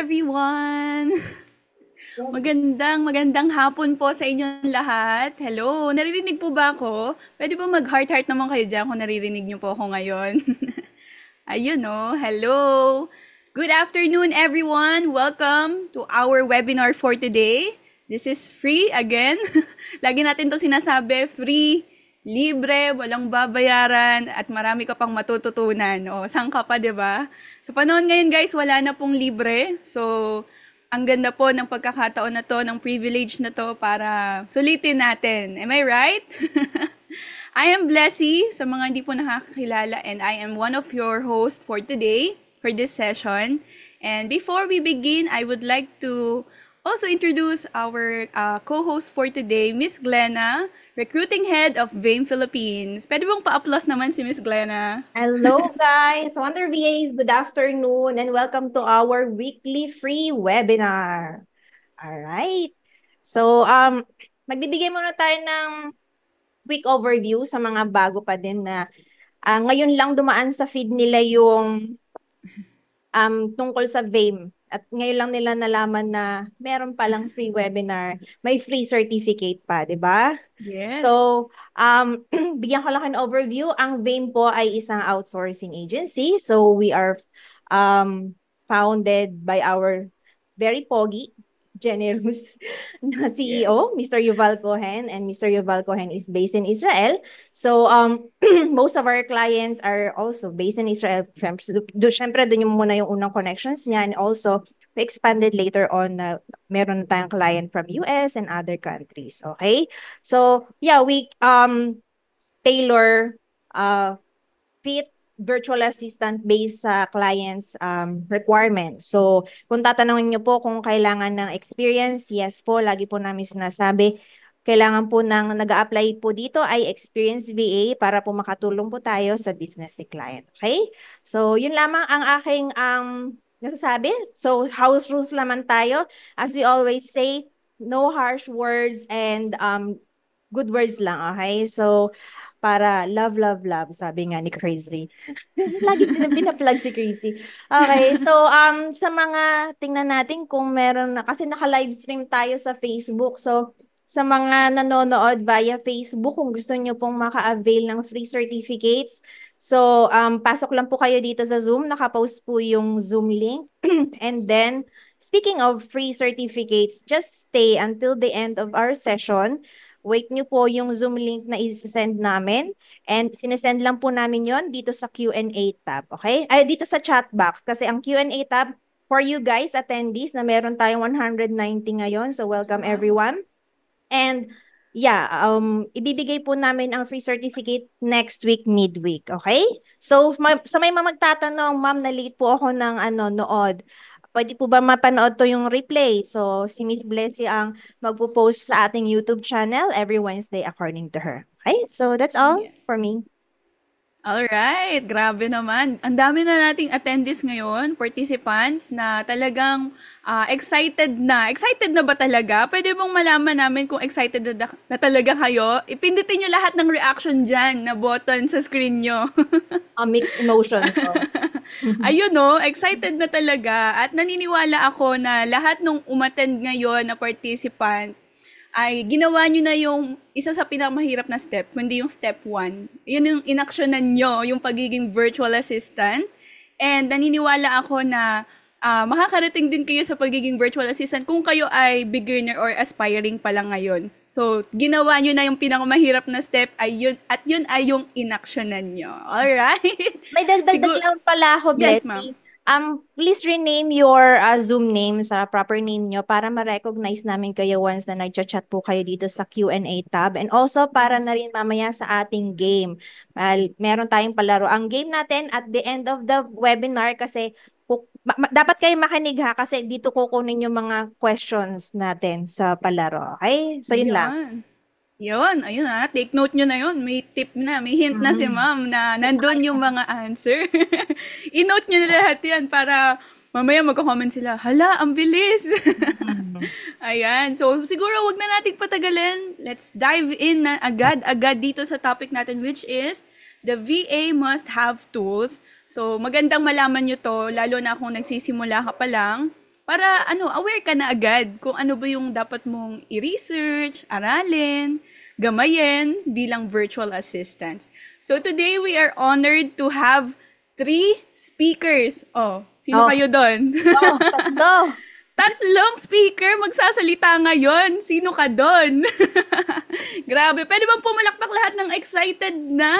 everyone! Magandang, magandang hapon po sa inyong lahat. Hello, naririnig po ba ako? Pwede po mag-heart-heart naman kayo dyan kung naririnig niyo po ako ngayon. Ayun o, oh. hello! Good afternoon everyone! Welcome to our webinar for today. This is free again. Lagi natin to sinasabi, free, libre, walang babayaran, at marami ka pang matututunan. O, saan ka pa, ba? Sa panahon ngayon guys, wala na pong libre. So, ang ganda po ng pagkakataon na to, ng privilege na to para sulitin natin. Am I right? I am Blessy, sa mga hindi po nakakakilala, and I am one of your hosts for today, for this session. And before we begin, I would like to also introduce our uh, co-host for today, Miss Glenna. Recruiting Head of VAME Philippines. Pwede bang pa-applause naman si Miss Glenna? Hello guys! Wonder VAs, good afternoon and welcome to our weekly free webinar. Alright. So, um, magbibigay muna tayo ng quick overview sa mga bago pa din na uh, ngayon lang dumaan sa feed nila yung um, tungkol sa VAME at ngayon lang nila nalaman na meron palang free webinar, may free certificate pa, 'di ba? Yes. So, um bigyan ko lang ng overview. Ang Vein po ay isang outsourcing agency. So, we are um founded by our very pogi generous na CEO, yeah. E Mr. Yuval Cohen, and Mr. Yuval Cohen is based in Israel. So um most of our clients are also based in Israel. Siyempre, dun yung muna yung unang connections niya and also we expanded later on na meron na tayong client from US and other countries, okay? So, yeah, we um tailor uh fit virtual assistant based sa client's um, requirement. So, kung tatanungin niyo po kung kailangan ng experience, yes po, lagi po namin sinasabi, kailangan po ng nag apply po dito ay experience VA para po makatulong po tayo sa business ni client. Okay? So, yun lamang ang aking um, nasasabi. So, house rules laman tayo. As we always say, no harsh words and um, good words lang. Okay? So, para love, love, love, sabi nga ni Crazy. Lagi din pinaplug si Crazy. Okay, so um, sa mga, tingnan natin kung meron na, kasi naka-live stream tayo sa Facebook. So, sa mga nanonood via Facebook, kung gusto nyo pong maka-avail ng free certificates, so um, pasok lang po kayo dito sa Zoom, nakapost po yung Zoom link. And then, speaking of free certificates, just stay until the end of our session wait nyo po yung Zoom link na isi-send namin. And sinesend lang po namin yon dito sa Q&A tab, okay? Ay, dito sa chat box. Kasi ang Q&A tab, for you guys, attendees, na meron tayong 190 ngayon. So, welcome everyone. And yeah, um, ibibigay po namin ang free certificate next week, midweek, okay? So, ma- sa may mga magtatanong, ma'am, na-late po ako ng ano, nood. Pwede po ba mapanood to yung replay? So, si Miss Blessy ang magpo-post sa ating YouTube channel every Wednesday according to her. Okay? So, that's all yeah. for me. All right, grabe naman. Ang dami na nating attendees ngayon, participants na talagang uh, excited na. Excited na ba talaga? Pwede bang malaman namin kung excited na, na talaga kayo? Ipindutin nyo lahat ng reaction dyan na button sa screen nyo. A ah, mixed emotions. Oh. Ayun no, oh. excited na talaga. At naniniwala ako na lahat ng umattend ngayon na participant ay ginawa nyo na yung isa sa pinakamahirap na step, kundi yung step 1. Yun yung inaksyonan nyo, yung pagiging virtual assistant. And naniniwala ako na uh, makakarating din kayo sa pagiging virtual assistant kung kayo ay beginner or aspiring pa lang ngayon. So, ginawa nyo na yung pinakamahirap na step ay yun, at yun ay yung inactionan nyo. Alright? May dagdag Sigur- lang pala ako, Yes, ma'am. Um, please rename your uh, Zoom name sa proper name nyo para ma-recognize namin kayo once na nag-chat po kayo dito sa Q&A tab. And also, para na rin mamaya sa ating game. Uh, meron tayong palaro. Ang game natin at the end of the webinar kasi dapat kayo makinig ha kasi dito kukunin yung mga questions natin sa palaro. Okay? So yun, yun. lang. Yun, ayun ha. Take note nyo na yun. May tip na, may hint na si mm. ma'am na nandun yung mga answer. I-note nyo na lahat yan para mamaya magko-comment sila, hala, ang bilis! Mm. Ayan, so siguro wag na nating patagalin. Let's dive in na agad-agad dito sa topic natin which is the VA must have tools So, magandang malaman nyo to, lalo na kung nagsisimula ka pa lang, para ano, aware ka na agad kung ano ba yung dapat mong i-research, aralin, gamayin bilang virtual assistant. So, today we are honored to have three speakers. Oh, sino oh. kayo doon? oh, tatlo. Tatlong speaker magsasalita ngayon. Sino ka doon? Grabe. Pwede bang pumalakpak lahat ng excited na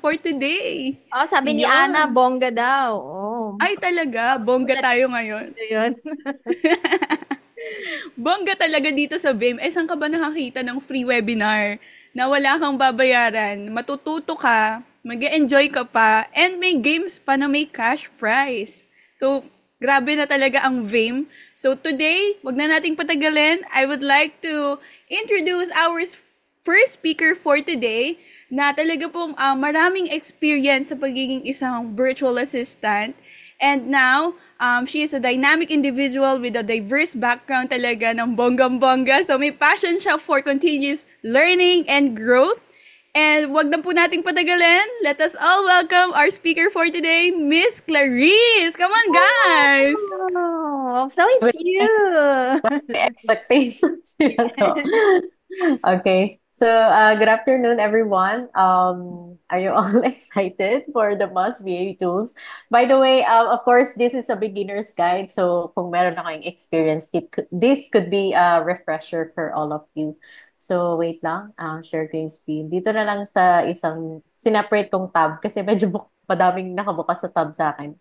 for today? Oh, sabi Yun. ni Ana, bongga daw. Oh. Ay, talaga. Bongga tayo ngayon. Yun. bongga talaga dito sa BIM. Eh, saan ka ba nakakita ng free webinar na wala kang babayaran? Matututo ka, mag enjoy ka pa, and may games pa na may cash prize. So, grabe na talaga ang VAME So today, wag na nating patagalin. I would like to introduce our first speaker for today na talaga pong uh, maraming experience sa pagiging isang virtual assistant. And now, um, she is a dynamic individual with a diverse background talaga ng bonggam-bongga. So may passion siya for continuous learning and growth. And wag na po nating patagalin. Let us all welcome our speaker for today, Miss Clarice. Come on, guys! Oh, so it's with you! expectations. okay. So, uh, good afternoon, everyone. Um, are you all excited for the MAS VA tools? By the way, um, of course, this is a beginner's guide. So, kung meron na kayong experience, this could be a refresher for all of you. So, wait lang. Um, share ko yung screen. Dito na lang sa isang sinaparate kong tab kasi medyo bu- madaming nakabukas sa tab sa akin.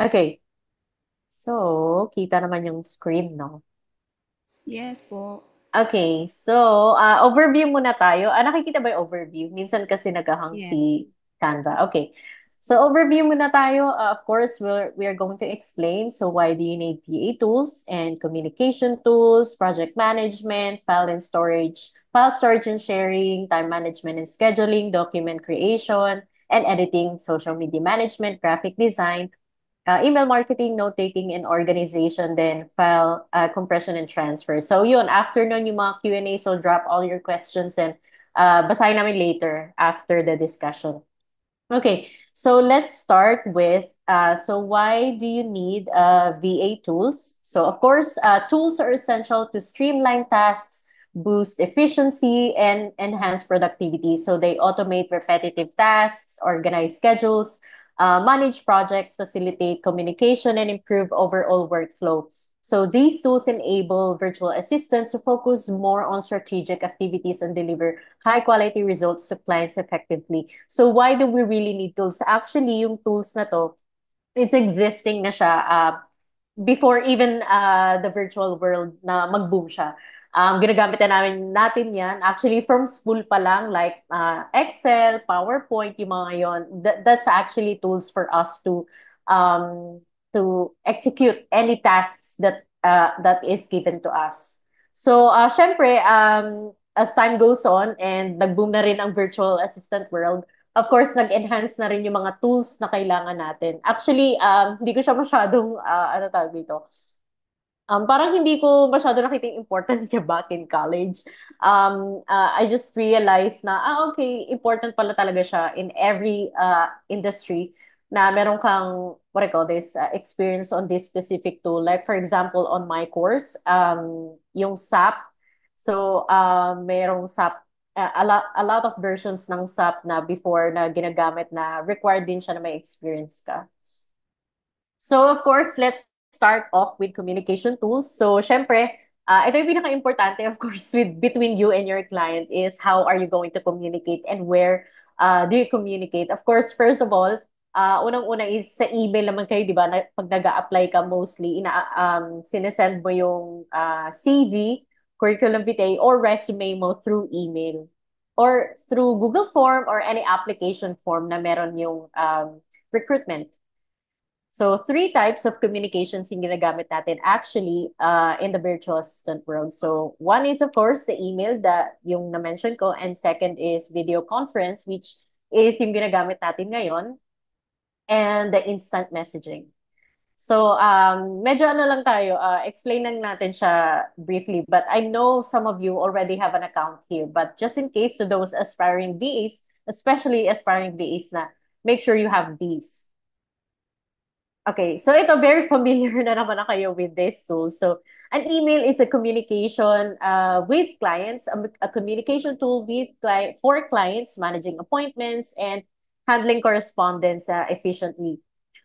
Okay. So, kita naman yung screen, no? Yes po. Okay. So, uh, overview muna tayo. Ah, nakikita ba yung overview? Minsan kasi nagahang Yeah. si Canva. Okay. So overview muna tayo. Uh, of course, we're, are going to explain so why do you need PA tools and communication tools, project management, file and storage, file storage and sharing, time management and scheduling, document creation and editing, social media management, graphic design, uh, email marketing, note-taking and organization, then file uh, compression and transfer. So yun, after nun yung mga Q&A, so drop all your questions and uh, basahin namin later after the discussion. Okay, so let's start with uh, so why do you need uh, VA tools? So of course, uh, tools are essential to streamline tasks, boost efficiency, and enhance productivity. So they automate repetitive tasks, organize schedules, uh, manage projects, facilitate communication, and improve overall workflow. So these tools enable virtual assistants to focus more on strategic activities and deliver high quality results to clients effectively. So why do we really need tools? Actually, yung tools na to, it's existing na siya uh, before even uh, the virtual world na mag-boom siya. Um, ginagamit na namin natin yan. Actually, from school pa lang, like uh, Excel, PowerPoint, yung mga yon. Th- that's actually tools for us to um, to execute any tasks that uh, that is given to us. So, uh, syempre, um, as time goes on and nag-boom na rin ang virtual assistant world, of course, nag-enhance na rin yung mga tools na kailangan natin. Actually, um, hindi ko siya masyadong, uh, ano tawag dito, um, parang hindi ko masyado nakita yung importance niya back in college. Um, uh, I just realized na, ah, okay, important pala talaga siya in every uh, industry na meron kang what I call this uh, experience on this specific tool. Like for example, on my course, um, yung SAP. So, uh, merong SAP uh, a, lot, a lot of versions ng SAP na before na ginagamit na required din siya na may experience ka. So, of course, let's start off with communication tools. So, syempre, uh, ito yung pinaka-importante, of course, with between you and your client is how are you going to communicate and where uh, do you communicate? Of course, first of all, uh, unang-una is sa email naman kayo, di ba? Na, pag nag apply ka mostly, ina, um, sinesend mo yung uh, ah, CV, curriculum vitae, or resume mo through email. Or through Google Form or any application form na meron yung um, recruitment. So, three types of communications yung ginagamit natin actually uh, in the virtual assistant world. So, one is, of course, the email that yung na-mention ko. And second is video conference, which is yung ginagamit natin ngayon and the instant messaging. So, um, medyo ano lang tayo, uh, explain lang natin siya briefly. But I know some of you already have an account here. But just in case to those aspiring BAs, especially aspiring BAs na, make sure you have these. Okay, so ito, very familiar na naman na kayo with this tool. So, an email is a communication uh, with clients, a, um, a communication tool with cli for clients managing appointments and handling correspondence uh, efficiently.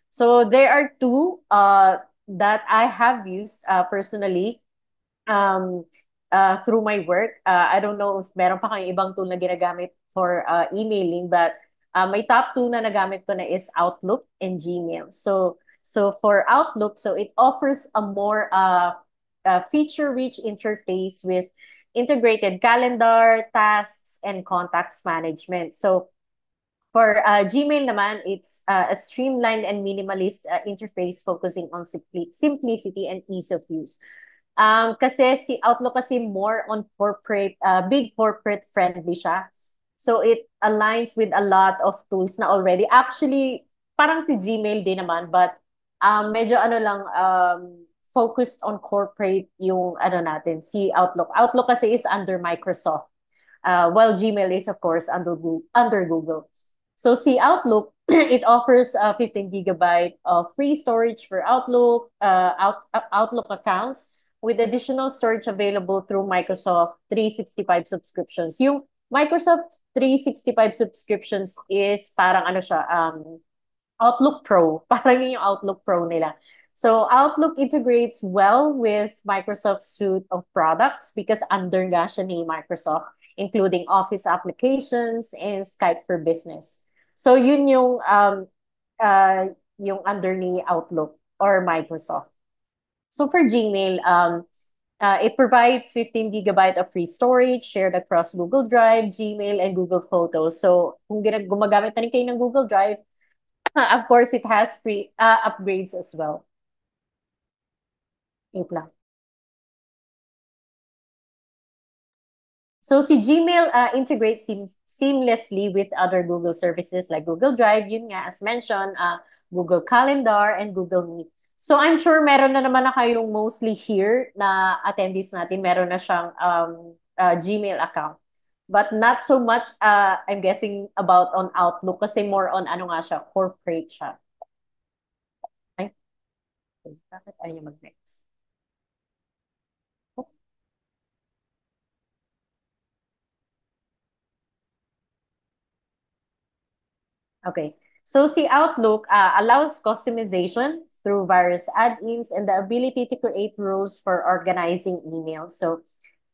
So there are two uh, that I have used uh, personally um, uh, through my work. Uh, I don't know if meron pa kayong ibang tool na ginagamit for uh, emailing, but uh, my top two na nagamit ko na is Outlook and Gmail. So so for Outlook, so it offers a more uh, feature-rich interface with integrated calendar, tasks, and contacts management. So For uh, Gmail naman, it's uh, a streamlined and minimalist uh, interface focusing on simpli- simplicity and ease of use. Um, kasi si Outlook kasi more on corporate, uh, big corporate friendly siya. So it aligns with a lot of tools na already. Actually, parang si Gmail din naman, but um, medyo ano lang, um, focused on corporate yung ano natin, si Outlook. Outlook kasi is under Microsoft. Uh, while Gmail is, of course, under, under Google. So see Outlook, it offers uh, 15 gigabyte of free storage for Outlook, uh, out, uh, Outlook accounts with additional storage available through Microsoft 365 subscriptions. Yung Microsoft 365 subscriptions is parang ano siya, um, Outlook Pro. Parang yung Outlook Pro nila. So Outlook integrates well with Microsoft's suite of products because under nga siya ni Microsoft, including Office applications and Skype for Business. So yun yung um uh, yung under ni Outlook or Microsoft. So for Gmail, um, uh, it provides 15 gigabyte of free storage shared across Google Drive, Gmail, and Google Photos. So kung gumagamit na rin kayo ng Google Drive, uh, of course, it has free uh, upgrades as well. Wait lang. So si Gmail uh, integrates seam- seamlessly with other Google services like Google Drive, yun nga as mentioned, uh, Google Calendar and Google Meet. So I'm sure meron na naman na kayong mostly here na attendees natin, meron na siyang um, uh, Gmail account. But not so much, uh, I'm guessing, about on Outlook kasi more on ano nga siya, corporate siya. Ay, okay, bakit ayaw mag-next? Okay. So si Outlook uh, allows customization through various add-ins and the ability to create rules for organizing emails. So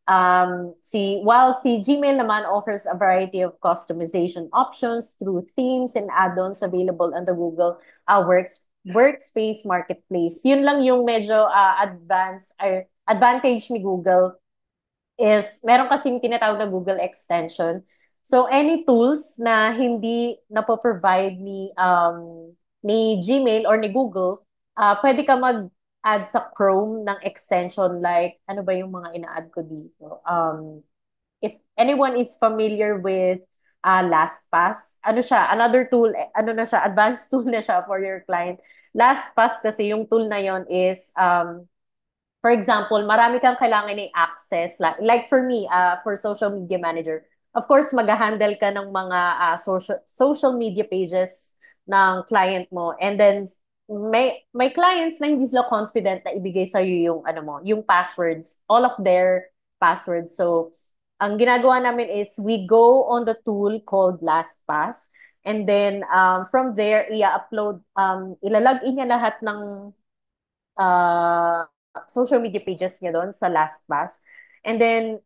um, si, while si Gmail naman offers a variety of customization options through themes and add-ons available on the Google uh, Works, Workspace Marketplace. Yun lang yung medyo uh, ah, advanced, or advantage ni Google is meron kasing tinatawag na Google extension So any tools na hindi na provide ni um, ni Gmail or ni Google, uh, pwede ka mag add sa Chrome ng extension like ano ba yung mga ina-add ko dito? Um, if anyone is familiar with uh, LastPass, ano siya, another tool, ano na siya, advanced tool na siya for your client. LastPass kasi yung tool na yon is um, for example, marami kang kailangan i-access like, like for me, uh, for social media manager, of course, mag-handle ka ng mga uh, ah, social, social media pages ng client mo. And then, may, may clients na hindi sila confident na ibigay sa iyo yung, ano mo, yung passwords, all of their passwords. So, ang ginagawa namin is we go on the tool called LastPass. And then, um, from there, i-upload, um, ilalag niya lahat ng uh, social media pages niya doon sa LastPass. And then,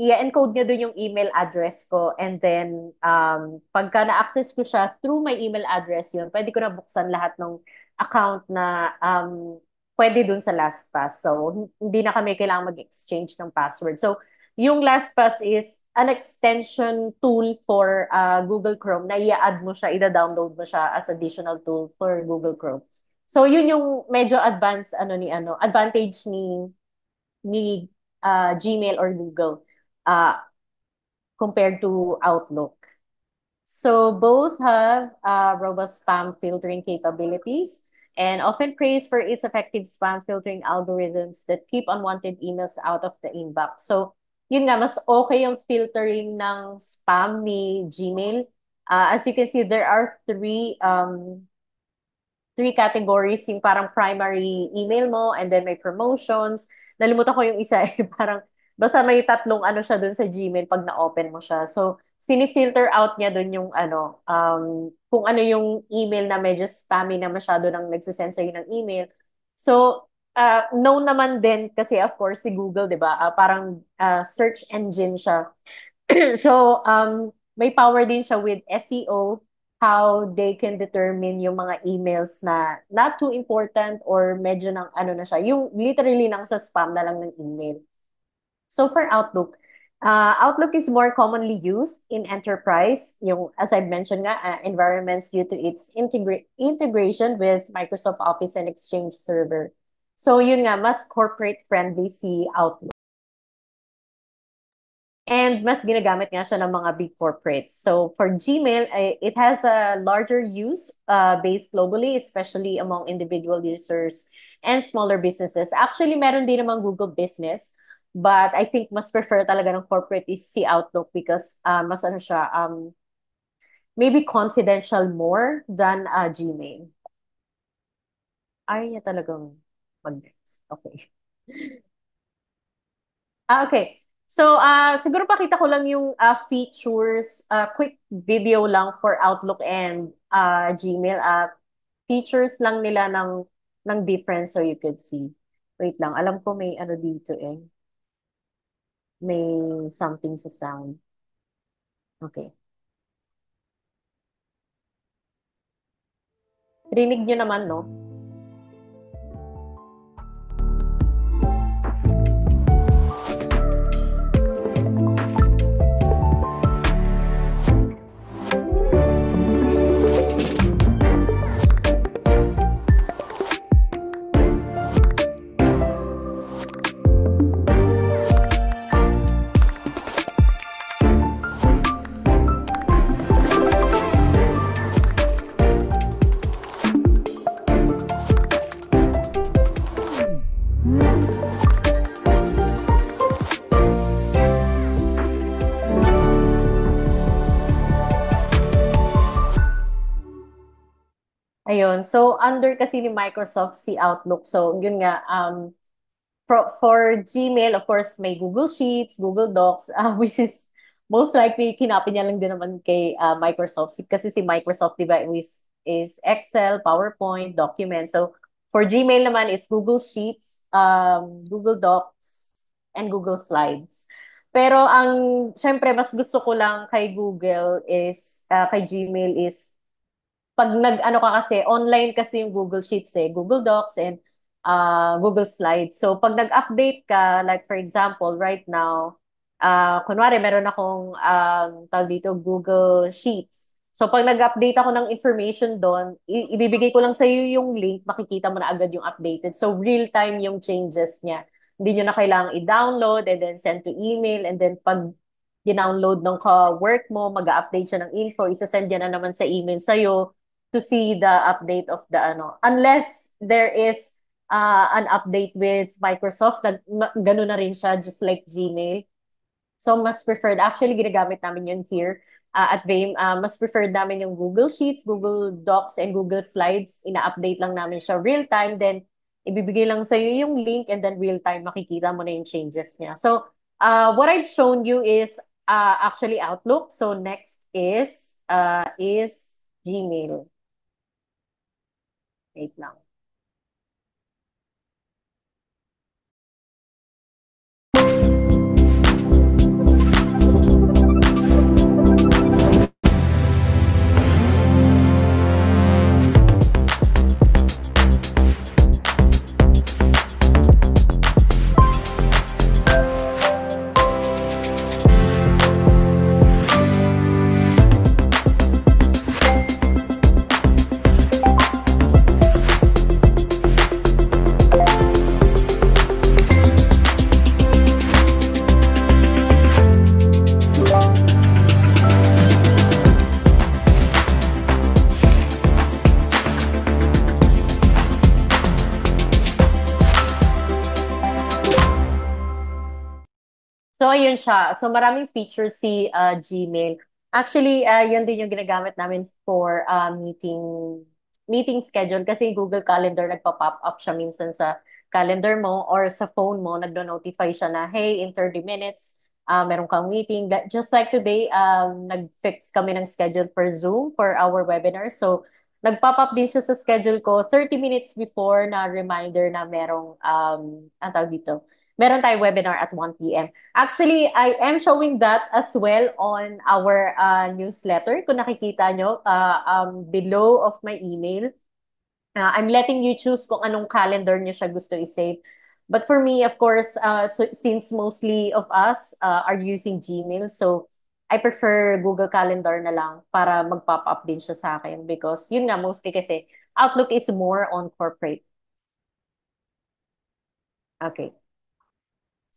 i-encode niya doon yung email address ko. And then, um, pagka na-access ko siya through my email address yun, pwede ko na buksan lahat ng account na um, pwede doon sa LastPass. So, hindi na kami kailangan mag-exchange ng password. So, yung LastPass is an extension tool for uh, Google Chrome na i-add mo siya, i-download mo siya as additional tool for Google Chrome. So, yun yung medyo advanced ano ni ano, advantage ni ni uh, Gmail or Google uh, compared to Outlook. So both have uh, robust spam filtering capabilities and often praised for its effective spam filtering algorithms that keep unwanted emails out of the inbox. So yun nga, mas okay yung filtering ng spam ni Gmail. Uh, as you can see, there are three um, three categories, yung parang primary email mo, and then may promotions, nalimutan ko yung isa eh. Parang, basta may tatlong ano siya dun sa Gmail pag na-open mo siya. So, fini-filter out niya dun yung ano, um, kung ano yung email na medyo spammy na masyado nang nagsisend sa'yo ng email. So, uh, known naman din kasi of course si Google, di ba? Uh, parang uh, search engine siya. so, um, may power din siya with SEO how they can determine yung mga emails na not too important or medyo ng ano na siya. Yung literally nang sa spam na lang ng email. So for Outlook, uh, Outlook is more commonly used in enterprise, yung as I've mentioned nga, uh, environments due to its integra integration with Microsoft Office and Exchange Server. So yun nga, mas corporate friendly si Outlook. And mas ginagamit nga siya ng mga big corporates. So for Gmail, it has a larger use uh, base globally, especially among individual users and smaller businesses. Actually, meron din namang Google Business, but I think mas prefer talaga ng corporate is si Outlook because uh, mas ano siya, um, maybe confidential more than uh, Gmail. Ayaw niya talagang mag-next. Okay. ah, okay. So, uh, siguro pakita ko lang yung uh, features, uh, quick video lang for Outlook and uh, Gmail. Uh, features lang nila ng, ng difference so you could see. Wait lang, alam ko may ano dito eh. May something sa sound. Okay. Rinig nyo naman, no? Ayun. So, under kasi ni Microsoft si Outlook. So, yun nga, um, for, for Gmail, of course, may Google Sheets, Google Docs, uh, which is most likely, kinapin niya lang din naman kay uh, Microsoft. Kasi si Microsoft, di ba, is, is Excel, PowerPoint, document. So, for Gmail naman is Google Sheets, um, Google Docs, and Google Slides. Pero ang, syempre, mas gusto ko lang kay Google is, uh, kay Gmail is pag nag-ano ka kasi, online kasi yung Google Sheets eh, Google Docs and uh, Google Slides. So, pag nag-update ka, like for example, right now, uh, kunwari, meron akong, um, tawag dito, Google Sheets. So, pag nag-update ako ng information doon, i- ibibigay ko lang sa iyo yung link, makikita mo na agad yung updated. So, real-time yung changes niya. Hindi nyo na kailangang i-download and then send to email and then pag download ng ka-work mo, mag-update siya ng info, isa-send niya na naman sa email sa'yo, to see the update of the ano unless there is uh, an update with Microsoft nag ganun na rin siya just like Gmail so mas preferred actually ginagamit namin yun here uh, at Vame uh, mas preferred namin yung Google Sheets Google Docs and Google Slides ina-update lang namin siya real time then ibibigay lang sa iyo yung link and then real time makikita mo na yung changes niya so uh, what I've shown you is uh, actually Outlook so next is uh, is Gmail wait lang. So, yun siya. So, maraming features si uh, Gmail. Actually, uh, yun din yung ginagamit namin for uh, meeting meeting schedule kasi Google Calendar nagpa-pop up siya minsan sa calendar mo or sa phone mo, nagdo-notify siya na, hey, in 30 minutes, uh, meron kang meeting. just like today, um, nag-fix kami ng schedule for Zoom for our webinar. So, nag-pop up din siya sa schedule ko 30 minutes before na reminder na merong, um, ang tawag dito, meron tayong webinar at 1 p.m. Actually, I am showing that as well on our uh, newsletter. Kung nakikita nyo, uh, um, below of my email, uh, I'm letting you choose kung anong calendar nyo siya gusto i-save. But for me, of course, uh, so, since mostly of us uh, are using Gmail, so I prefer Google Calendar na lang para mag-pop up din siya sa akin because yun nga, mostly kasi Outlook is more on corporate. Okay.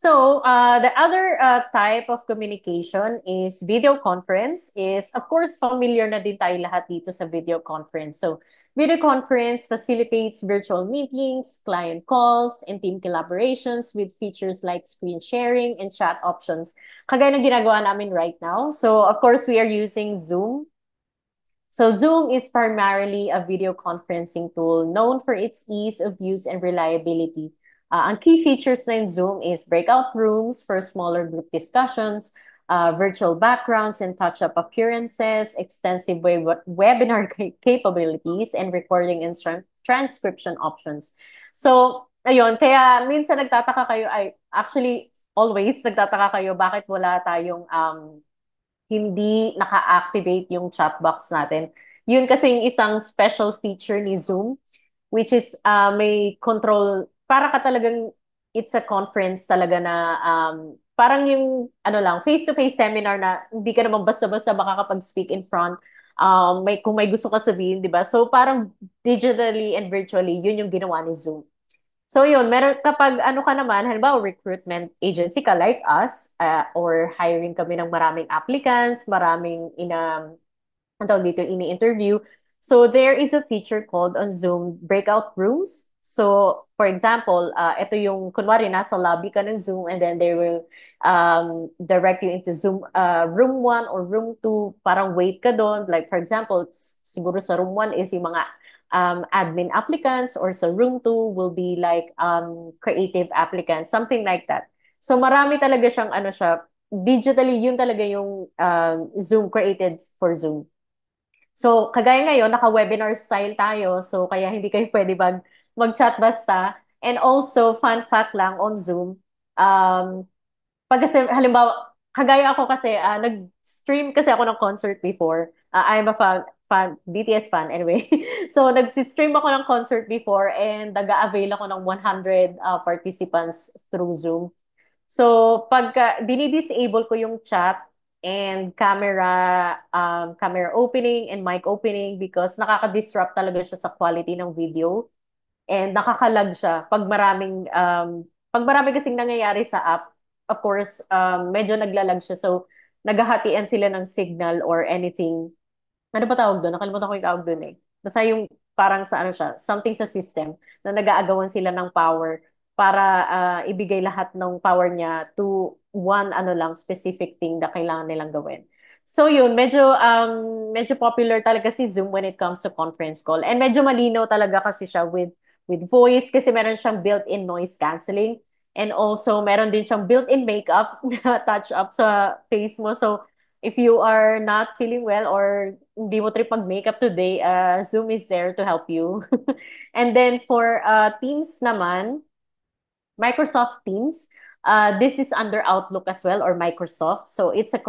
So uh, the other uh, type of communication is video conference is of course familiar na din tayo lahat dito sa video conference. So video conference facilitates virtual meetings, client calls, and team collaborations with features like screen sharing and chat options. Kagaya ng ginagawa namin right now. So of course we are using Zoom so Zoom is primarily a video conferencing tool known for its ease of use and reliability. Uh, ang key features in Zoom is breakout rooms for smaller group discussions, uh, virtual backgrounds and touch-up appearances, extensive web webinar capabilities, and recording and tra transcription options. So, ayun, kaya minsan nagtataka kayo, ay, actually, always nagtataka kayo bakit wala tayong um, hindi naka-activate yung chat box natin. Yun kasi yung isang special feature ni Zoom, which is uh, may control para ka talagang it's a conference talaga na um, parang yung ano lang face-to-face seminar na hindi ka naman basta-basta makakapag-speak in front um, may kung may gusto ka sabihin, 'di ba? So parang digitally and virtually, 'yun yung ginawa ni Zoom. So yun, meron kapag ano ka naman, halimbawa recruitment agency ka like us uh, or hiring kami ng maraming applicants, maraming ina ang tawag dito ini-interview. So there is a feature called on Zoom breakout rooms So, for example, uh, ito yung, kunwari, nasa lobby ka ng Zoom and then they will um, direct you into Zoom, uh, room 1 or room 2, parang wait ka doon. Like, for example, siguro sa room 1 is yung mga um, admin applicants or sa room 2 will be like um, creative applicants, something like that. So, marami talaga siyang, ano siya, digitally, yun talaga yung um, Zoom created for Zoom. So, kagaya ngayon, naka-webinar style tayo. So, kaya hindi kayo pwede mag mag-chat basta. And also, fun fact lang on Zoom, um, pag kasi, halimbawa, kagaya ako kasi, uh, nag-stream kasi ako ng concert before. Uh, I'm a fan, fan, BTS fan anyway. so, nag-stream ako ng concert before and nag-avail ako ng 100 uh, ah, participants through Zoom. So, pag uh, dinidisable ko yung chat and camera um, camera opening and mic opening because nakaka-disrupt talaga siya sa quality ng video. And nakakalab siya pag maraming, um, pag marami kasing nangyayari sa app, of course, um, medyo naglalag siya. So, naghahatian sila ng signal or anything. Ano ba tawag doon? Nakalimutan ko yung tawag doon eh. Basta yung parang sa ano siya, something sa system na nag-aagawan sila ng power para uh, ibigay lahat ng power niya to one ano lang specific thing na kailangan nilang gawin. So yun, medyo um medyo popular talaga si Zoom when it comes to conference call. And medyo malino talaga kasi siya with with voice kasi meron siyang built-in noise cancelling. And also, meron din siyang built-in makeup touch-up sa face mo. So, if you are not feeling well or hindi mo trip mag-makeup today, uh, Zoom is there to help you. and then for uh, Teams naman, Microsoft Teams, uh, this is under Outlook as well or Microsoft. So it's a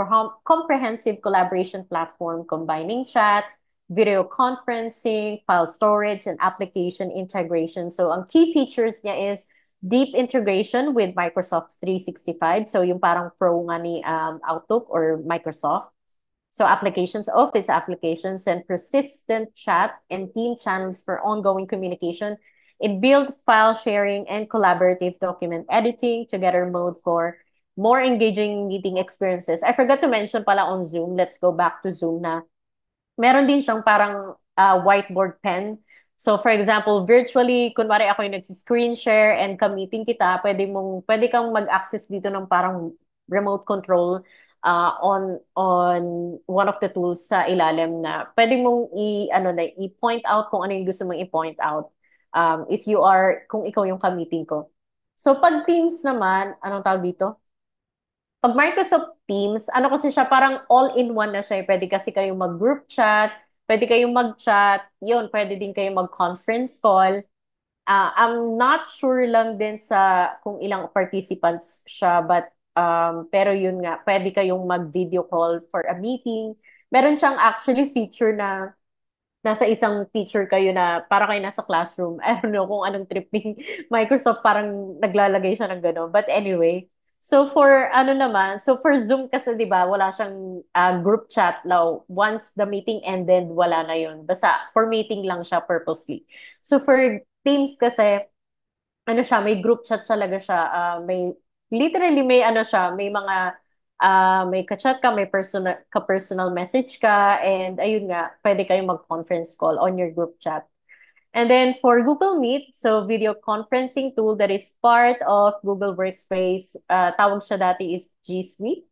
comprehensive collaboration platform combining chat, video conferencing, file storage, and application integration. So ang key features niya is deep integration with Microsoft 365. So yung parang pro nga ni um, Outlook or Microsoft. So applications, Office applications, and persistent chat and team channels for ongoing communication. It build file sharing and collaborative document editing together mode for more engaging meeting experiences. I forgot to mention pala on Zoom. Let's go back to Zoom na meron din siyang parang uh, whiteboard pen. So for example, virtually, kunwari ako yung nag-screen share and kamiting kita, pwede, mong, pwede kang mag-access dito ng parang remote control uh, on on one of the tools sa ilalim na pwede mong i ano na i-point out kung ano yung gusto mong i-point out um, if you are kung ikaw yung kamiting ko. So pag Teams naman, anong tawag dito? Pag Microsoft Teams, ano kasi siya, parang all-in-one na siya. Eh. Pwede kasi kayong mag-group chat, pwede kayong mag-chat, yun, pwede din kayong mag-conference call. Uh, I'm not sure lang din sa kung ilang participants siya, but um, pero yun nga, pwede kayong mag-video call for a meeting. Meron siyang actually feature na nasa isang feature kayo na para kayo nasa classroom. I don't know kung anong trip ni Microsoft, parang naglalagay siya ng gano'n. But anyway, So for ano naman, so for Zoom kasi 'di ba, wala siyang uh, group chat law. Once the meeting ended, wala na 'yon. Basta for meeting lang siya purposely. So for Teams kasi ano siya, may group chat talaga siya. Uh, may literally may ano siya, may mga uh, may ka-chat ka, may personal ka personal message ka and ayun nga, pwede kayong mag-conference call on your group chat. And then for Google Meet, so video conferencing tool that is part of Google Workspace, uh, tawag siya dati is G Suite.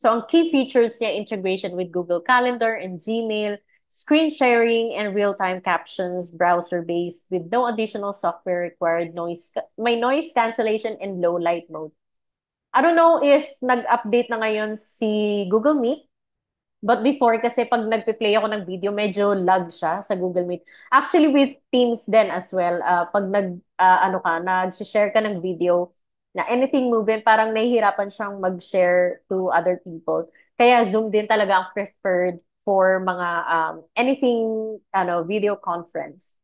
So ang key features niya, integration with Google Calendar and Gmail, screen sharing and real-time captions, browser-based with no additional software required, noise may noise cancellation and low light mode. I don't know if nag-update na ngayon si Google Meet, But before, kasi pag nagpe-play ako ng video, medyo lag siya sa Google Meet. Actually, with Teams then as well. Uh, pag nag, uh, ano ka, nag-share ka ng video na anything moving, parang nahihirapan siyang mag-share to other people. Kaya Zoom din talaga ang preferred for mga um, anything, ano, video conference.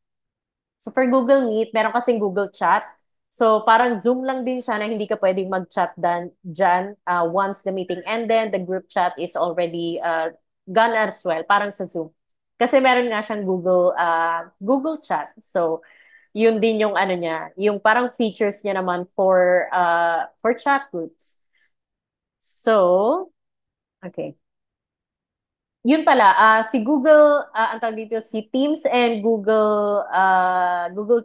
So for Google Meet, meron kasing Google Chat So parang Zoom lang din siya na hindi ka pwedeng mag-chat dan, dyan uh, once the meeting ended, the group chat is already uh, gone as well, parang sa Zoom. Kasi meron nga siyang Google uh, Google Chat. So yun din yung ano niya, yung parang features niya naman for uh, for chat groups. So, okay. Yun pala, uh, si Google, uh, ang tawag dito, si Teams and Google uh, Google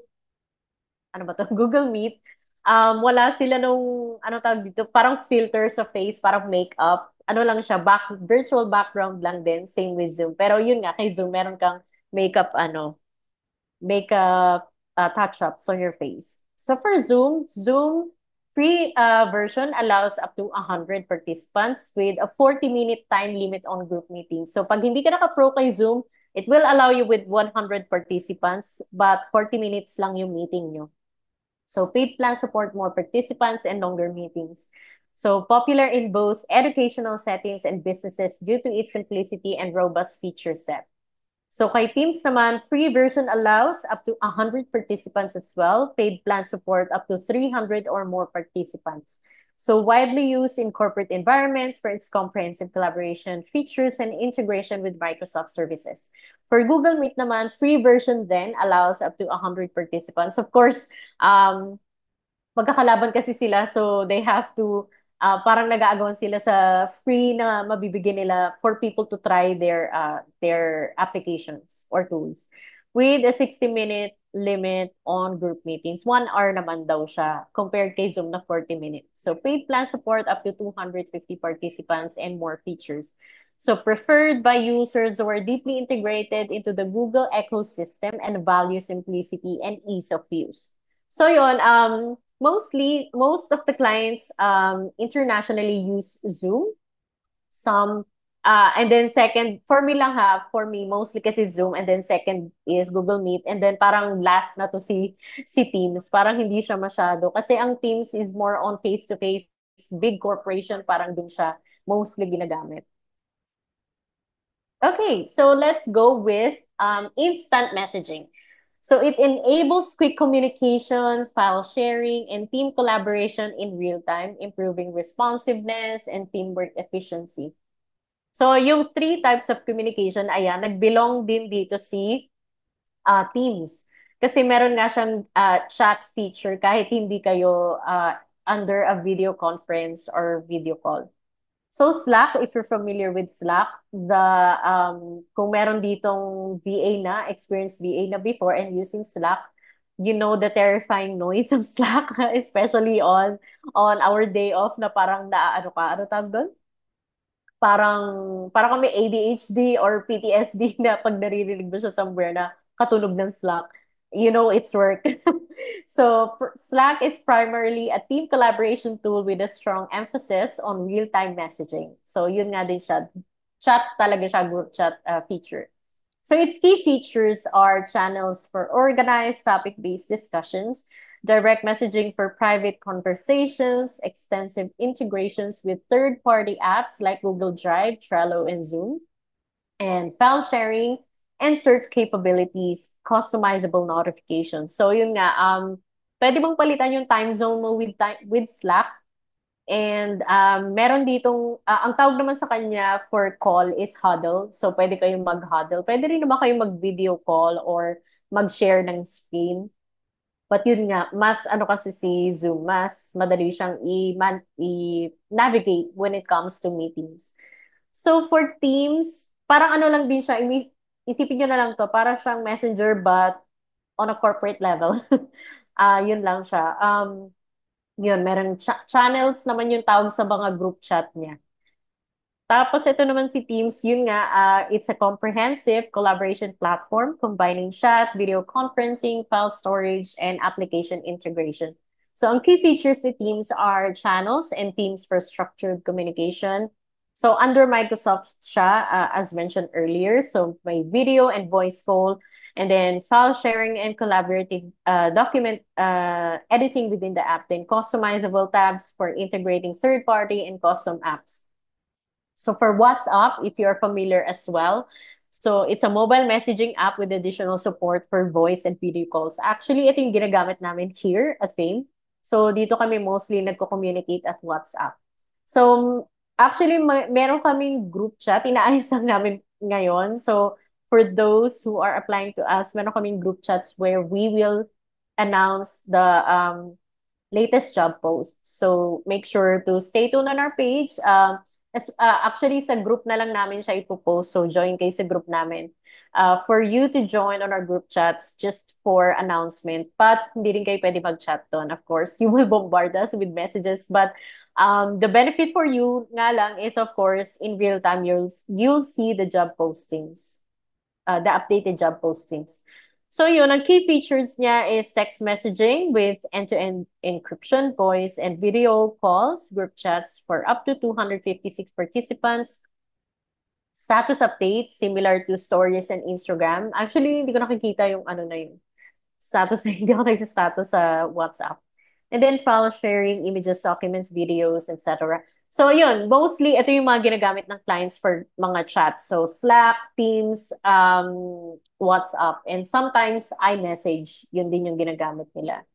ano ba to, Google Meet, um, wala sila nung, ano tawag dito, parang filter sa face, parang makeup. Ano lang siya, back, virtual background lang din, same with Zoom. Pero yun nga, kay Zoom, meron kang makeup, ano, makeup uh, touch-ups on your face. So for Zoom, Zoom free uh, version allows up to 100 participants with a 40-minute time limit on group meetings. So pag hindi ka naka-pro kay Zoom, it will allow you with 100 participants but 40 minutes lang yung meeting nyo. So paid plans support more participants and longer meetings. So popular in both educational settings and businesses due to its simplicity and robust feature set. So kay Teams naman, free version allows up to 100 participants as well. Paid plan support up to 300 or more participants. So widely used in corporate environments for its comprehensive collaboration features and integration with Microsoft services. For Google Meet naman, free version then allows up to 100 participants. Of course, um, magkakalaban kasi sila so they have to uh, parang nag-aagawan sila sa free na mabibigyan nila for people to try their uh, their applications or tools with a 60 minute limit on group meetings. One hour naman daw siya compared kay Zoom na 40 minutes. So paid plan support up to 250 participants and more features. So preferred by users who are deeply integrated into the Google ecosystem and value simplicity and ease of use. So yon um mostly most of the clients um internationally use Zoom. Some uh, and then second, for me lang ha, for me, mostly kasi Zoom, and then second is Google Meet, and then parang last na to si, si Teams. Parang hindi siya masyado. Kasi ang Teams is more on face-to-face, -face, big corporation, parang dun siya mostly ginagamit. Okay, so let's go with um, instant messaging. So it enables quick communication, file sharing, and team collaboration in real time, improving responsiveness and teamwork efficiency. So yung three types of communication, ayan, nagbelong din dito si uh, Teams. Kasi meron nga siyang uh, chat feature kahit hindi kayo uh, under a video conference or video call. So Slack, if you're familiar with Slack, the um, kung meron ditong VA na, experienced VA na before and using Slack, you know the terrifying noise of Slack, especially on on our day off na parang na ano ka, ano tawag doon? Parang, parang kami ADHD or PTSD na pag naririnig mo siya somewhere na katulog ng Slack you know its work. so Slack is primarily a team collaboration tool with a strong emphasis on real-time messaging. So yun nga din siya, chat talaga siya, group chat uh, feature. So its key features are channels for organized topic-based discussions, direct messaging for private conversations, extensive integrations with third-party apps like Google Drive, Trello, and Zoom, and file sharing, and search capabilities, customizable notifications. So yun nga, um, pwede bang palitan yung time zone mo with, time, with Slack? And um, meron ditong, uh, ang tawag naman sa kanya for call is huddle. So pwede kayong mag-huddle. Pwede rin naman kayong mag-video call or mag-share ng screen. But yun nga, mas ano kasi si Zoom, mas madali siyang i-navigate when it comes to meetings. So for Teams, parang ano lang din siya, isipin nyo na lang to, para siyang messenger but on a corporate level. Ah, uh, yun lang siya. Um, yun, merong ch- channels naman yung tawag sa mga group chat niya. Tapos ito naman si Teams, yun nga, uh, it's a comprehensive collaboration platform combining chat, video conferencing, file storage, and application integration. So ang key features ni Teams are channels and Teams for structured communication, So under Microsoft siya, uh, as mentioned earlier, so my video and voice call, and then file sharing and collaborative uh, document uh, editing within the app, then customizable tabs for integrating third-party and custom apps. So for WhatsApp, if you're familiar as well, so it's a mobile messaging app with additional support for voice and video calls. Actually, ito yung ginagamit namin here at FAME. So dito kami mostly nagko-communicate at WhatsApp. So Actually, may, meron kaming group chat. Inaayos lang namin ngayon. So, for those who are applying to us, meron kaming group chats where we will announce the um, latest job post. So, make sure to stay tuned on our page. Um, uh, as, uh, actually, sa group na lang namin siya ipopost. So, join kayo sa group namin. Uh, for you to join on our group chats just for announcement. But hindi rin kayo pwede mag-chat doon, of course. You will bombard us with messages. But Um, the benefit for you nga lang is of course in real time you'll you'll see the job postings, uh, the updated job postings. So yun, ang key features niya is text messaging with end-to-end encryption, voice and video calls, group chats for up to 256 participants, status updates similar to stories and Instagram. Actually, hindi ko nakikita yung ano na yun. Status na hindi ako nagsistatus sa WhatsApp. And then file sharing, images, documents, videos, etc. So yun, mostly ito yung mga ginagamit ng clients for mga chat. So Slack, Teams, um, WhatsApp, and sometimes iMessage, yun din yung ginagamit nila.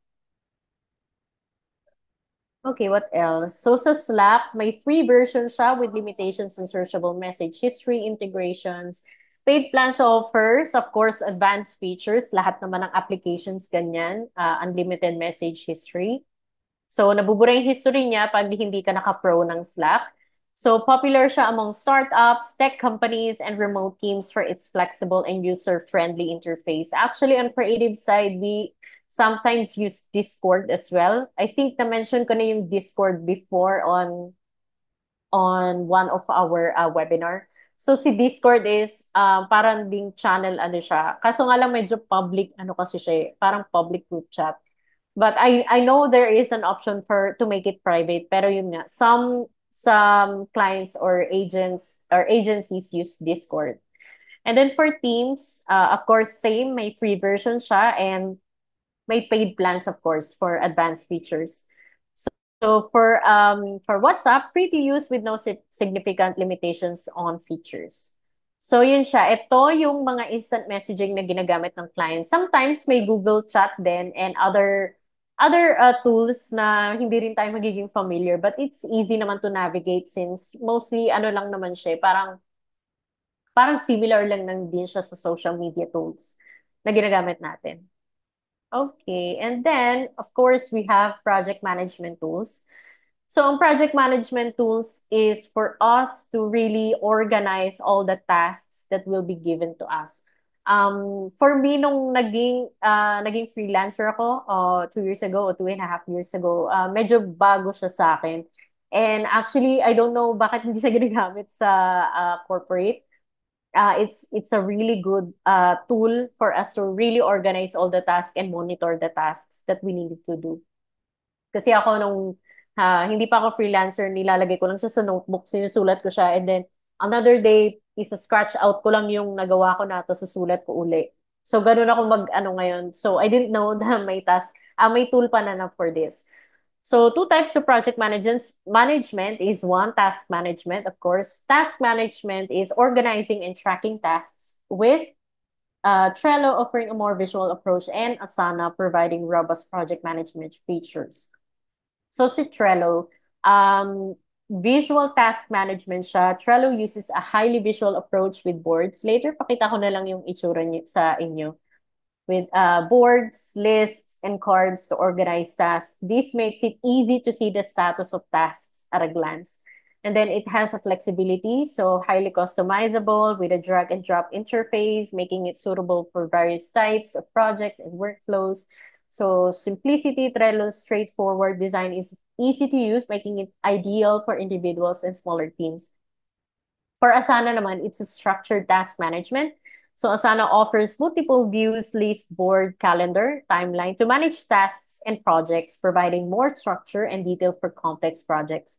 Okay, what else? So sa Slack, may free version siya with limitations on searchable message history integrations. Paid plans offers, of course, advanced features. Lahat naman ng applications ganyan. Uh, unlimited message history. So, nabubura yung history niya pag hindi ka naka-pro ng Slack. So, popular siya among startups, tech companies, and remote teams for its flexible and user-friendly interface. Actually, on creative side, we sometimes use Discord as well. I think na-mention ko na yung Discord before on on one of our uh, webinar. So si Discord is um, parang ding channel ano siya. Kaso nga lang medyo public ano kasi siya, eh, parang public group chat. But I I know there is an option for to make it private pero yun nga some some clients or agents or agencies use Discord. And then for teams, uh, of course same may free version siya and may paid plans of course for advanced features. So for um for WhatsApp, free to use with no si significant limitations on features. So yun siya. Ito yung mga instant messaging na ginagamit ng client. Sometimes may Google Chat then and other other uh, tools na hindi rin tayo magiging familiar but it's easy naman to navigate since mostly ano lang naman siya eh, parang parang similar lang nang din siya sa social media tools na ginagamit natin. Okay. And then, of course, we have project management tools. So ang project management tools is for us to really organize all the tasks that will be given to us. Um, for me, nung naging, uh, naging freelancer ako uh, two years ago or two and a half years ago, uh, medyo bago siya sa akin. And actually, I don't know bakit hindi siya ginagamit sa uh, corporate uh, it's it's a really good uh, tool for us to really organize all the tasks and monitor the tasks that we needed to do. Kasi ako nung uh, hindi pa ako freelancer, nilalagay ko lang siya sa notebook, sinusulat ko siya, and then another day, isa-scratch out ko lang yung nagawa ko na to, susulat ko uli. So, ganun ako mag, ano ngayon. So, I didn't know na may task, uh, may tool pa na, na for this. So two types of project management. Management is one, task management, of course. Task management is organizing and tracking tasks with uh, Trello offering a more visual approach and Asana providing robust project management features. So si Trello, um, visual task management siya. Trello uses a highly visual approach with boards. Later, pakita ko na lang yung itsura niya sa inyo. with uh, boards, lists, and cards to organize tasks. This makes it easy to see the status of tasks at a glance. And then it has a flexibility, so highly customizable with a drag and drop interface, making it suitable for various types of projects and workflows. So simplicity, Trello's straightforward design is easy to use, making it ideal for individuals and smaller teams. For Asana naman, it's a structured task management so Asana offers multiple views, list, board, calendar, timeline to manage tasks and projects, providing more structure and detail for complex projects.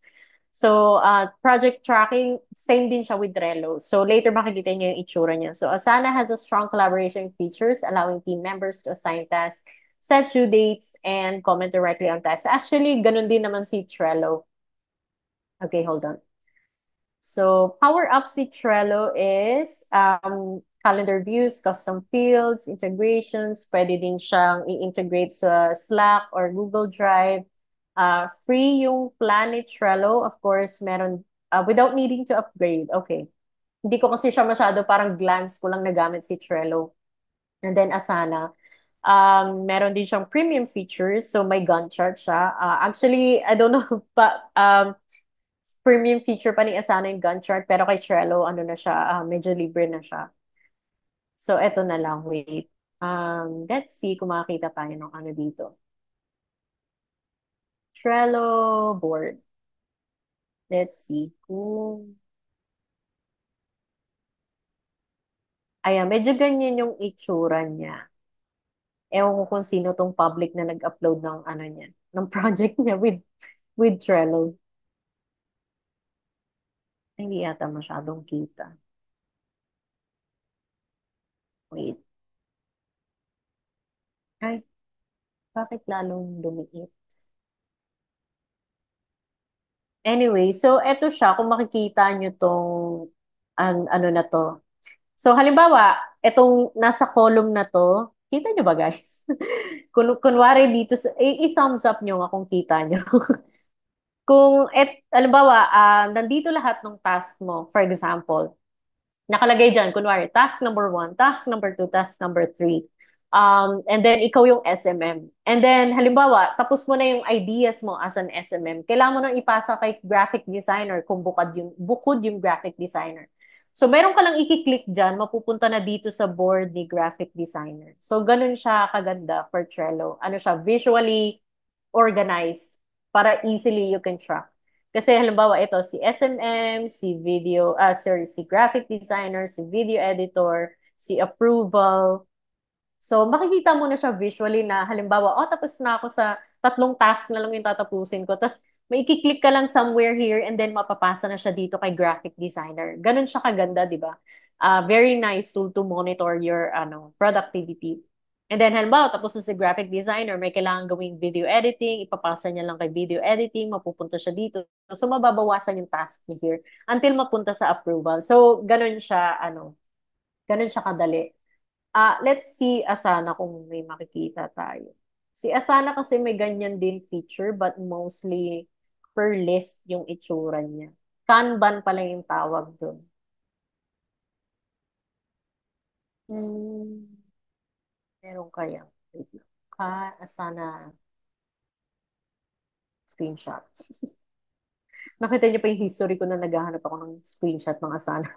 So, uh, project tracking, same din siya with Trello. So, later makikita niyo yung itsura niya. So, Asana has a strong collaboration features allowing team members to assign tasks, set due dates, and comment directly on tasks. Actually, ganun din naman si Trello. Okay, hold on. So, power up si Trello is um, calendar views, custom fields, integrations. Pwede din siyang i-integrate sa Slack or Google Drive. Uh, free yung Planet Trello. Of course, meron uh, without needing to upgrade. Okay. Hindi ko kasi siya masyado parang glance ko lang nagamit si Trello. And then Asana. Um, meron din siyang premium features. So may Gantt chart siya. Uh, actually, I don't know but, um, premium feature pa ni Asana yung Gantt chart pero kay Trello ano na siya, uh, medyo libre na siya. So, eto na lang, wait. Um, let's see kung makakita tayo ng ano dito. Trello board. Let's see kung... Ayan, medyo ganyan yung itsura niya. Ewan ko kung sino tong public na nag-upload ng ano niya, ng project niya with with Trello. Hindi ata masyadong kita. Wait. Ay, bakit lalong lumiit? Anyway, so eto siya kung makikita nyo tong an, ano na to. So halimbawa, itong nasa column na to, kita nyo ba guys? Kun kunwari dito, i-thumbs up nyo nga kung kita nyo. kung, et, halimbawa, uh, nandito lahat ng task mo, for example, Nakalagay dyan, kunwari, task number one, task number two, task number three. Um, and then, ikaw yung SMM. And then, halimbawa, tapos mo na yung ideas mo as an SMM. Kailangan mo nang ipasa kay graphic designer kung bukod yung, bukod yung graphic designer. So, meron ka lang i-click dyan, mapupunta na dito sa board ni graphic designer. So, ganun siya kaganda for Trello. Ano siya, visually organized para easily you can track. Kasi halimbawa ito, si SMM, si video, ah, sorry, si graphic designer, si video editor, si approval. So, makikita mo na siya visually na halimbawa, oh, tapos na ako sa tatlong task na lang yung tatapusin ko. Tapos, may ikiklik ka lang somewhere here and then mapapasa na siya dito kay graphic designer. Ganun siya kaganda, di ba? Uh, very nice tool to monitor your ano productivity. And then, halimbawa, tapos na si graphic designer, may kailangan gawing video editing, ipapasa niya lang kay video editing, mapupunta siya dito. So, mababawasan yung task niya here until mapunta sa approval. So, ganun siya, ano, ganun siya kadali. Uh, let's see Asana kung may makikita tayo. Si Asana kasi may ganyan din feature but mostly per list yung itsura niya. Kanban pala yung tawag doon. Mm meron kaya. wait lang, ka, ah, sana screenshot. Nakita niyo pa yung history ko na naghahanap ako ng screenshot ng Asana.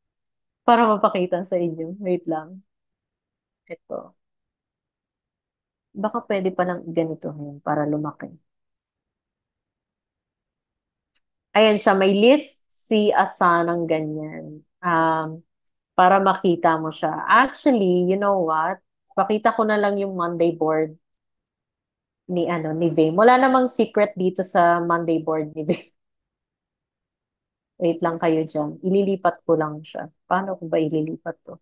Para mapakita sa inyo. Wait lang. Ito. Baka pwede pa lang palang ganituhin para lumaki. Ayan siya, may list si Asanang ganyan. Um, para makita mo siya. Actually, you know what? Pakita ko na lang yung Monday board ni ano ni Vay. Wala namang secret dito sa Monday board ni Vay. Wait lang kayo diyan. Ililipat ko lang siya. Paano ko ba ililipat to?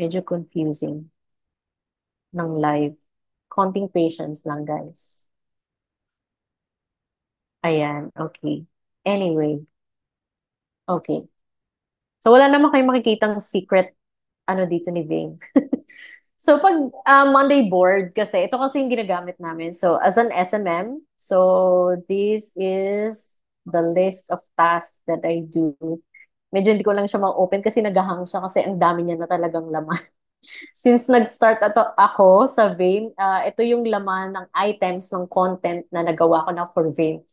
Medyo confusing ng live. Counting patience lang, guys. Ayan, okay. Anyway. Okay. So, wala namang kayong makikitang secret ano dito ni Vane. So pag uh, Monday board kasi, ito kasi yung ginagamit namin. So as an SMM, so this is the list of tasks that I do. Medyo hindi ko lang siya ma-open kasi nagahang siya kasi ang dami niya na talagang laman. Since nag-start ato ako sa Vim, uh, ito yung laman ng items ng content na nagawa ko na for Vim.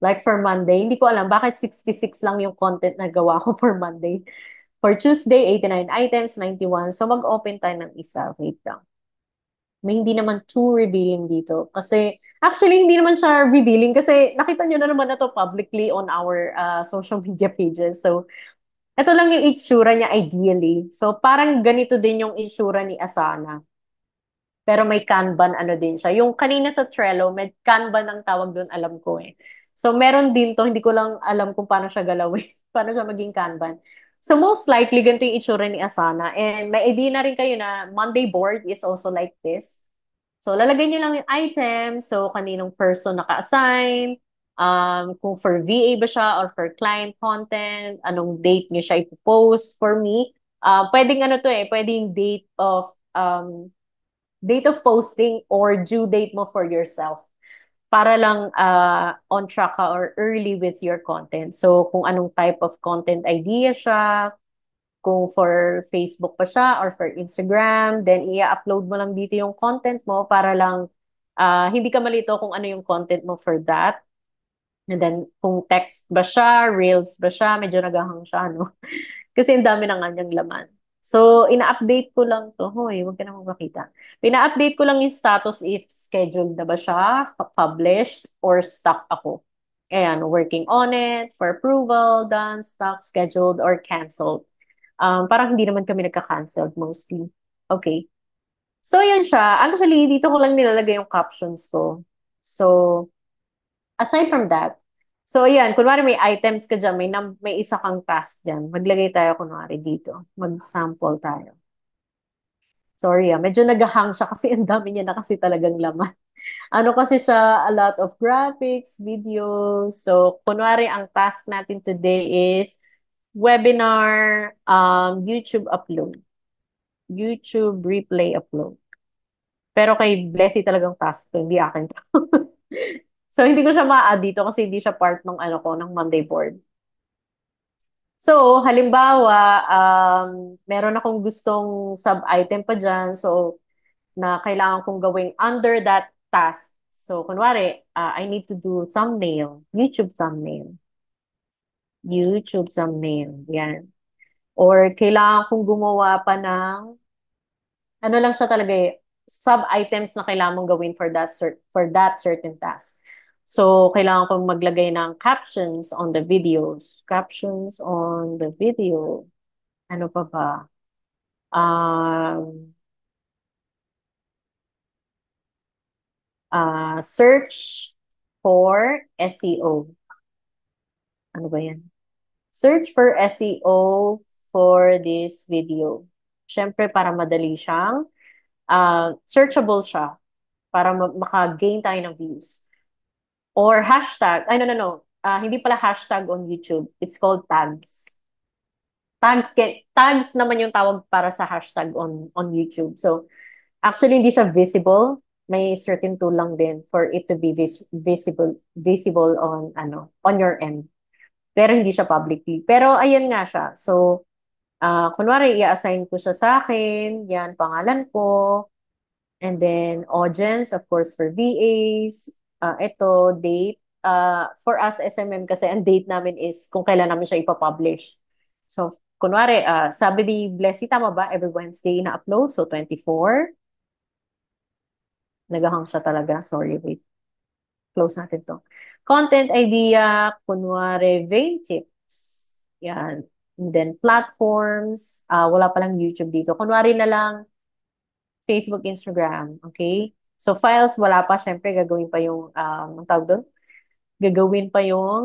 Like for Monday, hindi ko alam bakit 66 lang yung content na gawa ko for Monday. For Tuesday, 89 items, 91. So, mag-open tayo ng isa. Wait lang. May hindi naman too revealing dito. Kasi, actually, hindi naman siya revealing. Kasi, nakita nyo na naman na to publicly on our uh, social media pages. So, ito lang yung itsura niya ideally. So, parang ganito din yung itsura ni Asana. Pero may Kanban ano din siya. Yung kanina sa Trello, may Kanban ang tawag doon, alam ko eh. So, meron din to. Hindi ko lang alam kung paano siya galawin. paano siya maging Kanban. So most likely, ganito yung itsura ni Asana. And may idea na rin kayo na Monday board is also like this. So lalagay nyo lang yung item, so kaninong person naka-assign, um, kung for VA ba siya or for client content, anong date nyo siya ipopost for me. Uh, pwedeng ano to eh, pwedeng date of um, date of posting or due date mo for yourself para lang uh, on track ka or early with your content. So, kung anong type of content idea siya, kung for Facebook pa siya or for Instagram, then i-upload mo lang dito yung content mo para lang uh, hindi ka malito kung ano yung content mo for that. And then, kung text ba siya, reels ba siya, medyo nagahang siya, no? Kasi ang dami na nga niyang laman. So, ina-update ko lang to. Hoy, wag ka na magpakita. Pina-update ko lang yung status if scheduled na ba siya, published, or stuck ako. Ayan, working on it, for approval, done, stuck, scheduled, or canceled. Um, parang hindi naman kami nagka-canceled mostly. Okay. So, yan siya. Actually, dito ko lang nilalagay yung captions ko. So, aside from that, So, ayan, kunwari may items ka dyan, may, may isa kang task dyan. Maglagay tayo kunwari dito. Mag-sample tayo. Sorry ah, medyo nagahang siya kasi ang dami niya na kasi talagang laman. Ano kasi siya, a lot of graphics, videos. So, kunwari, ang task natin today is webinar, um, YouTube upload. YouTube replay upload. Pero kay Blessy talagang task to, hindi akin to. So, hindi ko siya ma-add dito kasi hindi siya part ng ano ko, ng Monday board. So, halimbawa, um, meron akong gustong sub-item pa dyan. So, na kailangan kong gawing under that task. So, kunwari, uh, I need to do thumbnail, YouTube thumbnail. YouTube thumbnail, yan. Or kailangan kong gumawa pa ng, ano lang siya talaga eh, sub-items na kailangan mong gawin for that, for that certain task. So, kailangan kong maglagay ng captions on the videos. Captions on the video. Ano pa ba? Um, uh, search for SEO. Ano ba yan? Search for SEO for this video. Siyempre, para madali siyang uh, searchable siya para maka-gain tayo ng views. Or hashtag. Ay, no, no, no. Uh, hindi pala hashtag on YouTube. It's called tags. Tags, can, tags naman yung tawag para sa hashtag on, on YouTube. So, actually, hindi siya visible. May certain tool lang din for it to be vis- visible visible on ano on your end. Pero hindi siya publicly. Pero ayan nga siya. So, uh, kunwari, i-assign ko siya sa akin. Yan, pangalan ko. And then, audience, of course, for VAs uh, ito, date. Uh, for us, SMM kasi, ang date namin is kung kailan namin siya ipapublish. So, kunwari, uh, sabi ni Blessy, tama ba? Every Wednesday na-upload, so 24. Nagahang siya talaga. Sorry, wait. Close natin to. Content idea, kunwari, vein tips. Yan. And then platforms, uh, wala palang YouTube dito. Kunwari na lang, Facebook, Instagram, okay? So, files, wala pa. syempre gagawin pa yung, um, ang tawag doon? Gagawin pa yung,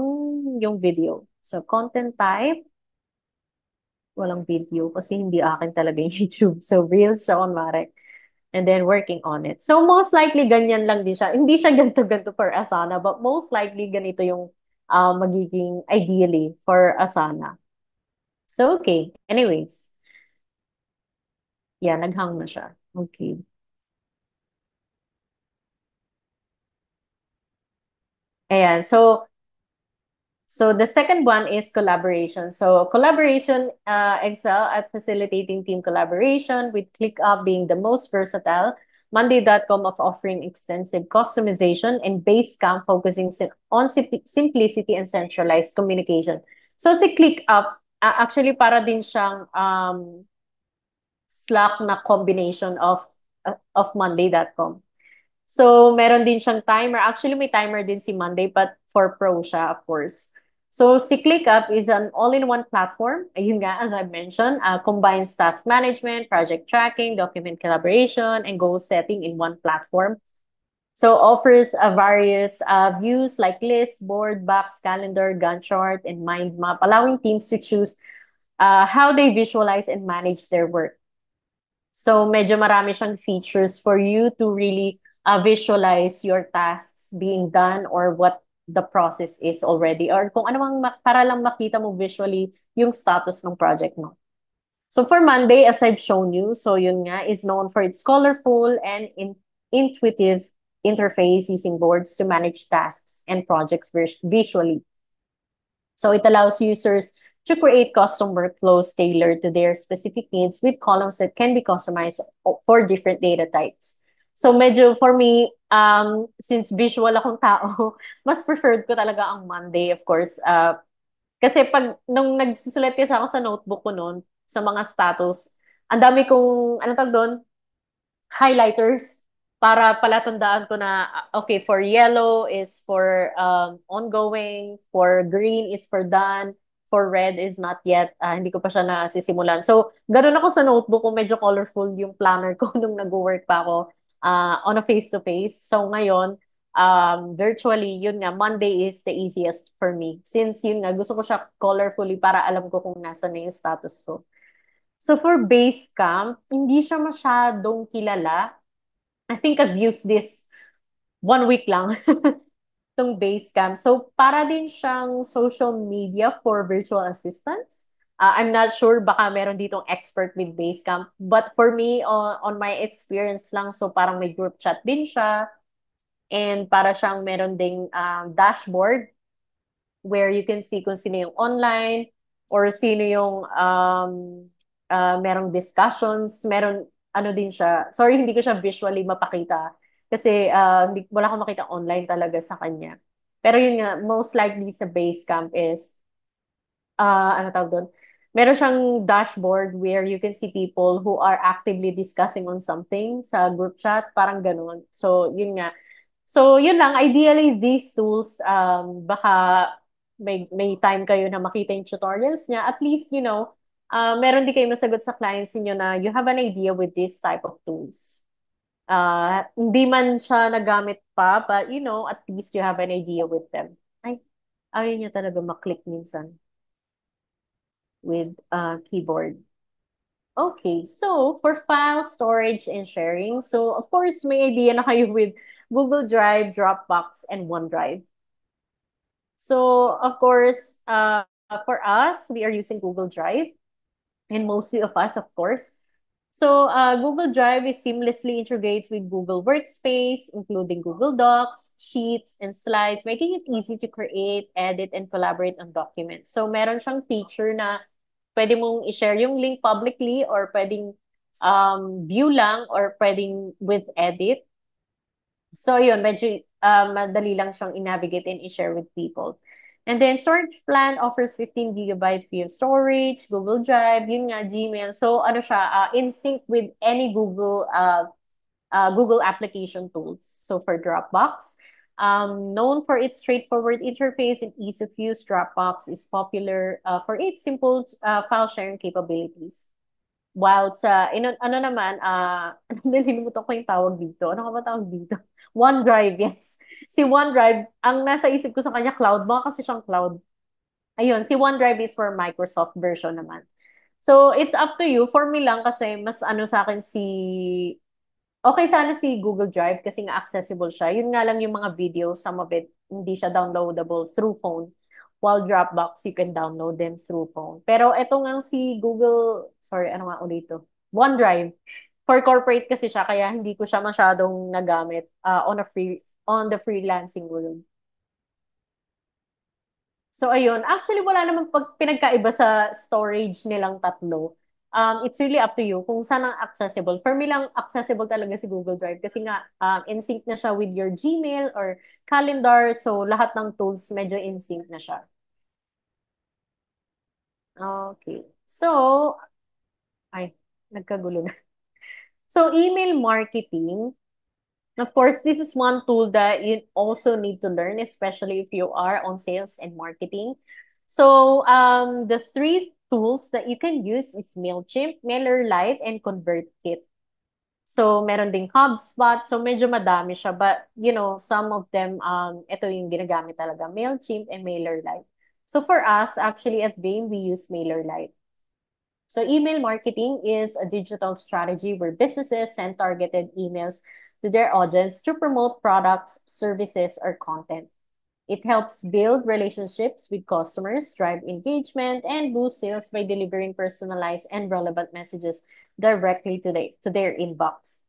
yung video. So, content type, walang video kasi hindi akin talaga yung YouTube. So, Reels siya, Marek. And then, working on it. So, most likely, ganyan lang din siya. Hindi siya ganito-ganito for Asana, but most likely, ganito yung uh, magiging ideally for Asana. So, okay. Anyways. Yeah, naghang na siya. Okay. Ayan. So, so the second one is collaboration. So collaboration uh, excel at facilitating team collaboration with ClickUp being the most versatile, Monday.com of offering extensive customization, and Basecamp focusing on simplicity and centralized communication. So si ClickUp, uh, actually para din siyang um, Slack na combination of uh, of Monday.com. So, meron din siyang timer. Actually, may timer din si Monday, but for pro siya, of course. So, si ClickUp is an all-in-one platform. Ayun nga, as I mentioned, uh, combines task management, project tracking, document collaboration, and goal setting in one platform. So, offers uh, various uh, views like list, board, box, calendar, gun chart, and mind map, allowing teams to choose uh, how they visualize and manage their work. So, medyo marami siyang features for you to really uh, visualize your tasks being done or what the process is already or kung ano mang para lang makita mo visually yung status ng project mo. So for Monday, as I've shown you, so yun nga, is known for its colorful and in intuitive interface using boards to manage tasks and projects visually. So it allows users to create custom workflows tailored to their specific needs with columns that can be customized for different data types. So medyo for me, um, since visual akong tao, mas preferred ko talaga ang Monday, of course. Uh, kasi pag nung nagsusulat kasi ako sa notebook ko noon, sa mga status, ang dami kong, ano tag doon? Highlighters para palatandaan ko na, uh, okay, for yellow is for um, ongoing, for green is for done, for red is not yet, uh, hindi ko pa siya nasisimulan. So, ganoon ako sa notebook ko, medyo colorful yung planner ko nung nag-work pa ako uh, on a face-to-face. So ngayon, um, virtually, yun nga, Monday is the easiest for me. Since yun nga, gusto ko siya colorfully para alam ko kung nasa na yung status ko. So for base camp, hindi siya masyadong kilala. I think I've used this one week lang. itong camp. So, para din siyang social media for virtual assistants. Uh, I'm not sure, baka meron ditong expert with Basecamp. But for me, on, uh, on my experience lang, so parang may group chat din siya. And para siyang meron ding um, dashboard where you can see kung sino yung online or sino yung um, uh, merong discussions, meron ano din siya. Sorry, hindi ko siya visually mapakita kasi uh, hindi, wala akong makita online talaga sa kanya. Pero yun nga, most likely sa Basecamp is uh, ano tawag doon? Meron siyang dashboard where you can see people who are actively discussing on something sa group chat, parang ganoon. So, yun nga. So, yun lang. Ideally, these tools, um, baka may, may time kayo na makita yung tutorials niya. At least, you know, uh, meron din kayo masagot sa clients niyo na you have an idea with this type of tools. Uh, hindi man siya nagamit pa, but you know, at least you have an idea with them. Ay, ayaw niya talaga maklik minsan. with uh, keyboard. Okay, so for file storage and sharing, so of course may idea na kayo with Google Drive, Dropbox, and OneDrive. So of course, uh, for us, we are using Google Drive and mostly of us, of course. So uh, Google Drive is seamlessly integrates with Google Workspace, including Google Docs, Sheets, and Slides, making it easy to create, edit, and collaborate on documents. So meron siyang feature na pwede mong i-share yung link publicly or pwedeng um, view lang or pwedeng with edit. So yun, medyo um, madali lang siyang i-navigate and i-share with people. And then storage plan offers 15 gigabyte view storage, Google Drive, yun nga, Gmail. So ano siya, uh, in sync with any Google uh, uh, Google application tools. So for Dropbox, Um, known for its straightforward interface and ease of use, Dropbox is popular uh, for its simple uh, file sharing capabilities. While sa, ino, ano naman, uh, nalimutan ko yung tawag dito. Ano ka ba tawag dito? OneDrive, yes. Si OneDrive, ang nasa isip ko sa kanya, cloud. Baka kasi siyang cloud. Ayun, si OneDrive is for Microsoft version naman. So, it's up to you. For me lang kasi, mas ano sa akin si Okay sana si Google Drive kasi nga accessible siya. Yun nga lang yung mga video, some of it, hindi siya downloadable through phone. While Dropbox, you can download them through phone. Pero ito nga si Google, sorry, ano nga ulit ito? OneDrive. For corporate kasi siya, kaya hindi ko siya masyadong nagamit uh, on, a free, on the freelancing world. So ayun, actually wala namang pag pinagkaiba sa storage nilang tatlo um, it's really up to you kung saan ang accessible. For me lang, accessible talaga si Google Drive kasi nga um, in-sync na siya with your Gmail or calendar. So, lahat ng tools medyo in-sync na siya. Okay. So, ay, nagkagulo na. So, email marketing, of course, this is one tool that you also need to learn, especially if you are on sales and marketing. So, um, the three tools that you can use is MailChimp, MailerLite, and ConvertKit. So, meron ding HubSpot. So, medyo madami siya. But, you know, some of them, um, ito yung ginagamit talaga, MailChimp and MailerLite. So, for us, actually at BAME, we use MailerLite. So, email marketing is a digital strategy where businesses send targeted emails to their audience to promote products, services, or content. It helps build relationships with customers, drive engagement, and boost sales by delivering personalized and relevant messages directly to, the, to their inbox.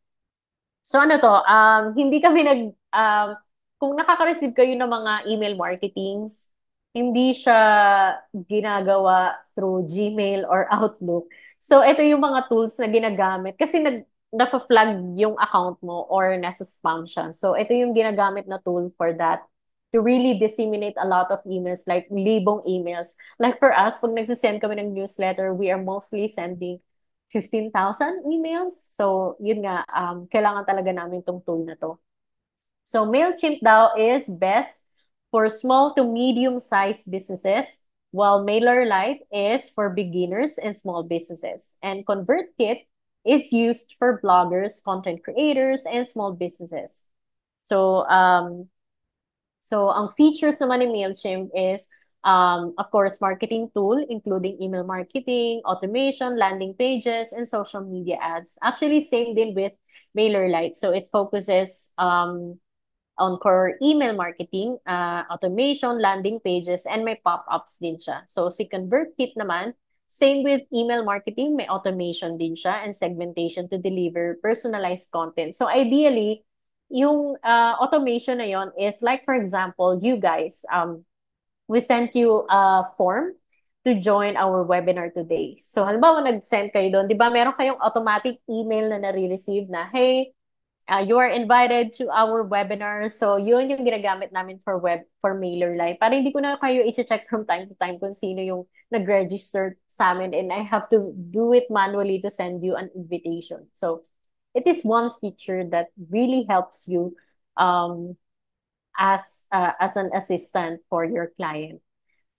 So ano to, um, hindi kami nag, um, kung nakaka-receive kayo ng mga email marketings, hindi siya ginagawa through Gmail or Outlook. So ito yung mga tools na ginagamit kasi nag, napa-flag yung account mo or nasa spam siya. So, ito yung ginagamit na tool for that to really disseminate a lot of emails, like libong emails. Like for us, pag nagsisend kami ng newsletter, we are mostly sending 15,000 emails. So, yun nga, um, kailangan talaga namin itong tool na to. So, MailChimp daw is best for small to medium-sized businesses, while MailerLite is for beginners and small businesses. And ConvertKit is used for bloggers, content creators, and small businesses. So, um, So, ang features naman ni MailChimp is, um, of course, marketing tool, including email marketing, automation, landing pages, and social media ads. Actually, same din with MailerLite. So, it focuses um, on core email marketing, uh, automation, landing pages, and may pop-ups din siya. So, si ConvertKit naman, same with email marketing, may automation din siya and segmentation to deliver personalized content. So, ideally, yung uh, automation na yon is like for example, you guys, um, we sent you a form to join our webinar today. So halimbawa nag-send kayo doon, di ba meron kayong automatic email na nare-receive na, hey, uh, you are invited to our webinar. So yun yung ginagamit namin for web, for MailerLite. Para hindi ko na kayo i-check from time to time kung sino yung nag-register sa amin and I have to do it manually to send you an invitation. So it is one feature that really helps you um, as uh, as an assistant for your client.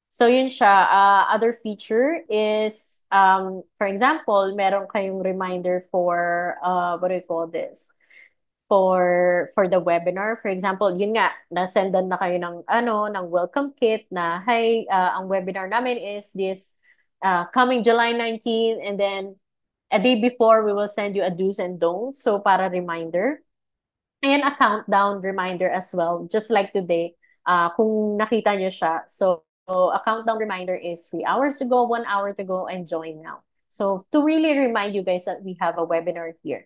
So yun siya. Uh, other feature is, um, for example, meron kayong reminder for, uh, what do you call this? For, for the webinar. For example, yun nga, nasendan na kayo ng, ano, ng welcome kit na, hey, uh, ang webinar namin is this uh, coming July 19 and then a day before, we will send you a do's and don'ts. So, para reminder. And a countdown reminder as well, just like today. Uh, kung nakita nyo siya. So, so, a countdown reminder is three hours to go, one hour to go, and join now. So, to really remind you guys that we have a webinar here.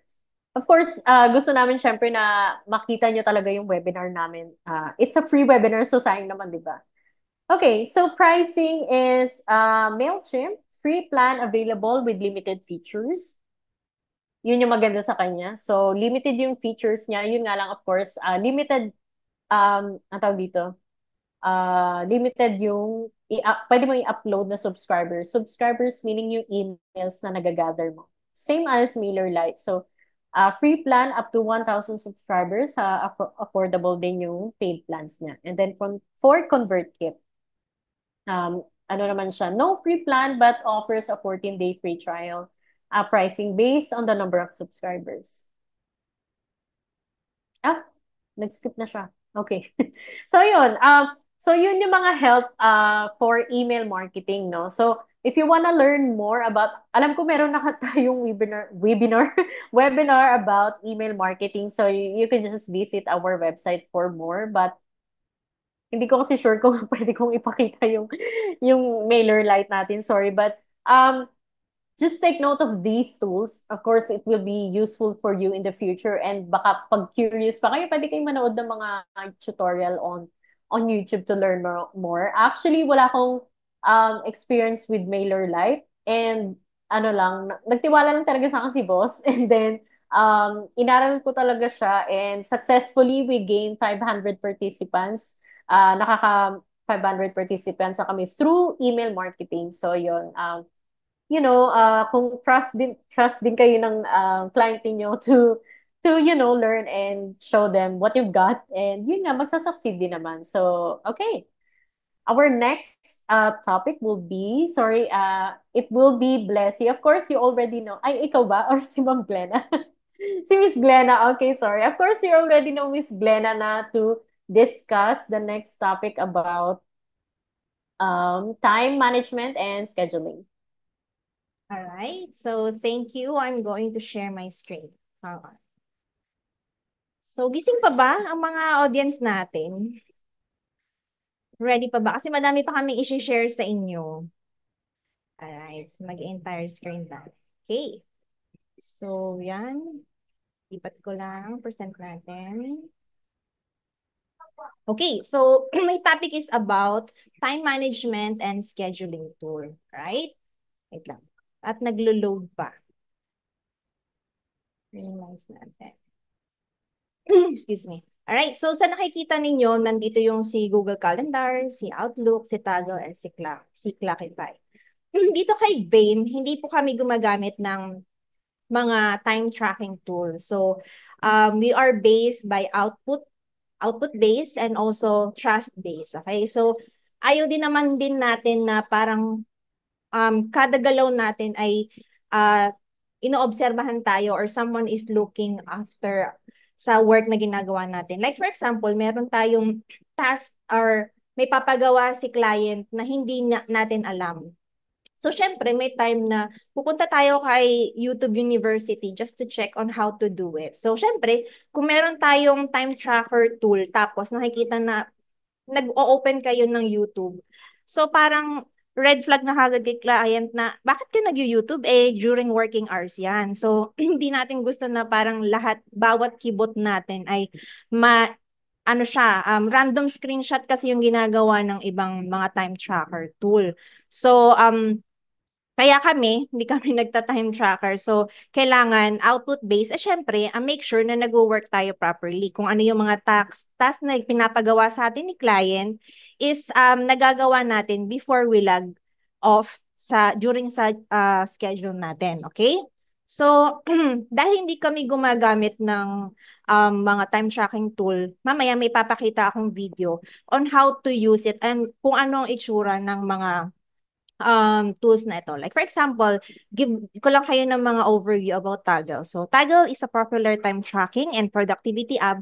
Of course, uh, gusto namin syempre na makita nyo talaga yung webinar namin. Uh, it's a free webinar, so sayang naman, diba Okay, so pricing is uh, MailChimp free plan available with limited features. Yun yung maganda sa kanya. So, limited yung features niya. Yun nga lang, of course, uh, limited, um, ang tawag dito, uh, limited yung, i ah, pwede mo i-upload na subscribers. Subscribers meaning yung emails na nagagather mo. Same as Miller Lite. So, uh, free plan up to 1,000 subscribers. Uh, affordable din yung paid plans niya. And then, from, for ConvertKit, um, ano naman siya, no free plan but offers a 14-day free trial. Uh, pricing based on the number of subscribers. Ah, nag-skip na siya. Okay. so, yun. Uh, so, yun yung mga help uh, for email marketing, no? So, if you wanna learn more about, alam ko meron na tayong webinar, webinar, webinar about email marketing. So, you, you can just visit our website for more. But hindi ko kasi sure kung pwede kong ipakita yung, yung mailer light natin. Sorry, but um, just take note of these tools. Of course, it will be useful for you in the future. And baka pag curious pa kayo, pwede kayong manood ng mga tutorial on on YouTube to learn more. Actually, wala akong um, experience with mailer light. And ano lang, nagtiwala lang talaga sa akin si boss. And then, um, inaral ko talaga siya. And successfully, we gained 500 participants uh, nakaka 500 participants na kami through email marketing. So yon um, you know, uh, kung trust din trust din kayo ng uh, client niyo to to you know learn and show them what you've got and yun nga magsasucceed din naman. So okay. Our next uh, topic will be, sorry, uh, it will be Blessy. Of course, you already know. Ay, ikaw ba? Or si Ma'am Glenna? si Miss Glenna. Okay, sorry. Of course, you already know Miss Glenna na to discuss the next topic about um, time management and scheduling. All right. So thank you. I'm going to share my screen. So gising pa ba ang mga audience natin? Ready pa ba? Kasi madami pa kaming i-share sa inyo. Alright. So mag-entire screen na. Okay. So yan. Ipat ko lang. Percent natin. Okay, so my topic is about time management and scheduling tool, right? Wait lang. At naglo-load pa. Minimize natin. Excuse me. Alright, so sa nakikita ninyo, nandito yung si Google Calendar, si Outlook, si Toggle, and si, Clock, si Clockify. Dito kay BAME, hindi po kami gumagamit ng mga time tracking tool. So, um, we are based by output output-based and also trust-based. Okay? So, ayaw din naman din natin na parang um, kada galaw natin ay uh, inoobserbahan tayo or someone is looking after sa work na ginagawa natin. Like for example, meron tayong task or may papagawa si client na hindi na, natin alam. So, syempre, may time na pupunta tayo kay YouTube University just to check on how to do it. So, syempre, kung meron tayong time tracker tool, tapos nakikita na nag-open o kayo ng YouTube. So, parang red flag na kagad kay client na, bakit ka nag-YouTube? Eh, during working hours yan. So, hindi natin gusto na parang lahat, bawat kibot natin ay ma, ano siya, um, random screenshot kasi yung ginagawa ng ibang mga time tracker tool. So, um, kaya kami, hindi kami nagta-time tracker. So, kailangan output-based. Eh, syempre, uh, make sure na nag-work tayo properly. Kung ano yung mga tasks, tasks na pinapagawa sa atin ni client is um, nagagawa natin before we log off sa during sa uh, schedule natin. Okay? So, dahil hindi kami gumagamit ng um, mga time tracking tool, mamaya may papakita akong video on how to use it and kung ano ang itsura ng mga um, tools na ito. Like for example, give ko lang kayo ng mga overview about Taggle. So Taggle is a popular time tracking and productivity app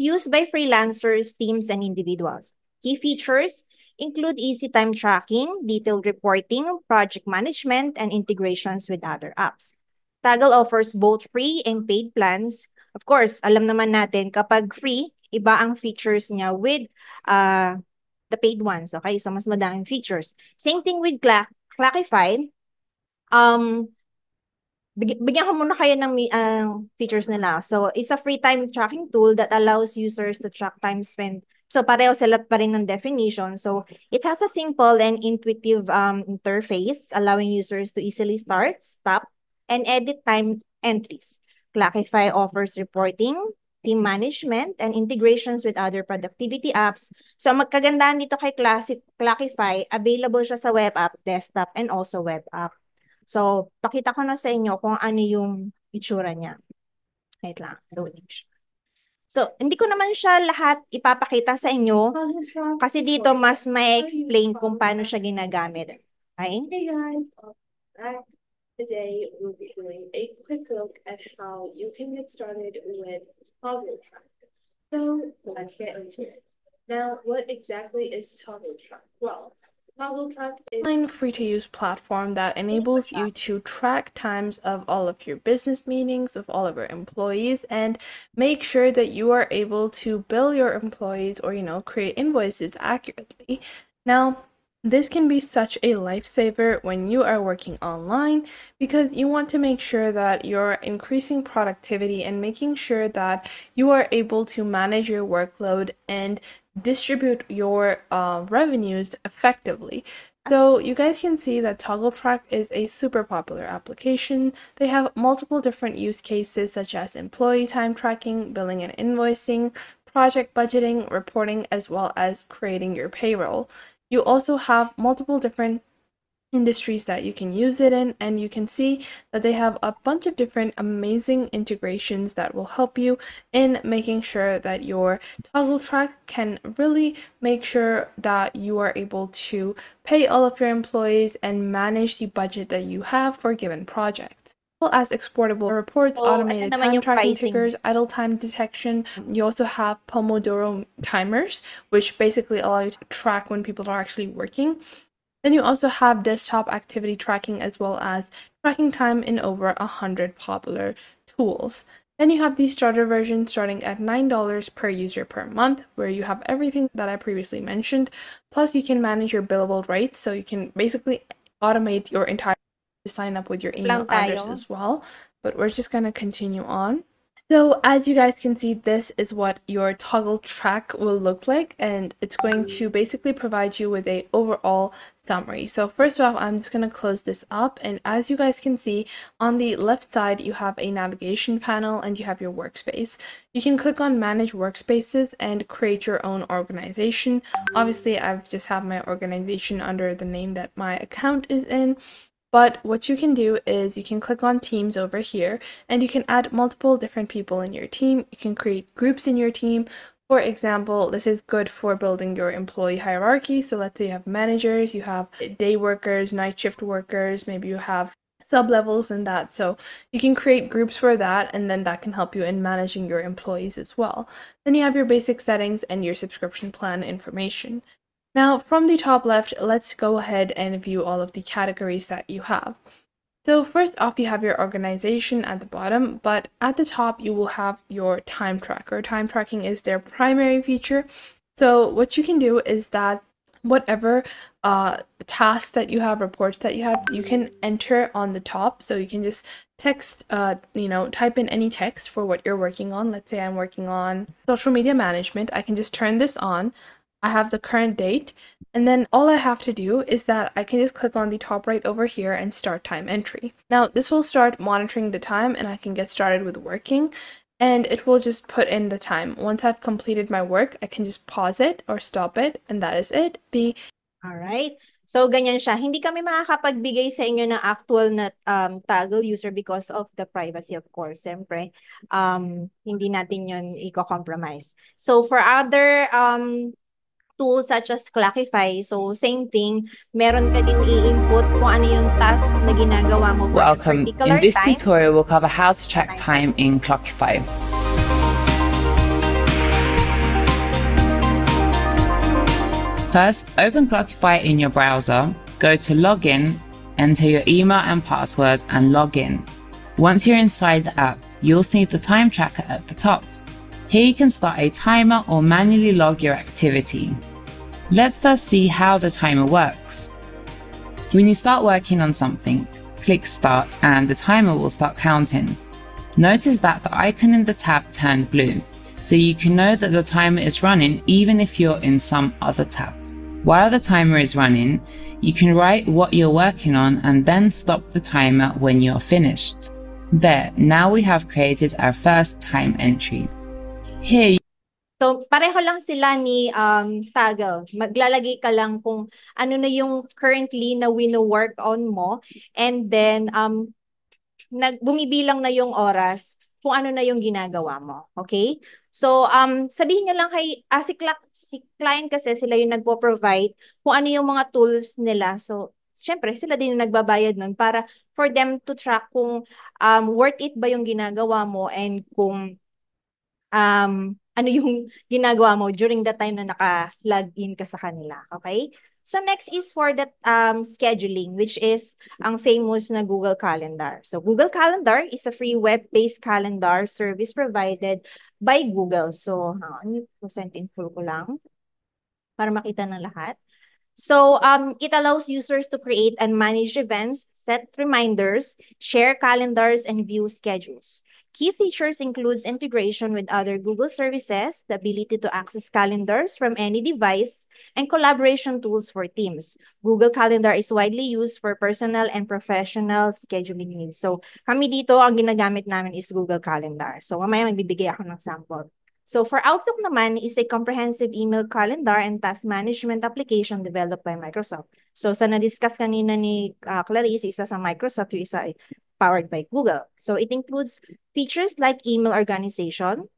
used by freelancers, teams, and individuals. Key features include easy time tracking, detailed reporting, project management, and integrations with other apps. Taggle offers both free and paid plans. Of course, alam naman natin kapag free, iba ang features niya with uh, the paid ones. Okay? So, mas madaming features. Same thing with Cla Clarify. Um, big bigyan ko muna kayo ng uh, features nila. So, it's a free time tracking tool that allows users to track time spent. So, pareho sila pa rin ng definition. So, it has a simple and intuitive um, interface allowing users to easily start, stop, and edit time entries. Clarify offers reporting, team management, and integrations with other productivity apps. So ang magkagandahan dito kay Classic, Clackify, available siya sa web app, desktop, and also web app. So pakita ko na sa inyo kung ano yung itsura niya. Wait lang, loading siya. So, hindi ko naman siya lahat ipapakita sa inyo kasi dito mas ma explain kung paano siya ginagamit. Okay? Hey guys. Oh, Today, we'll be doing a quick look at how you can get started with Track. So let's get into it. Now, what exactly is Track? Well, Track is a free-to-use platform that enables you to track times of all of your business meetings of all of your employees and make sure that you are able to bill your employees or, you know, create invoices accurately. Now, this can be such a lifesaver when you are working online because you want to make sure that you're increasing productivity and making sure that you are able to manage your workload and distribute your uh, revenues effectively. So you guys can see that ToggleTrack is a super popular application. They have multiple different use cases such as employee time tracking, billing and invoicing, project budgeting, reporting, as well as creating your payroll you also have multiple different industries that you can use it in and you can see that they have a bunch of different amazing integrations that will help you in making sure that your toggle track can really make sure that you are able to pay all of your employees and manage the budget that you have for a given project as exportable reports, oh, automated time tracking tickers, idle time detection. You also have Pomodoro timers, which basically allow you to track when people are actually working. Then you also have desktop activity tracking as well as tracking time in over 100 popular tools. Then you have the starter version starting at $9 per user per month, where you have everything that I previously mentioned. Plus, you can manage your billable rates, so you can basically automate your entire to sign up with your email address as well. But we're just going to continue on. So as you guys can see, this is what your toggle track will look like and it's going to basically provide you with a overall summary. So first off, I'm just going to close this up and as you guys can see, on the left side, you have a navigation panel and you have your workspace. You can click on manage workspaces and create your own organization. Obviously, I've just have my organization under the name that my account is in. But what you can do is you can click on teams over here and you can add multiple different people in your team. You can create groups in your team. For example, this is good for building your employee hierarchy. So let's say you have managers, you have day workers, night shift workers, maybe you have sub levels and that. So you can create groups for that, and then that can help you in managing your employees as well. Then you have your basic settings and your subscription plan information. Now from the top left, let's go ahead and view all of the categories that you have. So first off, you have your organization at the bottom, but at the top, you will have your time tracker. Time tracking is their primary feature. So what you can do is that whatever uh, tasks that you have, reports that you have, you can enter on the top. So you can just text, uh, you know, type in any text for what you're working on. Let's say I'm working on social media management. I can just turn this on I have the current date, and then all I have to do is that I can just click on the top right over here and start time entry. Now this will start monitoring the time and I can get started with working and it will just put in the time. Once I've completed my work, I can just pause it or stop it and that is it. The All right. So ganyan siya. Hindi kami makakapagbigay sa inyo na actual na um, toggle user because of the privacy of course. Siyempre, um, hindi natin yun i-compromise. So for other um, tools such as Clarify. So, same thing, meron ka i-input kung ano yung task na ginagawa mo for Welcome. particular In this time. tutorial, we'll cover how to track time in Clockify. First, open Clockify in your browser, go to Login, enter your email and password, and log in. Once you're inside the app, you'll see the time tracker at the top. Here you can start a timer or manually log your activity. Let's first see how the timer works. When you start working on something, click start and the timer will start counting. Notice that the icon in the tab turned blue, so you can know that the timer is running even if you're in some other tab. While the timer is running, you can write what you're working on and then stop the timer when you're finished. There, now we have created our first time entry. Here So, pareho lang sila ni um, Toggle. Maglalagay ka lang kung ano na yung currently na wino-work on mo. And then, um, nag, bumibilang na yung oras kung ano na yung ginagawa mo. Okay? So, um, sabihin nyo lang kay, ah, si, cl- si client kasi sila yung nagpo-provide kung ano yung mga tools nila. So, syempre, sila din yung nagbabayad nun para for them to track kung um, worth it ba yung ginagawa mo and kung um, ano yung ginagawa mo during the time na naka-log in ka sa kanila. Okay? So next is for the um, scheduling, which is ang famous na Google Calendar. So Google Calendar is a free web-based calendar service provided by Google. So, ano, present in full ko lang para makita ng lahat. So um, it allows users to create and manage events, set reminders, share calendars, and view schedules. Key features includes integration with other Google services, the ability to access calendars from any device, and collaboration tools for teams. Google Calendar is widely used for personal and professional scheduling needs. So kami dito, ang ginagamit namin is Google Calendar. So mamaya magbibigay ako ng sample. So for Outlook naman is a comprehensive email calendar and task management application developed by Microsoft. So sa na-discuss kanina ni uh, Clarice, isa sa Microsoft, yung isa powered by Google. So it includes features like email organization,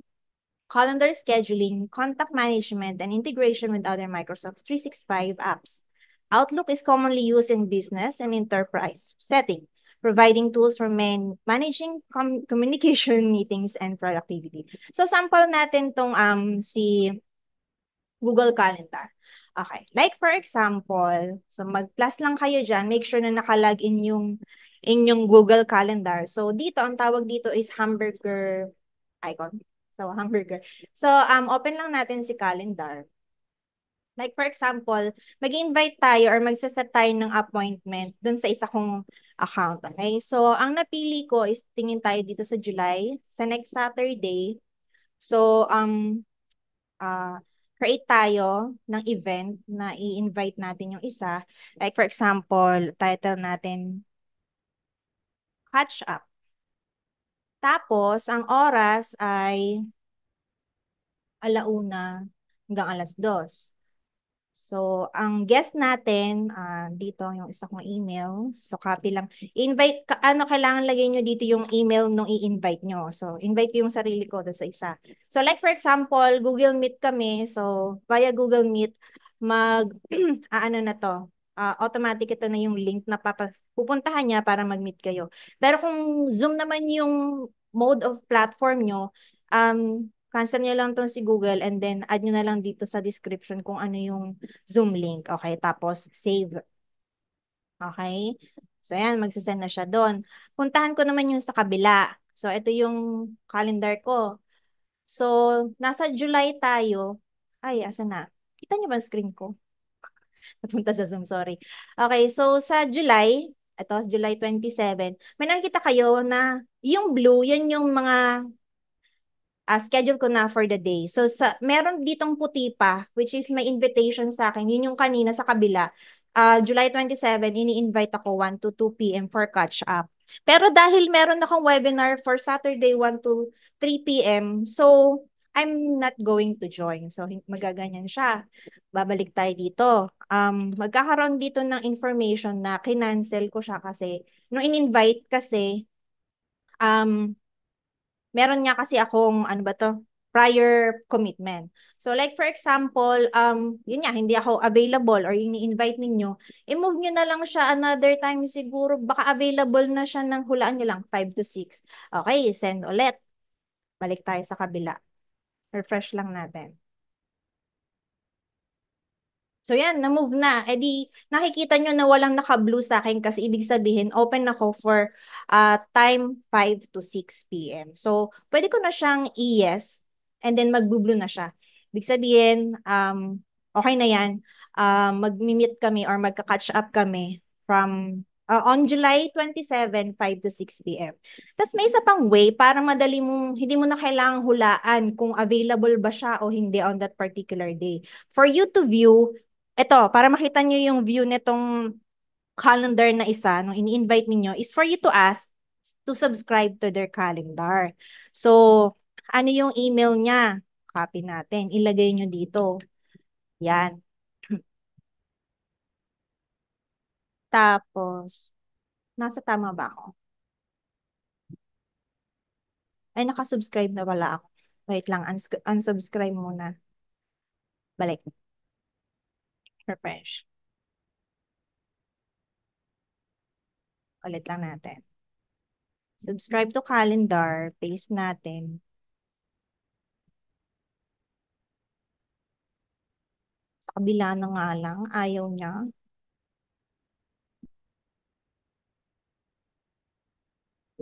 calendar scheduling, contact management, and integration with other Microsoft 365 apps. Outlook is commonly used in business and enterprise setting, providing tools for man managing com communication meetings and productivity. So sample natin tong um si Google Calendar. Okay. Like for example, so mag-plus lang kayo dyan, make sure na nakalagin yung inyong Google Calendar. So dito, ang tawag dito is hamburger icon. So hamburger. So um, open lang natin si calendar. Like for example, mag-invite tayo or magsaset tayo ng appointment dun sa isa kong account. Okay? So ang napili ko is tingin tayo dito sa July, sa next Saturday. So um, uh, create tayo ng event na i-invite natin yung isa. Like for example, title natin catch up. Tapos, ang oras ay alauna hanggang alas dos. So, ang guest natin, uh, dito yung isa kong email. So, copy lang. Invite, ka, ano, kailangan lagay nyo dito yung email nung i-invite nyo. So, invite yung sarili ko sa isa. So, like for example, Google Meet kami. So, via Google Meet, mag, ah, ano na to, uh, automatic ito na yung link na papas- pupuntahan niya para mag-meet kayo. Pero kung Zoom naman yung mode of platform nyo, um, cancel nyo lang itong si Google and then add nyo na lang dito sa description kung ano yung Zoom link. Okay, tapos save. Okay? So, ayan, magsasend na siya doon. Puntahan ko naman yung sa kabila. So, ito yung calendar ko. So, nasa July tayo. Ay, asa na? Kita niyo ba ang screen ko? napunta sa Zoom, sorry. Okay, so sa July, ito, July 27, may nakita kayo na yung blue, yun yung mga uh, schedule ko na for the day. So sa meron ditong puti pa which is my invitation sa akin. Yun yung kanina sa kabila. Uh, July 27, ini-invite ako 1 to 2 p.m. for catch up. Pero dahil meron akong webinar for Saturday 1 to 3 p.m. So I'm not going to join. So, magaganyan siya. Babalik tayo dito. Um, magkakaroon dito ng information na kinancel ko siya kasi, no in-invite kasi, um, meron nga kasi akong, ano ba to, prior commitment. So like for example, um, yun nga, hindi ako available or ini-invite ninyo, i-move nyo na lang siya another time siguro, baka available na siya ng hulaan nyo lang, 5 to 6. Okay, send ulit. Balik tayo sa kabila. Refresh lang natin. So yan, na-move na. E di, nakikita nyo na walang naka-blue sa akin kasi ibig sabihin, open ako for uh, time 5 to 6 p.m. So, pwede ko na siyang i-yes and then mag-blue na siya. Ibig sabihin, um, okay na yan. Uh, ah, mag-meet kami or magka-catch up kami from uh, on July 27, 5 to 6 p.m. Tapos may isa pang way para madali mong, hindi mo na kailangang hulaan kung available ba siya o hindi on that particular day. For you to view, ito, para makita nyo yung view nitong calendar na isa, nung ini-invite ninyo, is for you to ask to subscribe to their calendar. So, ano yung email niya? Copy natin. Ilagay nyo dito. Yan. Tapos, nasa tama ba ako? Ay, nakasubscribe na wala ako. Wait lang, uns unsubscribe muna. Balik. Refresh. Ulit lang natin. Subscribe to calendar. Paste natin. Sa kabila na nga lang. Ayaw niya.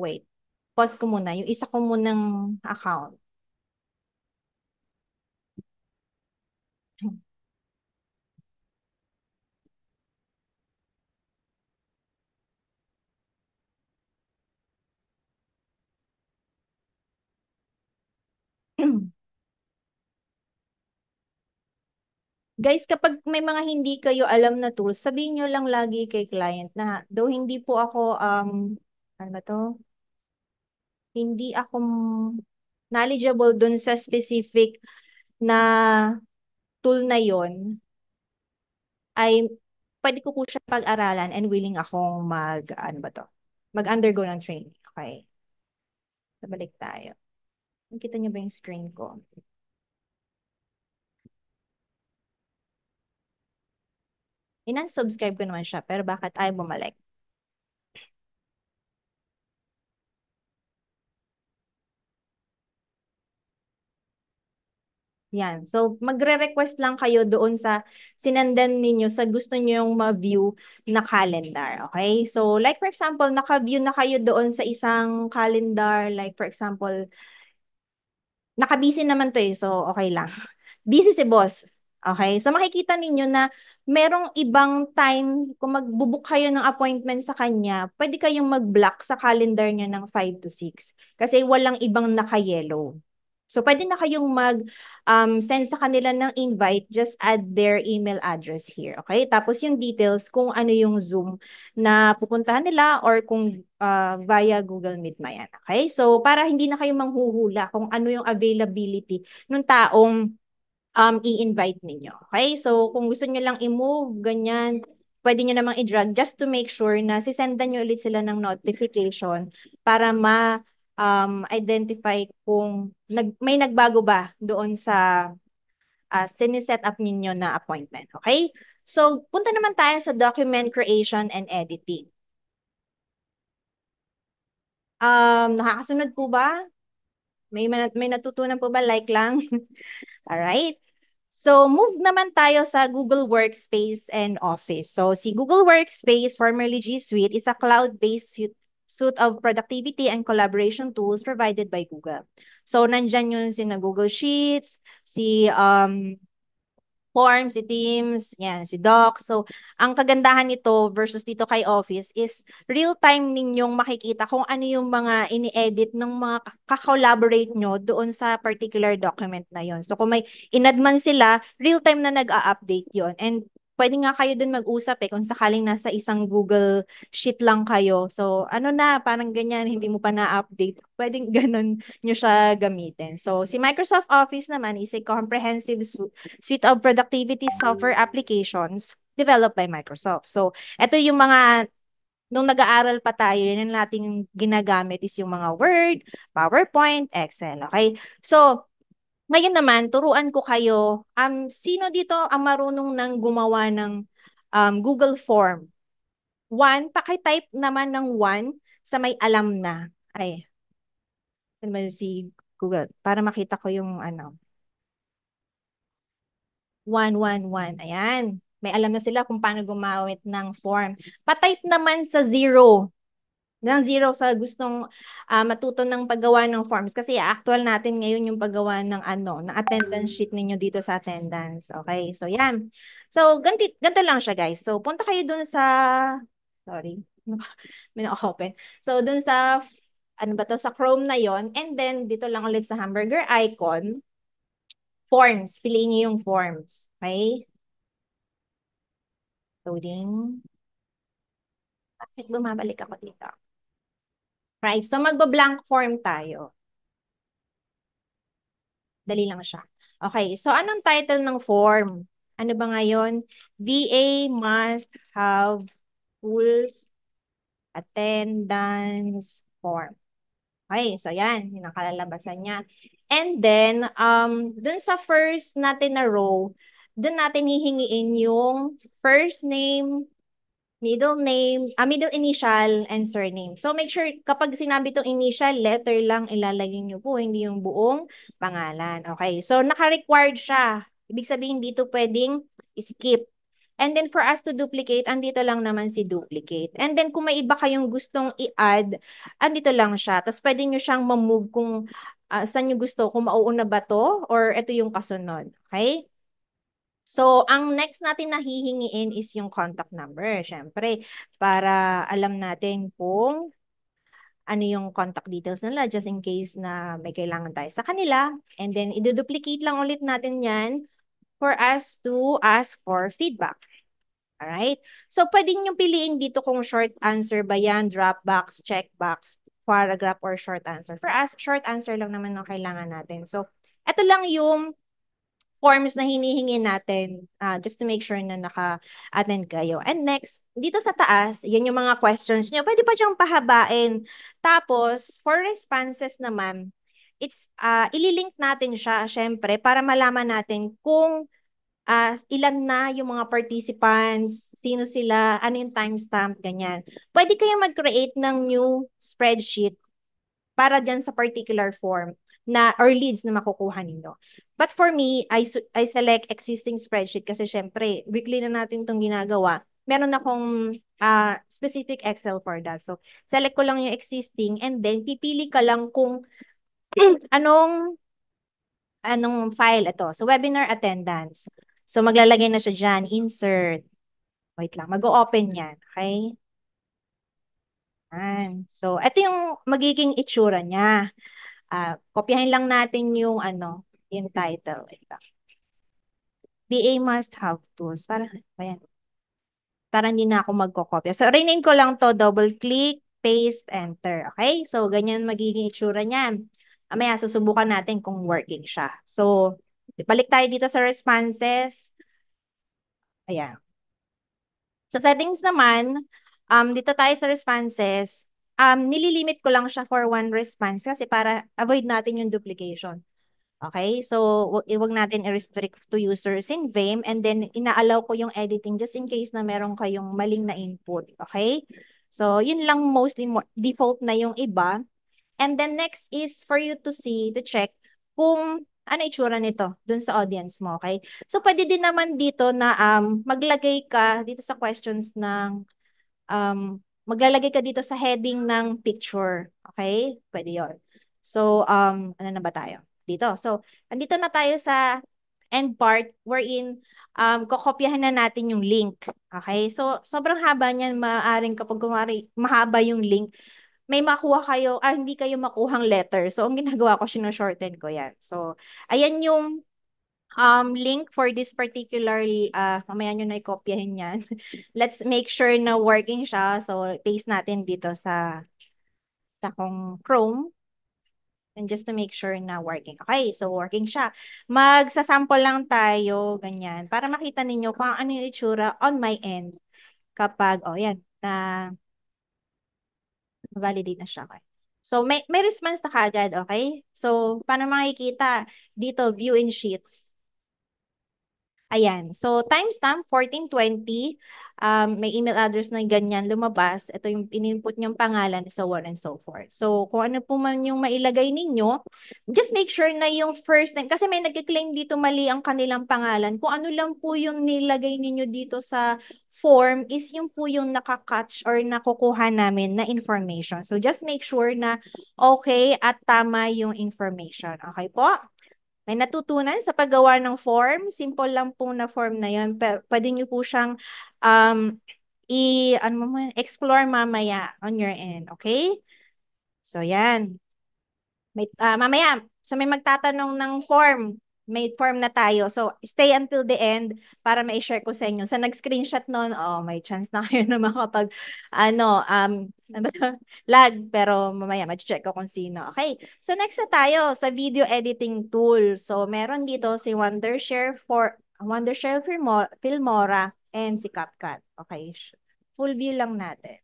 wait, pause ko muna. Yung isa ko munang account. Guys, kapag may mga hindi kayo alam na tools, sabihin nyo lang lagi kay client na, though hindi po ako, um, ano ba to? hindi ako knowledgeable dun sa specific na tool na yon ay pwede ko po siya pag-aralan and willing akong mag, ano ba to? Mag-undergo ng training. Okay. Sabalik tayo. Nakita niyo ba yung screen ko? Inan-subscribe ko naman siya, pero bakit ay bumalik? Yan. So, magre-request lang kayo doon sa sinandan ninyo sa gusto nyo yung ma-view na calendar. Okay? So, like for example, naka-view na kayo doon sa isang calendar. Like for example, naka-busy naman to eh. So, okay lang. Busy si boss. Okay? So, makikita ninyo na merong ibang time, kung magbubook kayo ng appointment sa kanya, pwede kayong mag-block sa calendar niya ng 5 to 6. Kasi walang ibang naka-yellow. So, pwede na kayong mag-send um, sa kanila ng invite. Just add their email address here, okay? Tapos yung details kung ano yung Zoom na pupuntahan nila or kung uh, via Google Meet na yan, okay? So, para hindi na kayo manghuhula kung ano yung availability ng taong um, i-invite ninyo, okay? So, kung gusto nyo lang i-move, ganyan, pwede nyo namang i-drag just to make sure na sisendan nyo ulit sila ng notification para ma- um, identify kung nag, may nagbago ba doon sa uh, siniset up ninyo na appointment. Okay? So, punta naman tayo sa document creation and editing. Um, nakakasunod po ba? May, may natutunan po ba? Like lang? Alright. So, move naman tayo sa Google Workspace and Office. So, si Google Workspace, formerly G Suite, is a cloud-based suite of productivity and collaboration tools provided by Google. So, nandyan yun si na Google Sheets, si um, Forms, si Teams, yan, si Docs. So, ang kagandahan nito versus dito kay Office is real-time ninyong makikita kung ano yung mga ini-edit ng mga kakakollaborate nyo doon sa particular document na yon. So, kung may inadman sila, real-time na nag-a-update yon And pwede nga kayo dun mag-usap eh kung sakaling nasa isang Google Sheet lang kayo. So, ano na, parang ganyan, hindi mo pa na-update. Pwedeng ganun nyo siya gamitin. So, si Microsoft Office naman is a comprehensive su- suite of productivity software applications developed by Microsoft. So, ito yung mga nung nag-aaral pa tayo, yun yung natin ginagamit is yung mga Word, PowerPoint, Excel, okay? So, ngayon naman, turuan ko kayo, um, sino dito ang marunong ng gumawa ng um, Google Form? One, pakitype naman ng one sa may alam na. Ay, si Google, para makita ko yung ano. One, one, one. Ayan. May alam na sila kung paano gumawit ng form. Patype naman sa zero ng zero sa gustong uh, matuto ng paggawa ng forms kasi actual natin ngayon yung paggawa ng ano, ng attendance mm. sheet ninyo dito sa attendance. Okay? So yan. So ganti ganto lang siya guys. So punta kayo dun sa sorry. May open. So dun sa ano ba to sa Chrome na yon and then dito lang ulit sa hamburger icon forms. Piliin niyo yung forms. Okay? Loading. Bakit bumabalik ako dito? Right? So magba-blank form tayo. Dali lang siya. Okay, so anong title ng form? Ano ba ngayon? VA must have rules attendance form. Okay, so yan, Yung nakalalabasan kalalabasan niya. And then, um, dun sa first natin na row, dun natin hihingiin yung first name, middle name, uh, middle initial, and surname. So make sure kapag sinabi itong initial, letter lang ilalagay niyo po, hindi yung buong pangalan. Okay, so naka-required siya. Ibig sabihin dito pwedeng skip. And then for us to duplicate, andito lang naman si duplicate. And then kung may iba kayong gustong i-add, andito lang siya. Tapos pwede nyo siyang mamove kung uh, saan nyo gusto, kung mauuna ba to or ito yung kasunod. Okay? So, ang next natin na hihingiin is yung contact number, syempre, para alam natin kung ano yung contact details nila just in case na may kailangan tayo sa kanila. And then, iduduplicate lang ulit natin yan for us to ask for feedback. Alright? So, pwede nyo piliin dito kung short answer ba yan, drop Dropbox, checkbox, paragraph, or short answer. For us, short answer lang naman ang kailangan natin. So, ito lang yung forms na hinihingi natin uh, just to make sure na naka-attend kayo. And next, dito sa taas, yan yung mga questions nyo. Pwede pa siyang pahabain. Tapos, for responses naman, it's uh, ililink natin siya, syempre, para malaman natin kung uh, ilan na yung mga participants, sino sila, ano yung timestamp, ganyan. Pwede kayong mag-create ng new spreadsheet para dyan sa particular form na or leads na makukuha ninyo. But for me, I, I select existing spreadsheet kasi syempre, weekly na natin itong ginagawa. Meron akong uh, specific Excel for that. So, select ko lang yung existing and then pipili ka lang kung anong anong file ito. So, webinar attendance. So, maglalagay na siya dyan. Insert. Wait lang. Mag-open yan. Okay? Yan. So, ito yung magiging itsura niya uh, kopyahin lang natin yung ano, yung title. Ito. BA must have tools. Parang, ayan. Para hindi na ako magkokopya. So, rename ko lang to. Double click, paste, enter. Okay? So, ganyan magiging itsura niyan. Amaya, susubukan natin kung working siya. So, balik tayo dito sa responses. Ayan. Sa settings naman, um, dito tayo sa responses um, nililimit ko lang siya for one response kasi para avoid natin yung duplication. Okay? So, iwag eh, natin i-restrict to users in VAME and then inaalaw ko yung editing just in case na meron kayong maling na input. Okay? So, yun lang mostly default na yung iba. And then next is for you to see, to check kung ano itsura nito dun sa audience mo. Okay? So, pwede din naman dito na um, maglagay ka dito sa questions ng um, maglalagay ka dito sa heading ng picture. Okay? Pwede yon. So, um, ano na ba tayo? Dito. So, andito na tayo sa end part wherein um, kokopyahan na natin yung link. Okay? So, sobrang haba niyan. Maaaring kapag kumari, mahaba yung link, may makuha kayo, ah, hindi kayo makuhang letter. So, ang ginagawa ko, sinashorten ko yan. So, ayan yung um, link for this particular, uh, mamaya nyo na i-copyahin yan. Let's make sure na working siya. So, paste natin dito sa, sa kong Chrome. And just to make sure na working. Okay, so working siya. Magsasample lang tayo, ganyan, para makita ninyo kung ano yung itsura on my end. Kapag, oh, yan, na validate na siya. Okay. So, may, may response na kagad, okay? So, paano makikita dito, view in sheets. Ayan. So, timestamp 1420. Um, may email address na ganyan lumabas. Ito yung in-input niyong pangalan, so on and so forth. So, kung ano po man yung mailagay ninyo, just make sure na yung first name, kasi may nagkiklaim dito mali ang kanilang pangalan. Kung ano lang po yung nilagay ninyo dito sa form is yung po yung nakakatch or nakukuha namin na information. So, just make sure na okay at tama yung information. Okay po? may natutunan sa paggawa ng form. Simple lang po na form na yon pero pwede niyo po siyang um, i ano mo explore mamaya on your end, okay? So yan. May, uh, mamaya, sa so may magtatanong ng form, may form na tayo. So, stay until the end para ma-share ko sa inyo. Sa nag-screenshot noon, oh, may chance na kayo na makapag, ano, um, lag, pero mamaya, mag-check ko kung sino. Okay, so next na tayo sa video editing tool. So, meron dito si Wondershare for Wondershare Filmora and si CapCut. Okay, full view lang natin.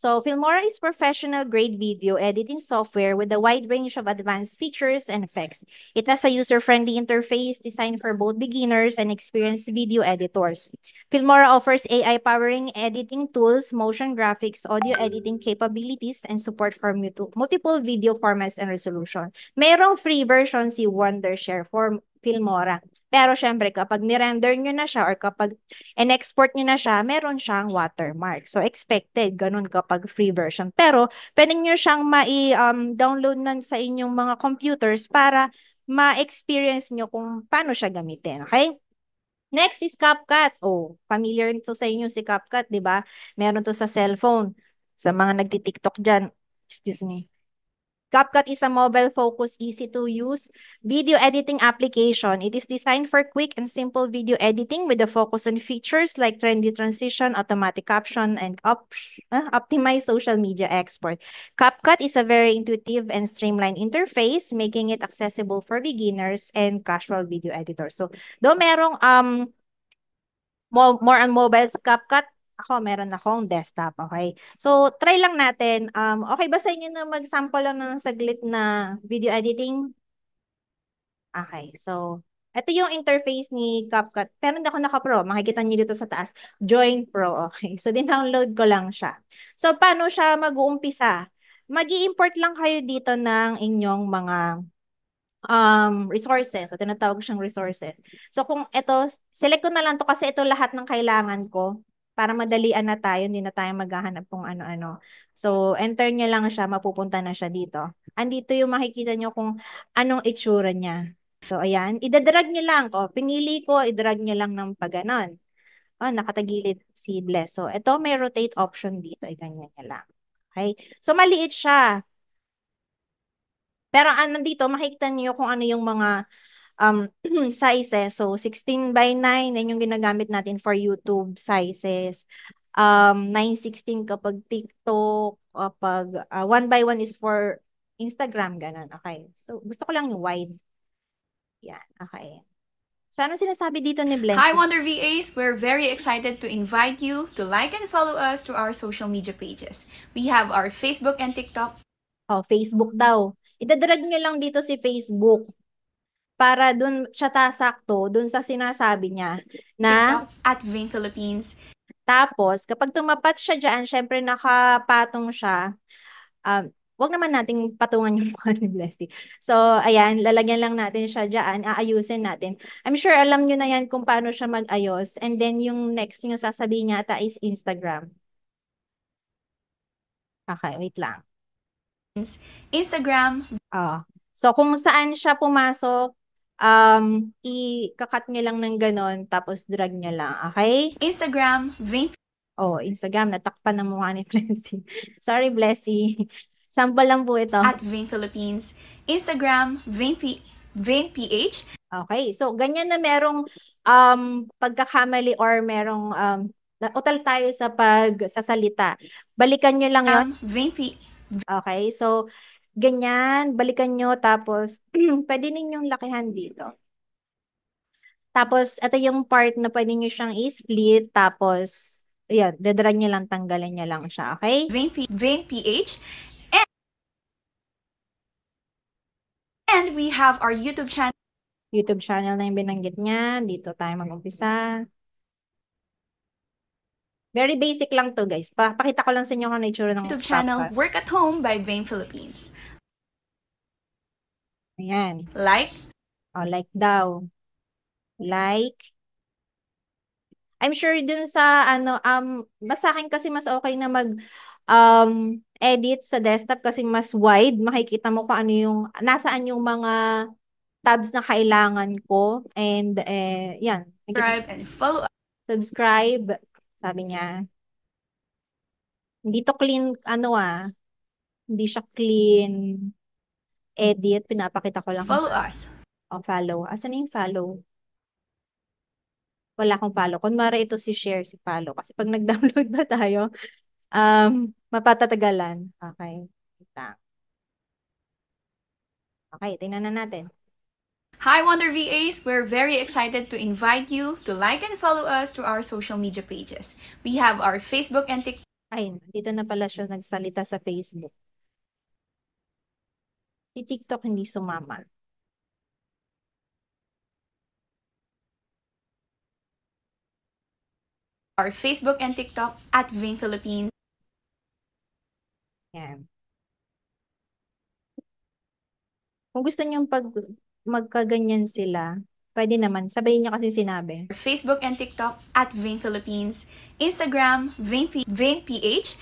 So Filmora is professional grade video editing software with a wide range of advanced features and effects. It has a user-friendly interface designed for both beginners and experienced video editors. Filmora offers AI-powering editing tools, motion graphics, audio editing capabilities, and support for multiple video formats and resolution. Merong free version si Wondershare for Filmora. Pero syempre, kapag nirender nyo na siya or kapag in-export nyo na siya, meron siyang watermark. So, expected, ganun kapag free version. Pero, pwede nyo siyang ma-download um, na sa inyong mga computers para ma-experience nyo kung paano siya gamitin. Okay? Next is CapCut. Oh, familiar nito sa inyo si CapCut, di ba? Meron to sa cellphone. Sa mga nagtitiktok dyan. Excuse me. CapCut is a mobile focus, easy easy-to-use video editing application. It is designed for quick and simple video editing with a focus on features like trendy transition, automatic caption, and op uh, optimized social media export. CapCut is a very intuitive and streamlined interface, making it accessible for beginners and casual video editors. So, do merong um, more, more on mobile CapCut ako, meron akong desktop, okay? So, try lang natin. Um, okay ba sa inyo na mag-sample lang ng saglit na video editing? Okay, so, ito yung interface ni CapCut. Pero hindi ako naka-pro. Makikita niyo dito sa taas. Join Pro, okay? So, din-download ko lang siya. So, paano siya mag-uumpisa? mag import lang kayo dito ng inyong mga um, resources. So, tinatawag siyang resources. So, kung ito, select ko na lang to kasi ito lahat ng kailangan ko para madalian na tayo, hindi na tayo maghahanap kung ano-ano. So, enter nyo lang siya, mapupunta na siya dito. Andito yung makikita nyo kung anong itsura niya. So, ayan. Idadrag nyo lang. ko. pinili ko, idrag nyo lang ng pagganon. O, nakatagilid si Bless. So, ito may rotate option dito. Ay, ganyan nyo lang. Okay? So, maliit siya. Pero ah, nandito, makikita nyo kung ano yung mga um, sizes. So, 16 by 9, yan yung ginagamit natin for YouTube sizes. Um, 9-16 kapag TikTok, kapag uh, ah, 1 by 1 is for Instagram, ganun. Okay. So, gusto ko lang yung wide. Yan, okay. So, ano sinasabi dito ni Blend? Hi, Wonder VAs! We're very excited to invite you to like and follow us to our social media pages. We have our Facebook and TikTok. Oh, Facebook daw. Idadrag nyo lang dito si Facebook para dun siya tasakto dun sa sinasabi niya na TikTok at Vin Philippines. Tapos, kapag tumapat siya dyan, syempre nakapatong siya. Um, wag naman nating patungan yung mukha ni Blessy. So, ayan, lalagyan lang natin siya dyan, aayusin natin. I'm sure alam nyo na yan kung paano siya mag-ayos. And then, yung next yung sasabihin niya ata is Instagram. Okay, wait lang. Instagram. Oh. So, kung saan siya pumasok, um, i-cut niya lang ng ganon, tapos drag niya lang, okay? Instagram, Vin... Oh, Instagram, natakpan ng mukha ni Blessy. Sorry, Blessy. Sample lang po ito. At Vain Philippines. Instagram, Vain, P- PH. Okay, so ganyan na merong um, pagkakamali or merong um, utal tayo sa pag pagsasalita. Balikan nyo lang yun. Um, Vain Okay, so Ganyan, balikan nyo, tapos pwede ninyong lakihan dito. Tapos, ito yung part na pwede nyo siyang i-split, tapos, yan, dadrag nyo lang, tanggalan nyo lang siya, okay? Drain, drain pH. And, and we have our YouTube channel. YouTube channel na yung binanggit niya. Dito tayo mag-umpisa. Very basic lang to guys. Pa pakita ko lang sa inyo kung ano ng YouTube channel podcast. Work at Home by Vane Philippines. Ayan. Like? Oh, like daw. Like. I'm sure dun sa ano um mas sa akin kasi mas okay na mag um edit sa desktop kasi mas wide makikita mo pa ano yung nasaan yung mga tabs na kailangan ko and eh yan subscribe and follow up subscribe sabi niya, hindi to clean, ano ah, hindi siya clean edit. Pinapakita ko lang. Follow us. O, oh, follow. Asan yung follow? Wala akong follow. Kunwari ito si share, si follow. Kasi pag nag-download ba tayo, um, mapatatagalan. Okay. Kita. Okay, tingnan na natin. Hi Wonder VAs! We're very excited to invite you to like and follow us through our social media pages. We have our Facebook and TikTok. Ay, dito na pala siya nagsalita sa Facebook. Si TikTok hindi sumama. Our Facebook and TikTok at Ving Philippines. Yan. Kung gusto niyong pag magkaganyan sila, pwede naman. Sabihin niyo kasi sinabi. Facebook and TikTok at Vain Philippines, Instagram, Vain, P- Vain PH,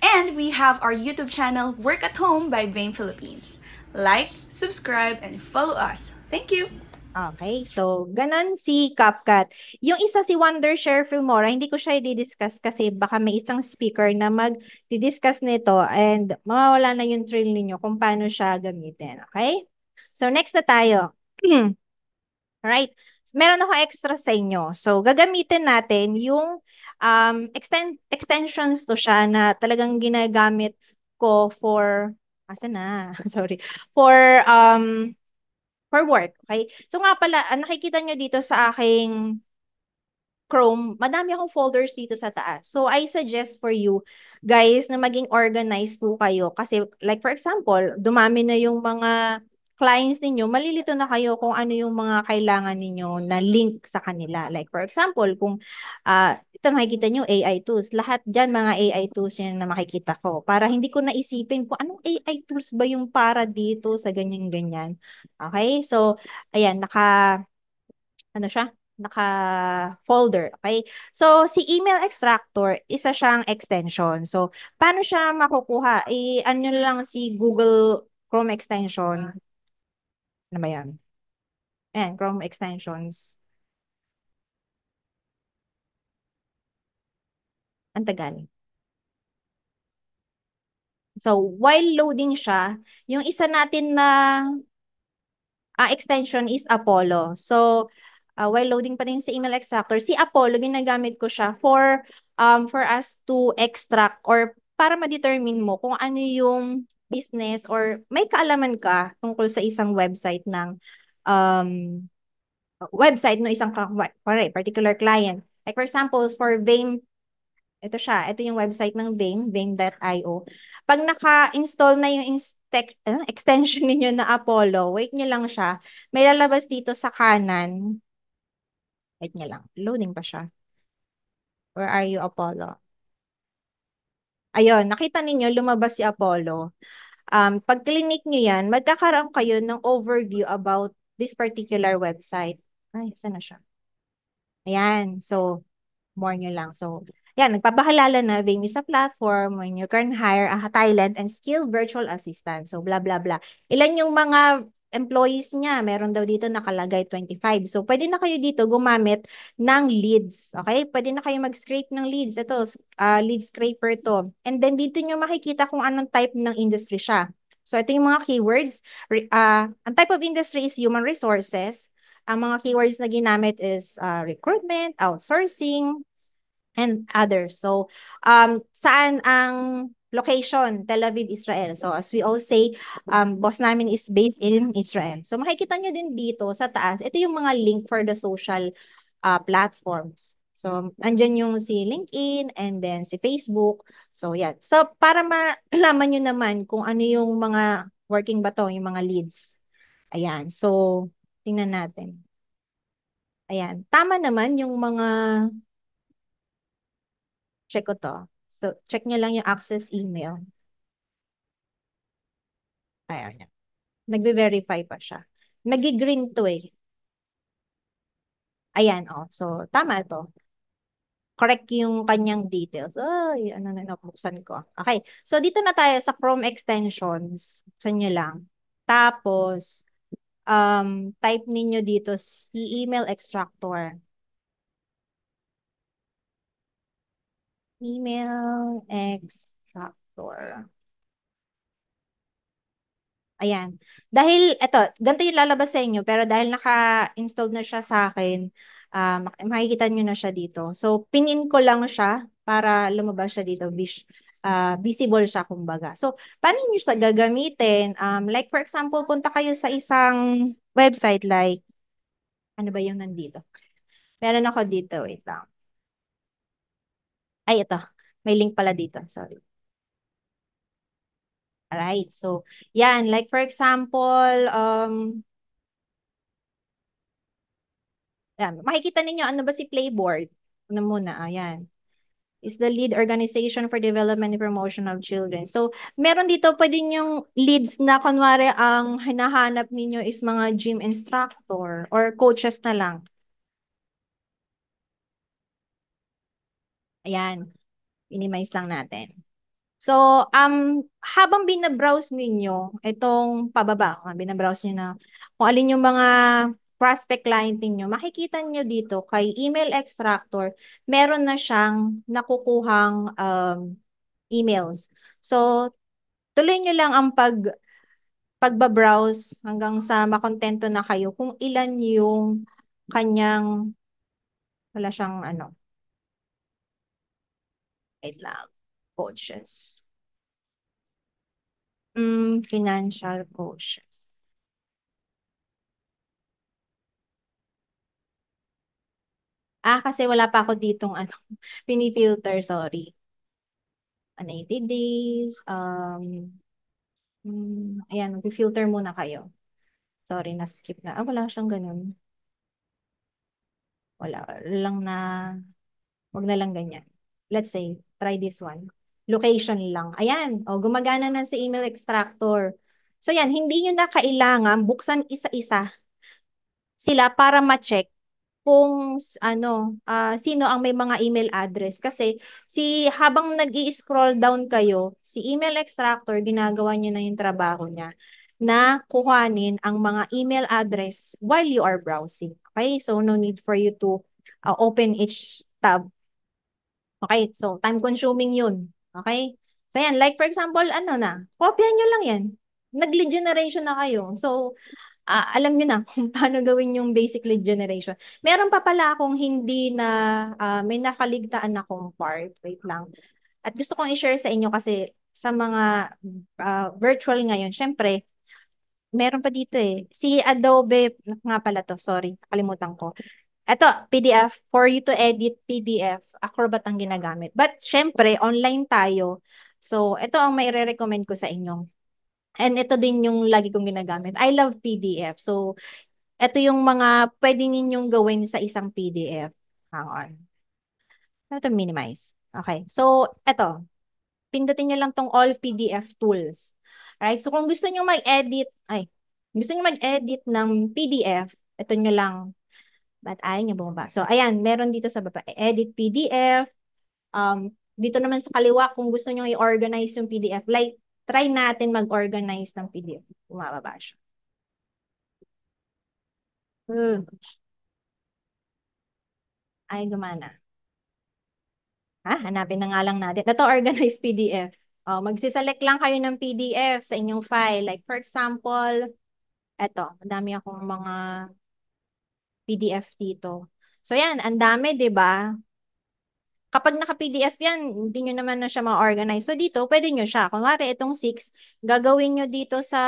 and we have our YouTube channel, Work at Home by Vain Philippines. Like, subscribe, and follow us. Thank you! Okay, so ganun si CapCut. Yung isa si Wonder Share Filmora, hindi ko siya i-discuss kasi baka may isang speaker na mag-discuss nito and mawawala na yung thrill ninyo kung paano siya gamitin, okay? So, next na tayo. right? Meron ako extra sa inyo. So, gagamitin natin yung um, extend, extensions to siya na talagang ginagamit ko for, asa na? Sorry. For, um, for work. Okay? So, nga pala, nakikita nyo dito sa aking Chrome, madami akong folders dito sa taas. So, I suggest for you, guys, na maging organized po kayo. Kasi, like for example, dumami na yung mga clients ninyo, malilito na kayo kung ano yung mga kailangan ninyo na link sa kanila. Like for example, kung uh, ito nakikita nyo, AI tools. Lahat dyan mga AI tools yan na makikita ko. Para hindi ko naisipin kung anong AI tools ba yung para dito sa ganyan-ganyan. Okay? So, ayan, naka, ano siya? naka-folder, okay? So, si email extractor, isa siyang extension. So, paano siya makukuha? I, ano lang si Google Chrome extension na ano Miami. And Chrome extensions. Ang tagal. So, while loading siya, yung isa natin na uh, extension is Apollo. So, uh, while loading pa din si email extractor, si Apollo, ginagamit ko siya for, um, for us to extract or para ma-determine mo kung ano yung business or may kaalaman ka tungkol sa isang website ng um, website ng no, isang correct, particular client. Like for example, for Vame, ito siya, ito yung website ng Vame, vame.io. Pag naka-install na yung inst- tech, uh, extension niyo na Apollo, wait niyo lang siya. May lalabas dito sa kanan. Wait niyo lang. Loading pa siya. Where are you, Apollo? Ayun, nakita ninyo, lumabas si Apollo. Um, pag clinic nyo yan, magkakaroon kayo ng overview about this particular website. Ay, saan na siya? Ayan, so, more nyo lang. So, yan, nagpapahalala na Vame is platform when you can hire a talent and skilled virtual assistant. So, blah, blah, blah. Ilan yung mga employees niya. Meron daw dito nakalagay 25. So, pwede na kayo dito gumamit ng leads. Okay? Pwede na kayo mag-scrape ng leads. Ito, uh, lead scraper to. And then, dito nyo makikita kung anong type ng industry siya. So, ito yung mga keywords. Uh, ang type of industry is human resources. Ang mga keywords na ginamit is uh, recruitment, outsourcing, and others. So, um, saan ang location, Tel Aviv, Israel. So as we all say, um, boss namin is based in Israel. So makikita nyo din dito sa taas, ito yung mga link for the social uh, platforms. So andyan yung si LinkedIn and then si Facebook. So yan. So para malaman nyo naman kung ano yung mga working ba to, yung mga leads. Ayan. So tingnan natin. Ayan. Tama naman yung mga check ko to. So, check nyo lang yung access email. Ayan. Nagbe-verify pa siya. Magi-green to eh. Ayan, oh. So, tama ito. Correct yung kanyang details. Ay, ano na napuksan ko. Okay. So, dito na tayo sa Chrome extensions. Sa nyo lang. Tapos, um, type ninyo dito si email extractor. Email extractor. Ayan. Dahil, ito, ganito yung lalabas sa inyo, pero dahil naka-installed na siya sa akin, uh, makikita nyo na siya dito. So, pinin ko lang siya para lumabas siya dito. uh, visible siya, kumbaga. So, paano nyo siya gagamitin? Um, like, for example, punta kayo sa isang website like, ano ba yung nandito? Meron ako dito, wait lang. Ay, ito. May link pala dito. Hmm. Sorry. Alright. So, yan. Like, for example, um, yan. makikita ninyo ano ba si Playboard. Ano muna. Ayan. Ah, is the lead organization for development and promotion of children. So, meron dito pwede yung leads na kunwari ang hinahanap ninyo is mga gym instructor or coaches na lang. Ayan, minimize lang natin. So, um, habang binabrowse ninyo, itong pababa, binabrowse nyo na kung alin yung mga prospect client ninyo, makikita nyo dito kay email extractor, meron na siyang nakukuhang um, emails. So, tuloy nyo lang ang pag pagbabrowse hanggang sa makontento na kayo kung ilan yung kanyang wala siyang ano lang. Coaches. Mm, financial coaches. Ah, kasi wala pa ako ditong ano, pinifilter, sorry. Ano, 80 days, um, mm, ayan, mag-filter muna kayo. Sorry, na-skip na. Ah, wala siyang ganun. Wala, lang na, wag na lang ganyan. Let's say, try this one. Location lang. Ayan, o, oh, gumagana na si email extractor. So yan, hindi nyo na kailangan buksan isa-isa sila para ma-check kung ano uh, sino ang may mga email address kasi si habang nag-i-scroll down kayo si email extractor ginagawa niya na yung trabaho niya na kuhanin ang mga email address while you are browsing okay so no need for you to uh, open each tab Okay, so time-consuming yun. Okay? So yan, like for example, ano na, kopyahan nyo lang yan. Nag-lead generation na kayo. So, uh, alam nyo na kung paano gawin yung basic lead generation. Meron pa pala akong hindi na, uh, may nakaligtaan na akong part. Wait lang. At gusto kong i-share sa inyo kasi sa mga uh, virtual ngayon, syempre, meron pa dito eh. Si Adobe, nga pala to, sorry, kalimutan ko. Ito, PDF, for you to edit PDF Acrobat ang ginagamit. But syempre, online tayo. So, ito ang may recommend ko sa inyo. And ito din yung lagi kong ginagamit. I love PDF. So, ito yung mga pwede ninyong gawin sa isang PDF. Hang on. Ito ano minimize. Okay. So, ito. Pindutin nyo lang tong all PDF tools. Alright? So, kung gusto nyo mag-edit, ay, gusto nyo mag-edit ng PDF, ito nyo lang But ayaw niya bumaba. So, ayan, meron dito sa baba. Edit PDF. Um, dito naman sa kaliwa, kung gusto niyo i-organize yung PDF, like, try natin mag-organize ng PDF. Bumababa siya. Hmm. Ay, gumana. Ha? Ah, hanapin na nga lang natin. Ito, organize PDF. Oh, magsiselect lang kayo ng PDF sa inyong file. Like for example, eto, madami akong mga pdf dito. So yan, ang dami, 'di ba? Kapag naka-PDF yan, hindi niyo naman na siya ma-organize. So dito, pwede niyo siya. Kunwari, itong 6, gagawin niyo dito sa,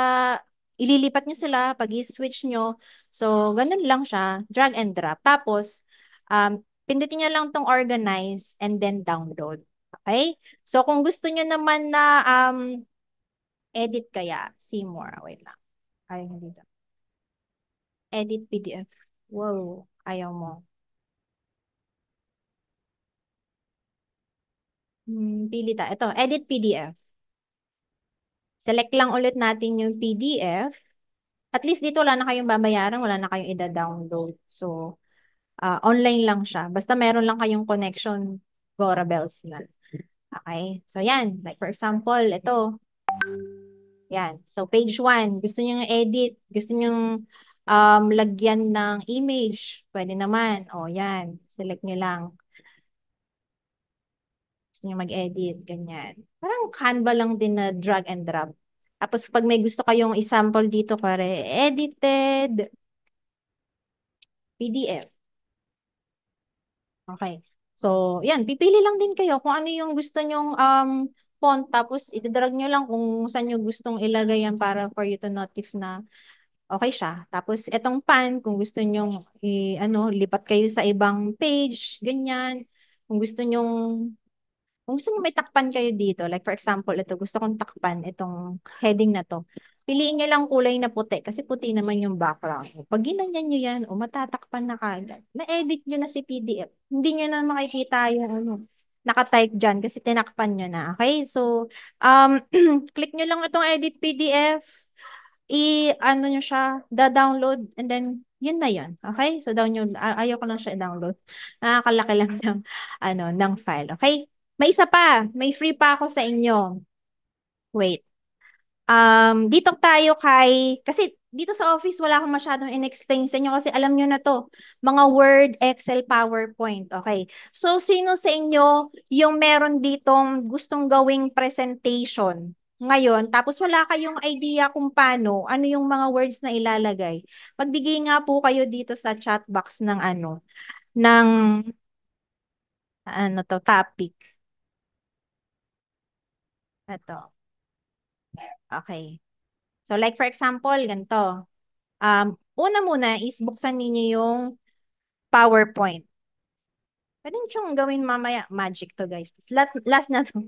ililipat niyo sila, pag i-switch niyo. So, ganun lang siya, drag and drop. Tapos, um, pindutin niyo lang tong organize and then download. Okay? So, kung gusto niyo naman na um, edit kaya, see more. Wait lang. Ay, hindi Edit PDF. Wow, ayaw mo. Hmm, pili ta. Ito, edit PDF. Select lang ulit natin yung PDF. At least dito wala na kayong babayaran, wala na kayong ida-download. So, uh, online lang siya. Basta meron lang kayong connection, Gora Bells na. Okay? So, yan. Like, for example, ito. Yan. So, page 1. Gusto nyo edit. Gusto nyo um, lagyan ng image. Pwede naman. O, yan. Select nyo lang. Gusto nyo mag-edit. Ganyan. Parang Canva lang din na drag and drop. Tapos pag may gusto kayong example dito, kare, edited PDF. Okay. So, yan. Pipili lang din kayo kung ano yung gusto nyong um, font. Tapos, idadrag nyo lang kung saan nyo gustong ilagay yan para for you to notify na okay siya. Tapos itong pan, kung gusto nyo i, ano, lipat kayo sa ibang page, ganyan. Kung gusto nyo, kung gusto mo may takpan kayo dito, like for example, ito, gusto kong takpan itong heading na to. Piliin nyo lang kulay na puti kasi puti naman yung background. Pag ginanyan nyo yan, o matatakpan na kagad. Na-edit nyo na si PDF. Hindi nyo na makikita yung ano, naka-type dyan kasi tinakpan nyo na. Okay? So, um, click nyo lang itong edit PDF i-ano nyo siya, da-download, and then, yun na yun. Okay? So, download, ayaw ko lang siya i-download. Nakakalaki lang ng, ano, ng file. Okay? May isa pa. May free pa ako sa inyo. Wait. Um, dito tayo kay, kasi dito sa office, wala akong masyadong in-explain sa inyo kasi alam niyo na to, mga Word, Excel, PowerPoint. Okay. So, sino sa inyo yung meron ditong gustong gawing presentation? ngayon, tapos wala kayong idea kung paano, ano yung mga words na ilalagay, magbigay nga po kayo dito sa chat box ng ano, ng ano to, topic. Ito. Okay. So like for example, ganito. Um, una muna is buksan ninyo yung PowerPoint. Pwede nyo gawin mamaya magic to guys. Last, last na to.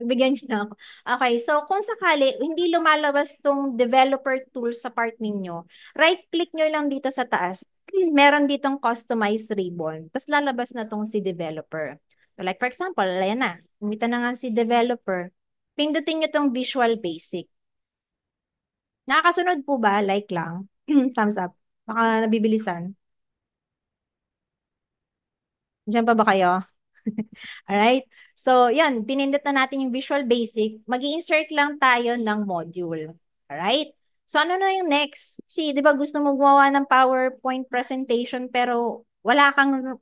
Bibigyan niyo na ako. Okay, so kung sakali, hindi lumalabas tong developer tool sa part ninyo, right-click nyo lang dito sa taas. Meron ditong customize ribbon. Tapos lalabas na tong si developer. So like for example, ayan na. Umita na nga si developer. Pindutin nyo tong visual basic. Nakakasunod po ba? Like lang. Thumbs up. Baka nabibilisan. Diyan pa ba kayo? Alright? So, yan. Pinindot na natin yung Visual Basic. mag insert lang tayo ng module. Alright? So, ano na yung next? Si, di ba gusto mo gumawa ng PowerPoint presentation pero wala kang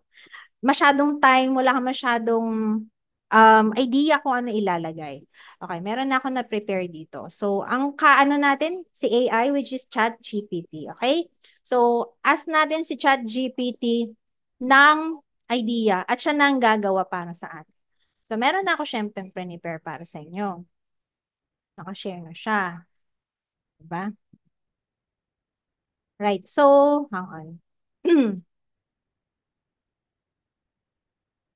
masyadong time, wala kang masyadong um, idea kung ano ilalagay. Okay, meron na ako na-prepare dito. So, ang kaano natin, si AI, which is ChatGPT, okay? So, ask natin si ChatGPT ng idea at siya nang gagawa para sa atin. So, meron na ako syempre prepare para sa inyo. Nakashare na siya. Diba? Right. So, hang on.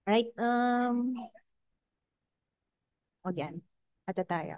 right. Um, o yan. Ito tayo.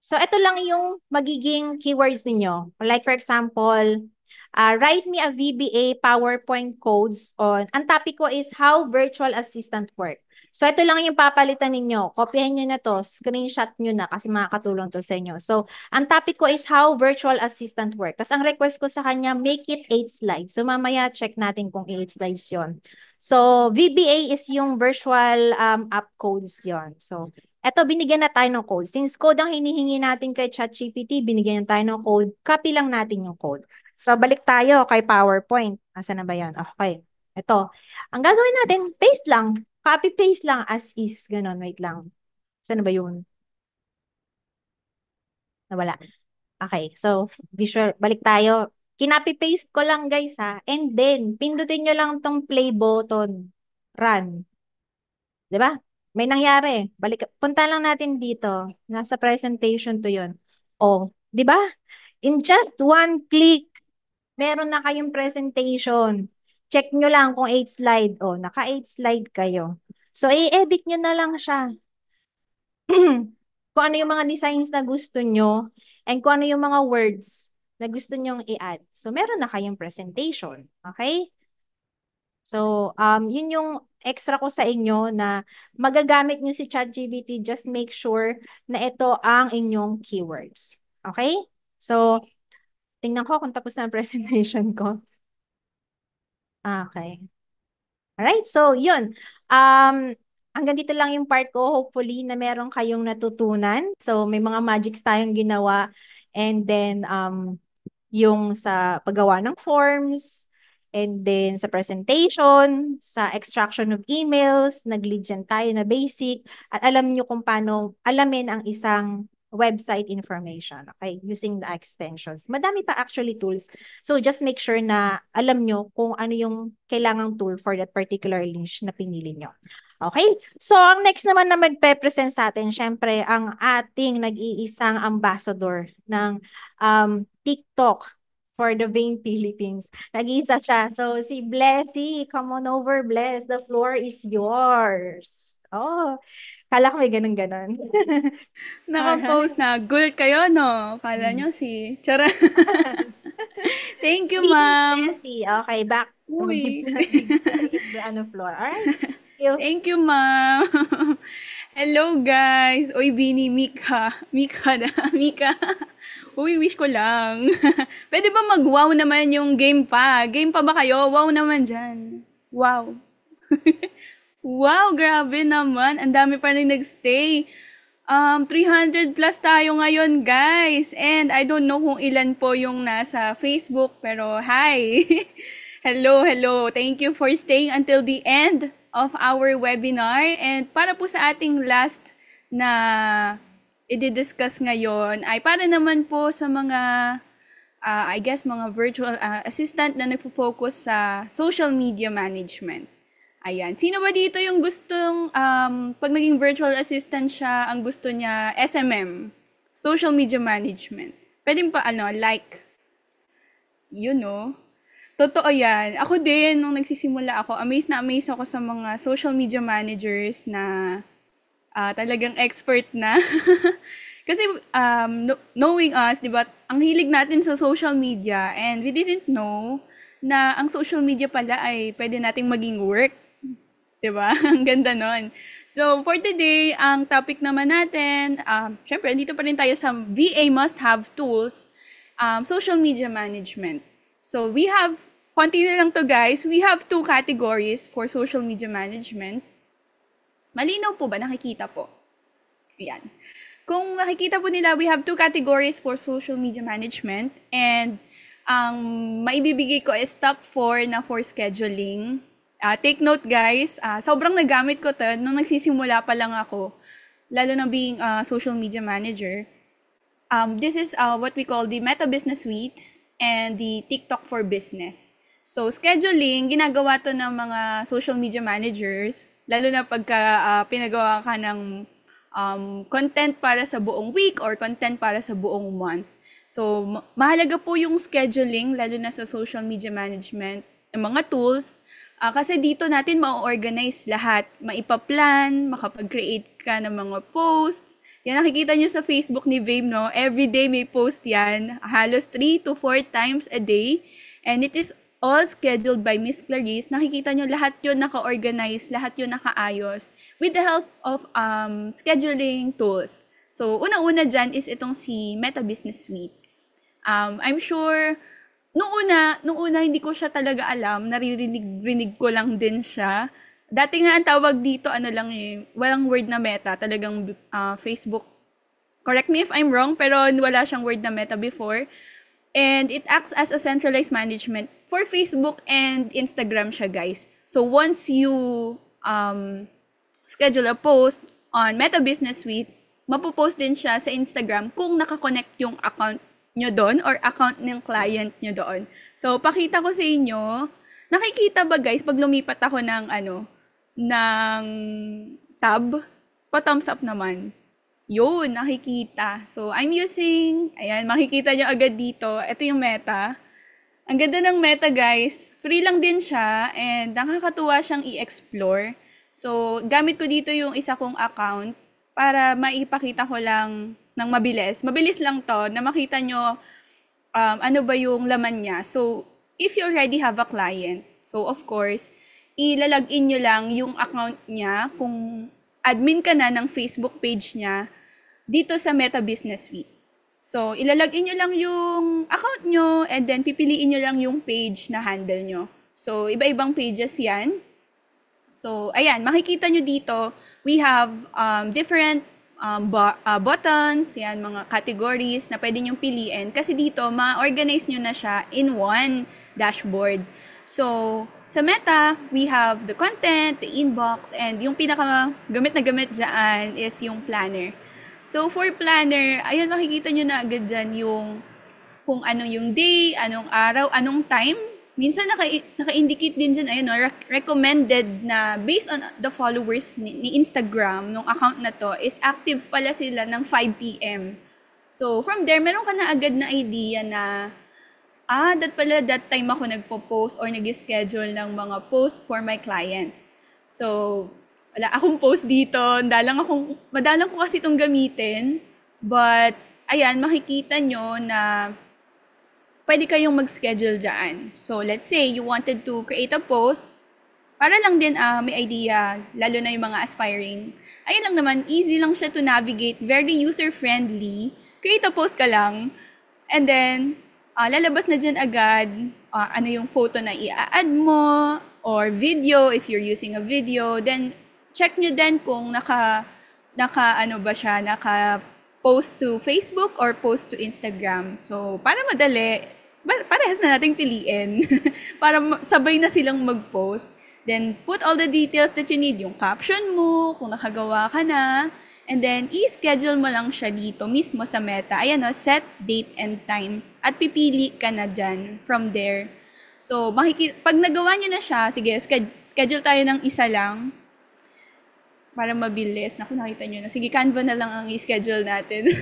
So, ito lang yung magiging keywords ninyo. Like for example, uh, write me a VBA PowerPoint codes on. Ang topic ko is how virtual assistant work. So ito lang yung papalitan ninyo. Kopyahin niyo na to, screenshot niyo na kasi makakatulong to sa inyo. So ang topic ko is how virtual assistant work. Tapos ang request ko sa kanya, make it 8 slides. So mamaya check natin kung 8 slides 'yon. So VBA is yung virtual um, app codes 'yon. So eto binigyan na tayo ng code. Since code ang hinihingi natin kay ChatGPT, binigyan na tayo ng code. Copy lang natin yung code. So, balik tayo kay PowerPoint. Asa na ba yan? Okay. Ito. Ang gagawin natin, paste lang. Copy-paste lang as is. Ganon, wait lang. Saan na ba yun? Nawala. Okay. So, visual, balik tayo. Kinopy-paste ko lang, guys, ha. And then, pindutin nyo lang tong play button. Run. ba? Diba? May nangyari. Balik, punta lang natin dito. Nasa presentation to yon. Oh, di ba? In just one click, meron na kayong presentation. Check nyo lang kung 8 slide. O, oh, naka 8 slide kayo. So, i-edit nyo na lang siya. kung ano yung mga designs na gusto nyo and kung ano yung mga words na gusto nyong i-add. So, meron na kayong presentation. Okay? So, um, yun yung extra ko sa inyo na magagamit nyo si ChatGPT, just make sure na ito ang inyong keywords. Okay? So, Tingnan ko kung tapos na ang presentation ko. Okay. Alright, so yun. Um, hanggang dito lang yung part ko. Hopefully na meron kayong natutunan. So may mga magics tayong ginawa. And then um, yung sa paggawa ng forms, and then sa presentation, sa extraction of emails, nag-lead tayo na basic. At alam nyo kung paano alamin ang isang website information, okay, using the extensions. Madami pa actually tools. So just make sure na alam nyo kung ano yung kailangang tool for that particular niche na pinili nyo. Okay? So, ang next naman na magpe-present sa atin, syempre, ang ating nag-iisang ambassador ng um, TikTok for the Vain Philippines. Nag-iisa siya. So, si Blessy, come on over, Bless. The floor is yours. Oh, Kala ko may ganun-ganun. Naka-post na. Gulat kayo, no? Kala hmm. nyo si... Chara. Thank you, ma'am. Okay, back. Uy. the ano floor. All right. you. Thank you, ma'am. Hello, guys. Uy, Bini, Mika. Mika na. Mika. Uy, wish ko lang. Pwede ba mag-wow naman yung game pa? Game pa ba kayo? Wow naman dyan. Wow. Wow, grabe naman. Ang dami pa rin nagstay. Um, 300 plus tayo ngayon, guys. And I don't know kung ilan po yung nasa Facebook, pero hi! hello, hello. Thank you for staying until the end of our webinar. And para po sa ating last na i-discuss ngayon ay para naman po sa mga uh, I guess mga virtual uh, assistant na nagfo-focus sa social media management. Ayan. Sino ba dito yung gustong, um, pag naging virtual assistant siya, ang gusto niya, SMM, Social Media Management. Pwede pa, ano, like, you know, totoo yan. Ako din, nung nagsisimula ako, amazed na amazed ako sa mga social media managers na uh, talagang expert na. Kasi um, knowing us, di ba, ang hilig natin sa social media and we didn't know na ang social media pala ay pwede nating maging work 'Di ba? Ang ganda noon. So, for today, ang topic naman natin, um, syempre, dito pa rin tayo sa VA must-have tools, um, social media management. So, we have, konti na lang to guys, we have two categories for social media management. Malinaw po ba? Nakikita po. Ayan. Kung makikita po nila, we have two categories for social media management and ang um, maibibigay ko is top 4 na for scheduling, Uh, take note guys, uh, sobrang nagamit ko to nung nagsisimula pa lang ako, lalo na being a uh, social media manager. Um, this is uh, what we call the Meta Business Suite and the TikTok for Business. So, scheduling, ginagawa to ng mga social media managers, lalo na pagka uh, pinagawa ka ng um, content para sa buong week or content para sa buong month. So, mahalaga po yung scheduling, lalo na sa social media management, yung mga tools, Uh, kasi dito natin ma-organize lahat. Maipa-plan, makapag-create ka ng mga posts. Yan, nakikita nyo sa Facebook ni Vame, no? Every day may post yan. Halos 3 to 4 times a day. And it is all scheduled by Miss Clarice. Nakikita nyo lahat yun naka-organize, lahat yun nakaayos with the help of um, scheduling tools. So, una-una dyan is itong si Meta Business Suite. Um, I'm sure Nung una, nung una hindi ko siya talaga alam, naririnig-rinig ko lang din siya. Dati nga ang tawag dito, ano lang eh, walang word na meta, talagang uh, Facebook. Correct me if I'm wrong, pero wala siyang word na meta before. And it acts as a centralized management for Facebook and Instagram siya, guys. So once you um, schedule a post on Meta Business Suite, mapopost din siya sa Instagram kung nakakonect yung account nyo doon or account ng client nyo doon. So, pakita ko sa inyo. Nakikita ba guys, pag lumipat ako ng ano, ng tab, pa-thumbs up naman. Yun, nakikita. So, I'm using, ayan, makikita nyo agad dito. Ito yung meta. Ang ganda ng meta guys. Free lang din siya and nakakatuwa siyang i-explore. So, gamit ko dito yung isa kong account para maipakita ko lang ng mabilis. Mabilis lang to na makita nyo um, ano ba yung laman niya. So, if you already have a client, so of course, ilalag in nyo lang yung account niya kung admin ka na ng Facebook page niya dito sa Meta Business Suite. So, ilalag in nyo lang yung account nyo and then pipiliin nyo lang yung page na handle nyo. So, iba-ibang pages yan. So, ayan, makikita nyo dito, we have um, different um, bo- uh, ah, buttons, yan, mga categories na pwede nyong piliin. Kasi dito, ma-organize nyo na siya in one dashboard. So, sa Meta, we have the content, the inbox, and yung pinaka gamit na gamit dyan is yung planner. So, for planner, ayan, makikita nyo na agad dyan yung kung ano yung day, anong araw, anong time minsan naka, naka-indicate din dyan, ayun, no, recommended na based on the followers ni, ni Instagram, nung account na to, is active pala sila ng 5 p.m. So, from there, meron ka na agad na idea na, ah, that pala that time ako nagpo-post or nag-schedule ng mga post for my clients. So, wala akong post dito, dalang akong, madalang ko kasi itong gamitin, but, ayan, makikita nyo na pwede kayong mag-schedule dyan. So, let's say you wanted to create a post para lang din uh, may idea, lalo na yung mga aspiring. Ayun lang naman, easy lang siya to navigate, very user-friendly. Create a post ka lang, and then uh, lalabas na dyan agad uh, ano yung photo na i-add mo, or video if you're using a video. Then, check nyo din kung naka, naka ano ba siya, naka post to Facebook or post to Instagram. So, para madali, parehas na nating piliin para sabay na silang mag-post. Then, put all the details that you need. Yung caption mo, kung nakagawa ka na. And then, i-schedule mo lang siya dito mismo sa meta. Ayan o, set date and time. At pipili ka na dyan from there. So, pag nagawa nyo na siya, sige, schedule tayo ng isa lang para mabilis. Naku, nakita nyo na. Sige, Canva na lang ang i-schedule natin.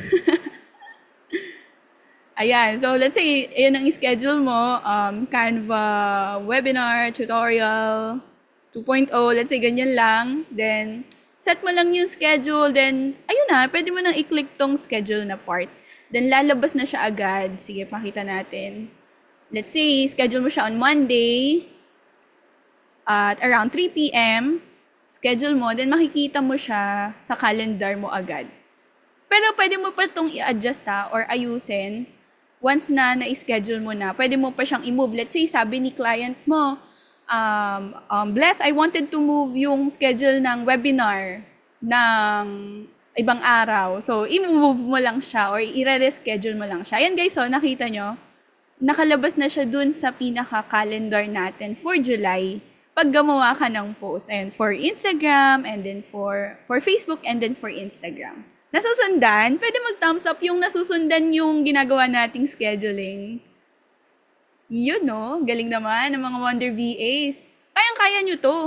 Ayan, so let's say, yun ang schedule mo, um, Canva webinar, tutorial, 2.0, let's say ganyan lang. Then, set mo lang yung schedule, then, ayun na, pwede mo nang i-click tong schedule na part. Then, lalabas na siya agad. Sige, pakita natin. Let's say, schedule mo siya on Monday at around 3 p.m. Schedule mo, then makikita mo siya sa calendar mo agad. Pero pwede mo pa itong i-adjust ha, or ayusin once na na-schedule mo na, pwede mo pa siyang i-move. Let's say, sabi ni client mo, um, um, Bless, I wanted to move yung schedule ng webinar ng ibang araw. So, i-move mo lang siya or i-reschedule mo lang siya. Ayan guys, so oh, nakita nyo, nakalabas na siya dun sa pinaka-calendar natin for July pag gumawa ka ng post and for Instagram and then for for Facebook and then for Instagram nasusundan, pwede mag-thumbs up yung nasusundan yung ginagawa nating scheduling. Yun, no? Galing naman ng mga Wonder VAs. Kayang-kaya nyo to.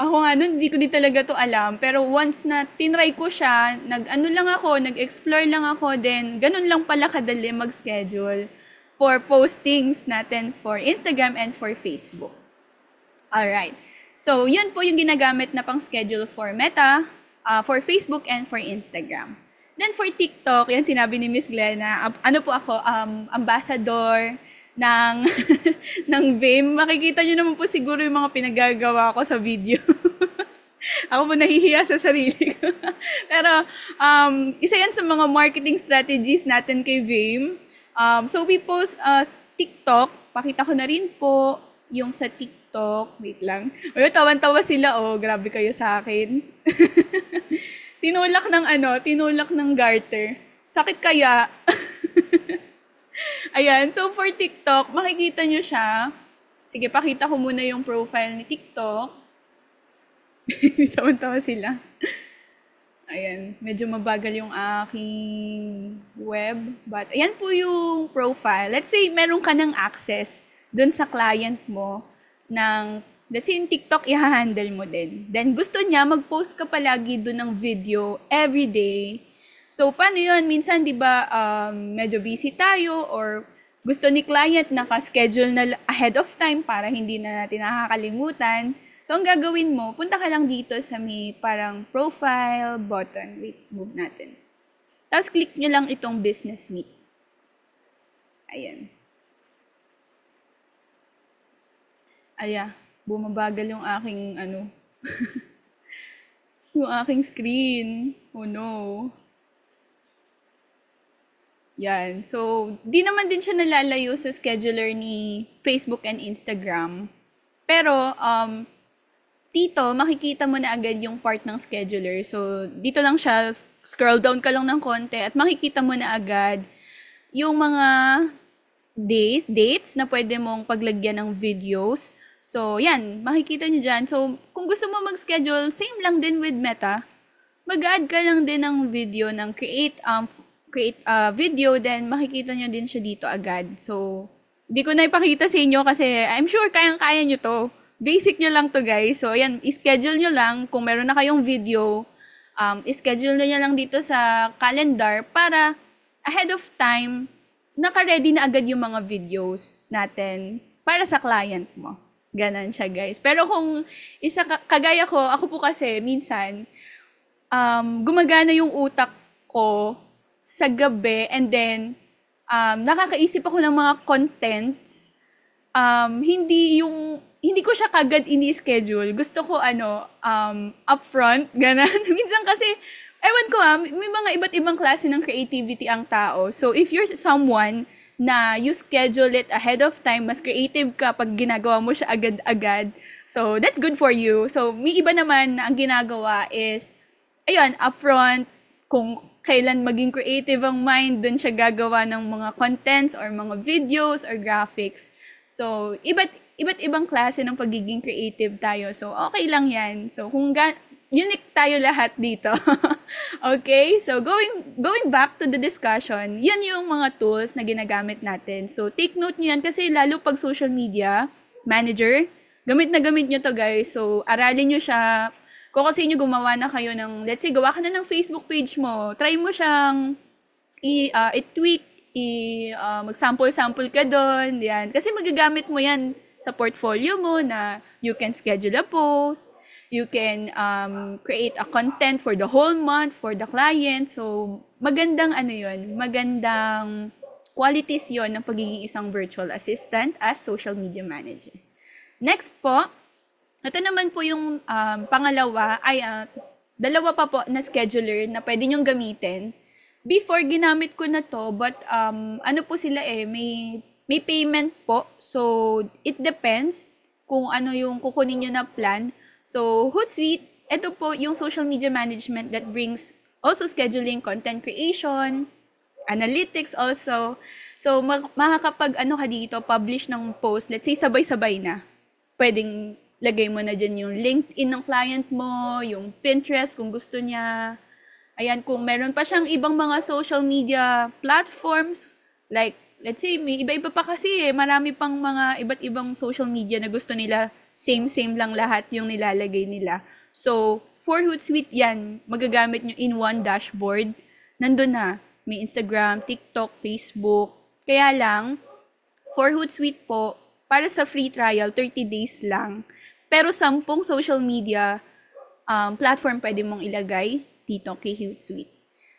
Ako nga nun, hindi ko din talaga to alam. Pero once na tinry ko siya, nag-ano lang ako, nag-explore lang ako, then ganun lang pala kadali mag-schedule for postings natin for Instagram and for Facebook. Alright. So, yun po yung ginagamit na pang-schedule for Meta uh, for Facebook and for Instagram. Then for TikTok, yan sinabi ni Miss Glenn ano po ako, um, ambassador ng, ng BIM. Makikita nyo naman po siguro yung mga pinagagawa ko sa video. ako po nahihiya sa sarili ko. Pero um, isa yan sa mga marketing strategies natin kay VAME. Um, so we post uh, TikTok. Pakita ko na rin po yung sa TikTok TikTok. Wait lang. Uy, tawan-tawa sila, oh. Grabe kayo sa akin. tinulak ng ano, tinulak ng garter. Sakit kaya? Ayan, so for TikTok, makikita nyo siya. Sige, pakita ko muna yung profile ni TikTok. Tawan-tawa sila. Ayan, medyo mabagal yung aking web. But ayan po yung profile. Let's say meron ka ng access dun sa client mo ng the same TikTok, i-handle mo din. Then, gusto niya, mag-post ka palagi doon ng video every day. So, paano yun? Minsan, di ba, um, medyo busy tayo or gusto ni client na ka schedule na ahead of time para hindi na natin nakakalimutan. So, ang gagawin mo, punta ka lang dito sa may parang profile button. Wait, move natin. Tapos, click nyo lang itong business meet. Ayan. Aya, bumabagal yung aking ano. yung aking screen. Oh no. Yan. So, di naman din siya nalalayo sa scheduler ni Facebook and Instagram. Pero, um, dito, makikita mo na agad yung part ng scheduler. So, dito lang siya, scroll down ka lang ng konti at makikita mo na agad yung mga days, dates na pwede mong paglagyan ng videos. So, yan, makikita nyo dyan. So, kung gusto mo mag-schedule, same lang din with Meta. Mag-add ka lang din ng video ng create um, create uh, video, then makikita nyo din siya dito agad. So, hindi ko na ipakita sa inyo kasi I'm sure kayang-kaya nyo to. Basic nyo lang to guys. So, yan, schedule nyo lang. Kung meron na kayong video, um, ischedule nyo lang dito sa calendar para ahead of time, naka-ready na agad yung mga videos natin para sa client mo. Ganon siya, guys. Pero kung isa kagaya ko, ako po kasi minsan um, gumagana yung utak ko sa gabi and then um, nakakaisip ako ng mga contents. Um, hindi yung hindi ko siya kagad ini-schedule. Gusto ko ano, um, upfront, ganun. minsan kasi ewan ko ha, ah, may mga iba't ibang klase ng creativity ang tao. So if you're someone na you schedule it ahead of time, mas creative ka pag ginagawa mo siya agad-agad. So, that's good for you. So, may iba naman na ang ginagawa is, ayun, upfront, kung kailan maging creative ang mind, dun siya gagawa ng mga contents or mga videos or graphics. So, iba't, iba't ibang klase ng pagiging creative tayo. So, okay lang yan. So, kung, ga- unique tayo lahat dito. okay? So going going back to the discussion, 'yan yung mga tools na ginagamit natin. So take note niyo 'yan kasi lalo pag social media manager, gamit na gamit niyo to guys. So aralin niyo siya. Kung kasi niyo gumawa na kayo ng let's say gawa ka na ng Facebook page mo, try mo siyang i uh, i-tweak, i uh, mag-sample-sample ka doon, 'yan. Kasi magagamit mo 'yan sa portfolio mo na you can schedule a post, You can um, create a content for the whole month for the client. So, magandang ano yun, magandang qualities yon ng pagiging isang virtual assistant as social media manager. Next po, ito naman po yung um, pangalawa, ay uh, dalawa pa po na scheduler na pwede nyong gamitin. Before, ginamit ko na to, but um, ano po sila eh, may, may payment po. So, it depends kung ano yung kukunin nyo na plan. So, Hootsuite, ito po yung social media management that brings also scheduling, content creation, analytics also. So, makakapag ano ka dito, publish ng post, let's say sabay-sabay na. Pwedeng lagay mo na dyan yung LinkedIn ng client mo, yung Pinterest kung gusto niya. Ayan, kung meron pa siyang ibang mga social media platforms, like, let's say, may iba-iba pa kasi eh, marami pang mga iba't ibang social media na gusto nila same-same lang lahat yung nilalagay nila. So, for Hootsuite yan, magagamit nyo in one dashboard. Nandun na, may Instagram, TikTok, Facebook. Kaya lang, for Hootsuite po, para sa free trial, 30 days lang. Pero sampung social media um, platform pwede mong ilagay dito kay Hootsuite.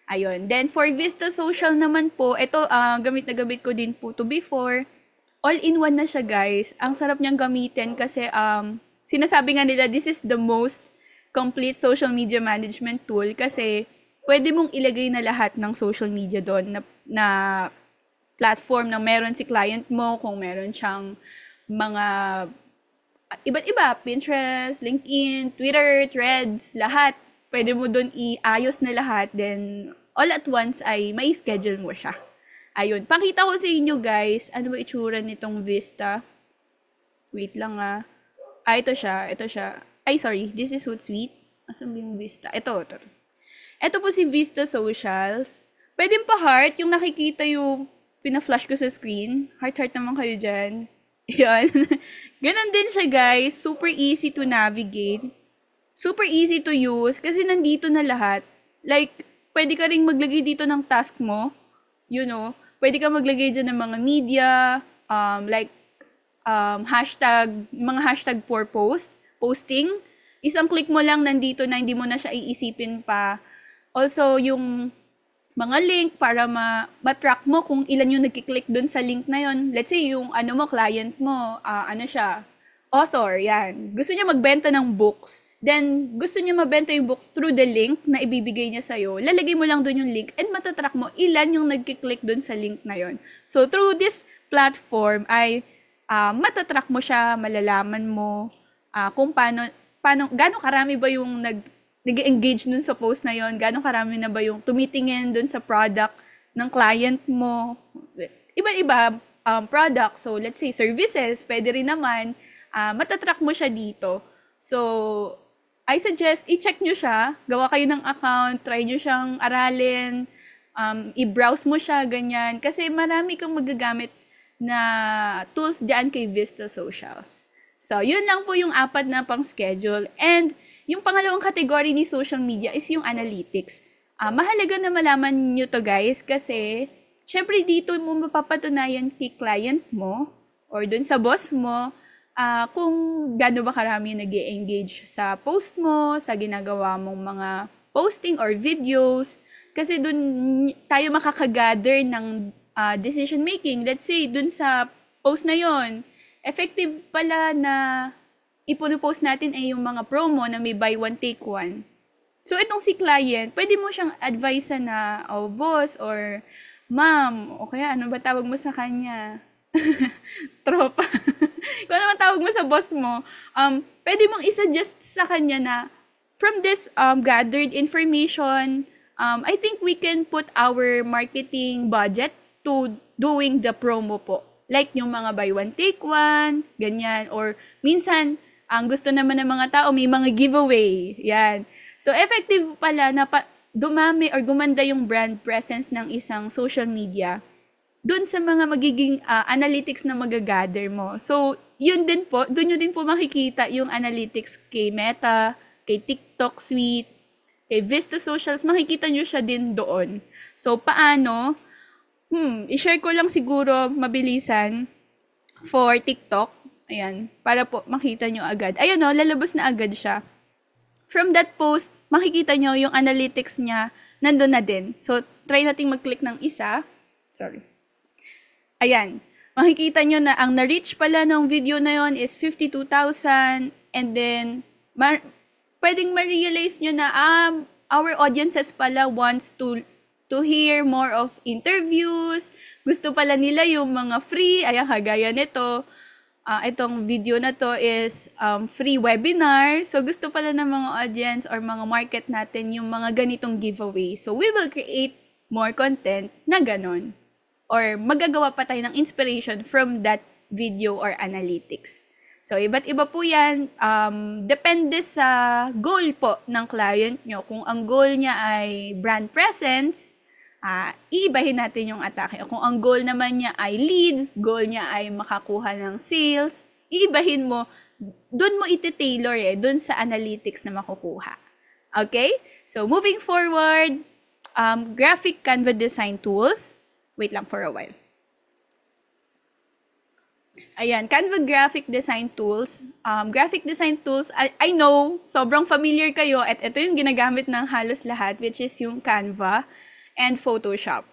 Ayun. Then, for Vista Social naman po, ito uh, ah, gamit na gamit ko din po to before all-in-one na siya, guys. Ang sarap niyang gamitin kasi um, sinasabi nga nila, this is the most complete social media management tool kasi pwede mong ilagay na lahat ng social media doon na, na platform na meron si client mo, kung meron siyang mga ah, iba't iba, Pinterest, LinkedIn, Twitter, Threads, lahat. Pwede mo doon iayos na lahat. Then, all at once ay may schedule mo siya. Ayun, pakita ko sa inyo guys, ano ba itsura nitong Vista. Wait lang ha. Ah. ah, ito siya, ito siya. Ay, sorry, this is Hootsuite. Asan ba yung Vista? Ito, ito. Ito po si Vista Socials. Pwedeng pa-heart, yung nakikita yung pina-flash ko sa screen. Heart-heart naman kayo dyan. Yan. Ganun din siya guys. Super easy to navigate. Super easy to use kasi nandito na lahat. Like, pwede ka ring maglagay dito ng task mo you know, pwede ka maglagay dyan ng mga media, um, like um, hashtag, mga hashtag for post, posting. Isang click mo lang nandito na hindi mo na siya iisipin pa. Also, yung mga link para ma matrack mo kung ilan yung nagki-click doon sa link na yon. Let's say yung ano mo client mo, uh, ano siya, author, yan. Gusto niya magbenta ng books then gusto niya mabenta yung books through the link na ibibigay niya sa'yo, lalagay mo lang doon yung link and matatrack mo ilan yung nagkiklik doon sa link na yon. So, through this platform ay uh, matatrack mo siya, malalaman mo uh, kung paano, paano, gano'ng karami ba yung nag, nag-engage nun sa post na yon, gaano karami na ba yung tumitingin doon sa product ng client mo. Iba-iba um, product, so let's say services, pwede rin naman, uh, matatrack mo siya dito. So, I suggest i-check nyo siya, gawa kayo ng account, try nyo siyang aralin, um, i-browse mo siya, ganyan. Kasi marami kang magagamit na tools diyan kay Vista Socials. So, yun lang po yung apat na pang-schedule. And yung pangalawang kategory ni social media is yung analytics. Uh, mahalaga na malaman nyo to guys kasi syempre dito mo mapapatunayan kay client mo or dun sa boss mo uh, kung gaano ba karami nag engage sa post mo, sa ginagawa mong mga posting or videos. Kasi dun tayo makakagather ng uh, decision making. Let's say, dun sa post na yon effective pala na iponopost natin ay yung mga promo na may buy one, take one. So, itong si client, pwede mo siyang advise na, oh, boss, or ma'am, o kaya ano ba tawag mo sa kanya? tropa, kung ano man tawag mo sa boss mo, um, pwede mong isuggest sa kanya na, from this um, gathered information, um, I think we can put our marketing budget to doing the promo po. Like yung mga buy one, take one, ganyan. Or minsan, ang gusto naman ng mga tao, may mga giveaway. Yan. So, effective pala na pa- dumami or gumanda yung brand presence ng isang social media doon sa mga magiging uh, analytics na magagather mo. So, yun din po, doon nyo din po makikita yung analytics kay Meta, kay TikTok Suite, kay Vista Socials, makikita nyo siya din doon. So, paano? Hmm, i-share ko lang siguro mabilisan for TikTok. Ayan, para po makita nyo agad. Ayun o, lalabas na agad siya. From that post, makikita nyo yung analytics niya, nandun na din. So, try natin mag-click ng isa. Sorry. Ayan, makikita nyo na ang na-reach pala ng video na yon is 52,000 and then mar- pwedeng ma-realize nyo na um, our audiences pala wants to to hear more of interviews. Gusto pala nila yung mga free, ayan kagaya nito. Uh, itong video na to is um, free webinar. So gusto pala ng mga audience or mga market natin yung mga ganitong giveaway. So we will create more content na ganon or magagawa pa tayo ng inspiration from that video or analytics. So, iba't iba po yan. Um, depende sa goal po ng client nyo. Kung ang goal niya ay brand presence, uh, iibahin natin yung atake. kung ang goal naman niya ay leads, goal niya ay makakuha ng sales, iibahin mo, doon mo iti-tailor eh, doon sa analytics na makukuha. Okay? So, moving forward, um, graphic Canva design tools. Wait lang for a while. Ayan, Canva graphic design tools. Um, graphic design tools, I, I know, sobrang familiar kayo at ito yung ginagamit ng halos lahat which is yung Canva and Photoshop.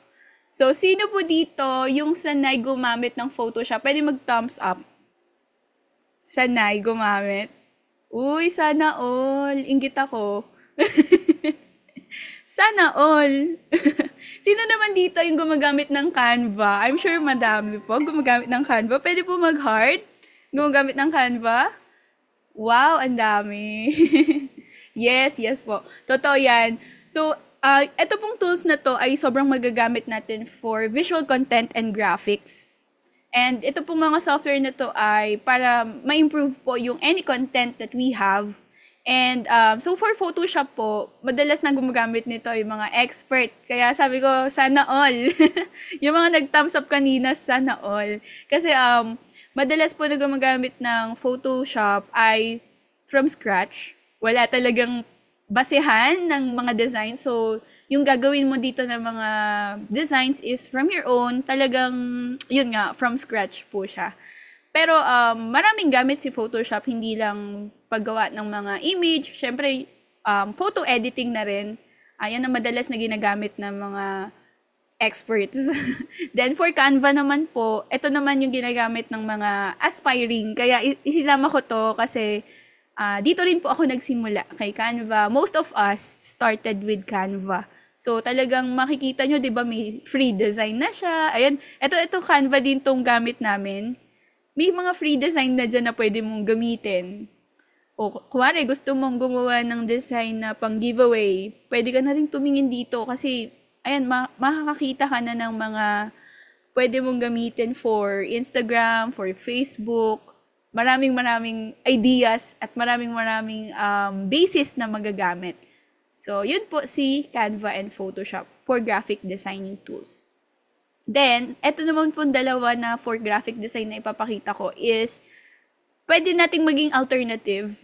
So, sino po dito yung sanay gumamit ng Photoshop? Pwede mag-thumbs up. Sanay gumamit. Uy, sana all. Ingit ako. Sana all. Sino naman dito yung gumagamit ng Canva? I'm sure madami po gumagamit ng Canva. Pwede po mag-heart? Gumagamit ng Canva? Wow, ang dami. yes, yes po. Totoo yan. So, uh, ah, ito pong tools na to ay sobrang magagamit natin for visual content and graphics. And ito pong mga software na to ay para ma-improve po yung any content that we have And um, so for Photoshop po, madalas na gumagamit nito yung mga expert. Kaya sabi ko, sana all. yung mga nag-thumbs up kanina, sana all. Kasi um, madalas po na gumagamit ng Photoshop ay from scratch. Wala talagang basehan ng mga design. So, yung gagawin mo dito ng mga designs is from your own, talagang, yun nga, from scratch po siya. Pero um, maraming gamit si Photoshop, hindi lang paggawa ng mga image, syempre um, photo editing na rin. Ayun ah, ang madalas na ginagamit ng mga experts. Then for Canva naman po, ito naman yung ginagamit ng mga aspiring. Kaya isinama ko to kasi uh, dito rin po ako nagsimula kay Canva. Most of us started with Canva. So talagang makikita nyo, di ba, may free design na siya. Ayan, ito, ito Canva din tong gamit namin. May mga free design na dyan na pwede mong gamitin o kuwari gusto mong gumawa ng design na pang giveaway, pwede ka na rin tumingin dito kasi ayan, ma- makakakita ka na ng mga pwede mong gamitin for Instagram, for Facebook, maraming maraming ideas at maraming maraming um, basis na magagamit. So, yun po si Canva and Photoshop for graphic designing tools. Then, eto naman po dalawa na for graphic design na ipapakita ko is pwede nating maging alternative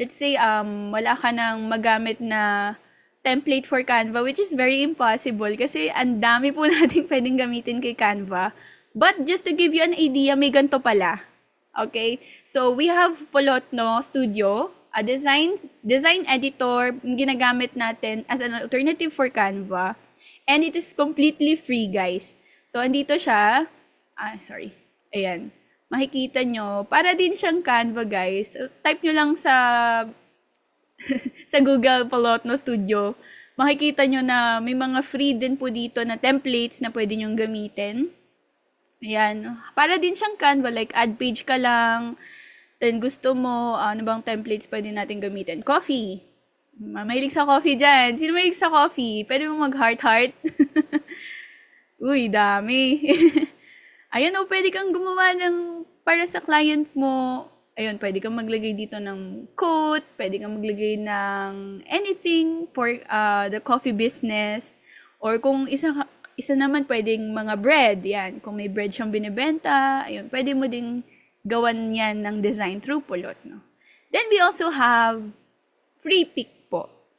let's say um wala ka nang magamit na template for Canva which is very impossible kasi ang dami po nating pwedeng gamitin kay Canva. But just to give you an idea, may ganito pala. Okay? So we have Polotno Studio, a design design editor ginagamit natin as an alternative for Canva and it is completely free, guys. So andito siya. Ah, sorry. Ayan makikita nyo. Para din siyang Canva, guys. Type nyo lang sa sa Google Palotno Studio. Makikita nyo na may mga free din po dito na templates na pwede nyong gamitin. Ayan. Para din siyang Canva, like ad page ka lang. Then gusto mo, ano bang templates pwede natin gamitin? Coffee. Mahilig sa coffee dyan. Sino mahilig sa coffee? Pwede mo mag-heart-heart? Uy, dami. Ayun, o, oh, pwede kang gumawa ng para sa client mo. Ayun, pwede kang maglagay dito ng quote, pwede kang maglagay ng anything for uh, the coffee business. Or kung isa, isa naman pwedeng mga bread, yan. Kung may bread siyang binibenta, ayun, pwede mo ding gawan yan ng design through pulot. no? Then we also have Free Pick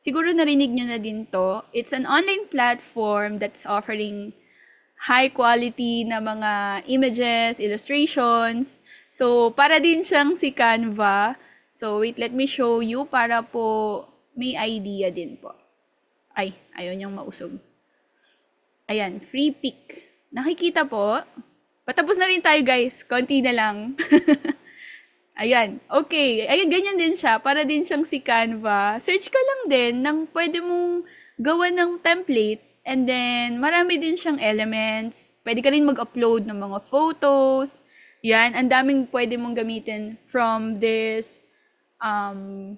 Siguro narinig nyo na din to. It's an online platform that's offering high quality na mga images, illustrations. So, para din siyang si Canva. So, wait, let me show you para po may idea din po. Ay, ayaw niyang mausog. Ayan, free pick. Nakikita po. Patapos na rin tayo guys. Konti na lang. Ayan. Okay. Ayan, ganyan din siya. Para din siyang si Canva. Search ka lang din ng pwede mong gawa ng template And then, marami din siyang elements. Pwede ka rin mag-upload ng mga photos. Yan, ang daming pwede mong gamitin from this um,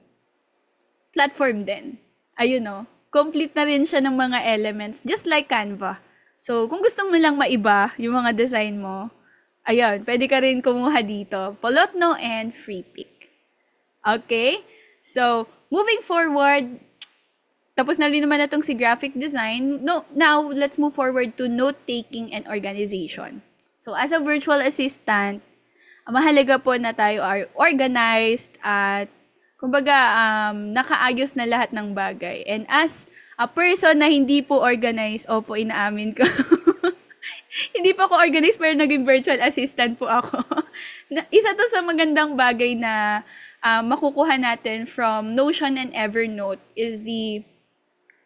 platform din. Ayun no, complete na rin siya ng mga elements, just like Canva. So, kung gusto mo lang maiba yung mga design mo, ayun, pwede ka rin kumuha dito. Polotno and Freepik. Okay? So, moving forward, tapos na rin naman na si graphic design. No, now, let's move forward to note-taking and organization. So, as a virtual assistant, mahalaga po na tayo are organized at kumbaga um, nakaayos na lahat ng bagay. And as a person na hindi po organized, opo, inaamin ko. hindi pa ako organized pero naging virtual assistant po ako. Isa to sa magandang bagay na uh, makukuha natin from Notion and Evernote is the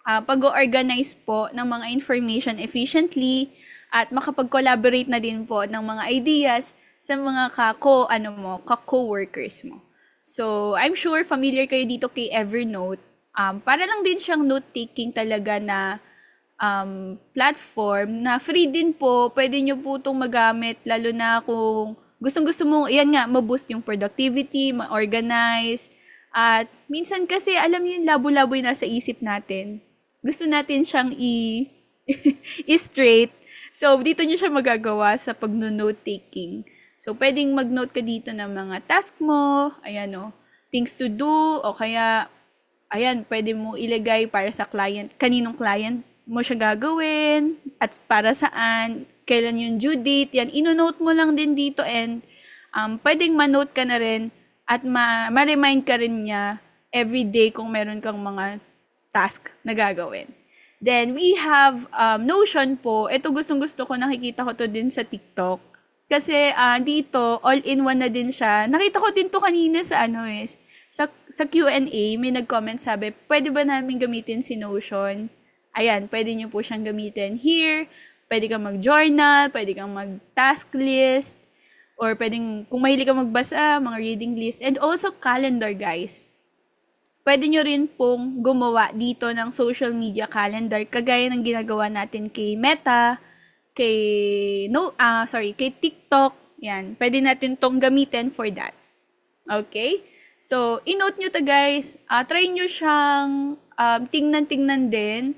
uh, ah, pag-organize po ng mga information efficiently at makapag-collaborate na din po ng mga ideas sa mga kako ano mo, ka-co-workers mo. So, I'm sure familiar kayo dito kay Evernote. Um, para lang din siyang note-taking talaga na um, platform na free din po. Pwede nyo po itong magamit lalo na kung gustong-gusto mong, yan nga, maboost yung productivity, ma-organize, at minsan kasi, alam niyo yung labo-labo yung nasa isip natin gusto natin siyang i, i-straight. So, dito nyo siya magagawa sa pag-note taking. So, pwedeng mag-note ka dito ng mga task mo, ayan o, oh, things to do, o kaya, ayan, pwede mo ilagay para sa client, kaninong client mo siya gagawin, at para saan, kailan yung due date, yan, inonote mo lang din dito and um, pwedeng ma-note ka na rin at ma-remind ka rin niya every day kung meron kang mga task na gagawin. Then, we have um, Notion po. Ito gustong-gusto ko, nakikita ko to din sa TikTok. Kasi uh, dito, all-in-one na din siya. Nakita ko din to kanina sa ano eh, sa, sa Q&A, may nag-comment sabi, pwede ba namin gamitin si Notion? Ayan, pwede nyo po siyang gamitin here. Pwede kang mag-journal, pwede kang mag-task list, or pwedeng, kung mahilig ka magbasa, mga reading list, and also calendar, guys pwede nyo rin pong gumawa dito ng social media calendar kagaya ng ginagawa natin kay Meta, kay no ah uh, sorry, kay TikTok. Yan, pwede natin tong gamitin for that. Okay? So, inote nyo to guys. Uh, try nyo siyang um, tingnan-tingnan din.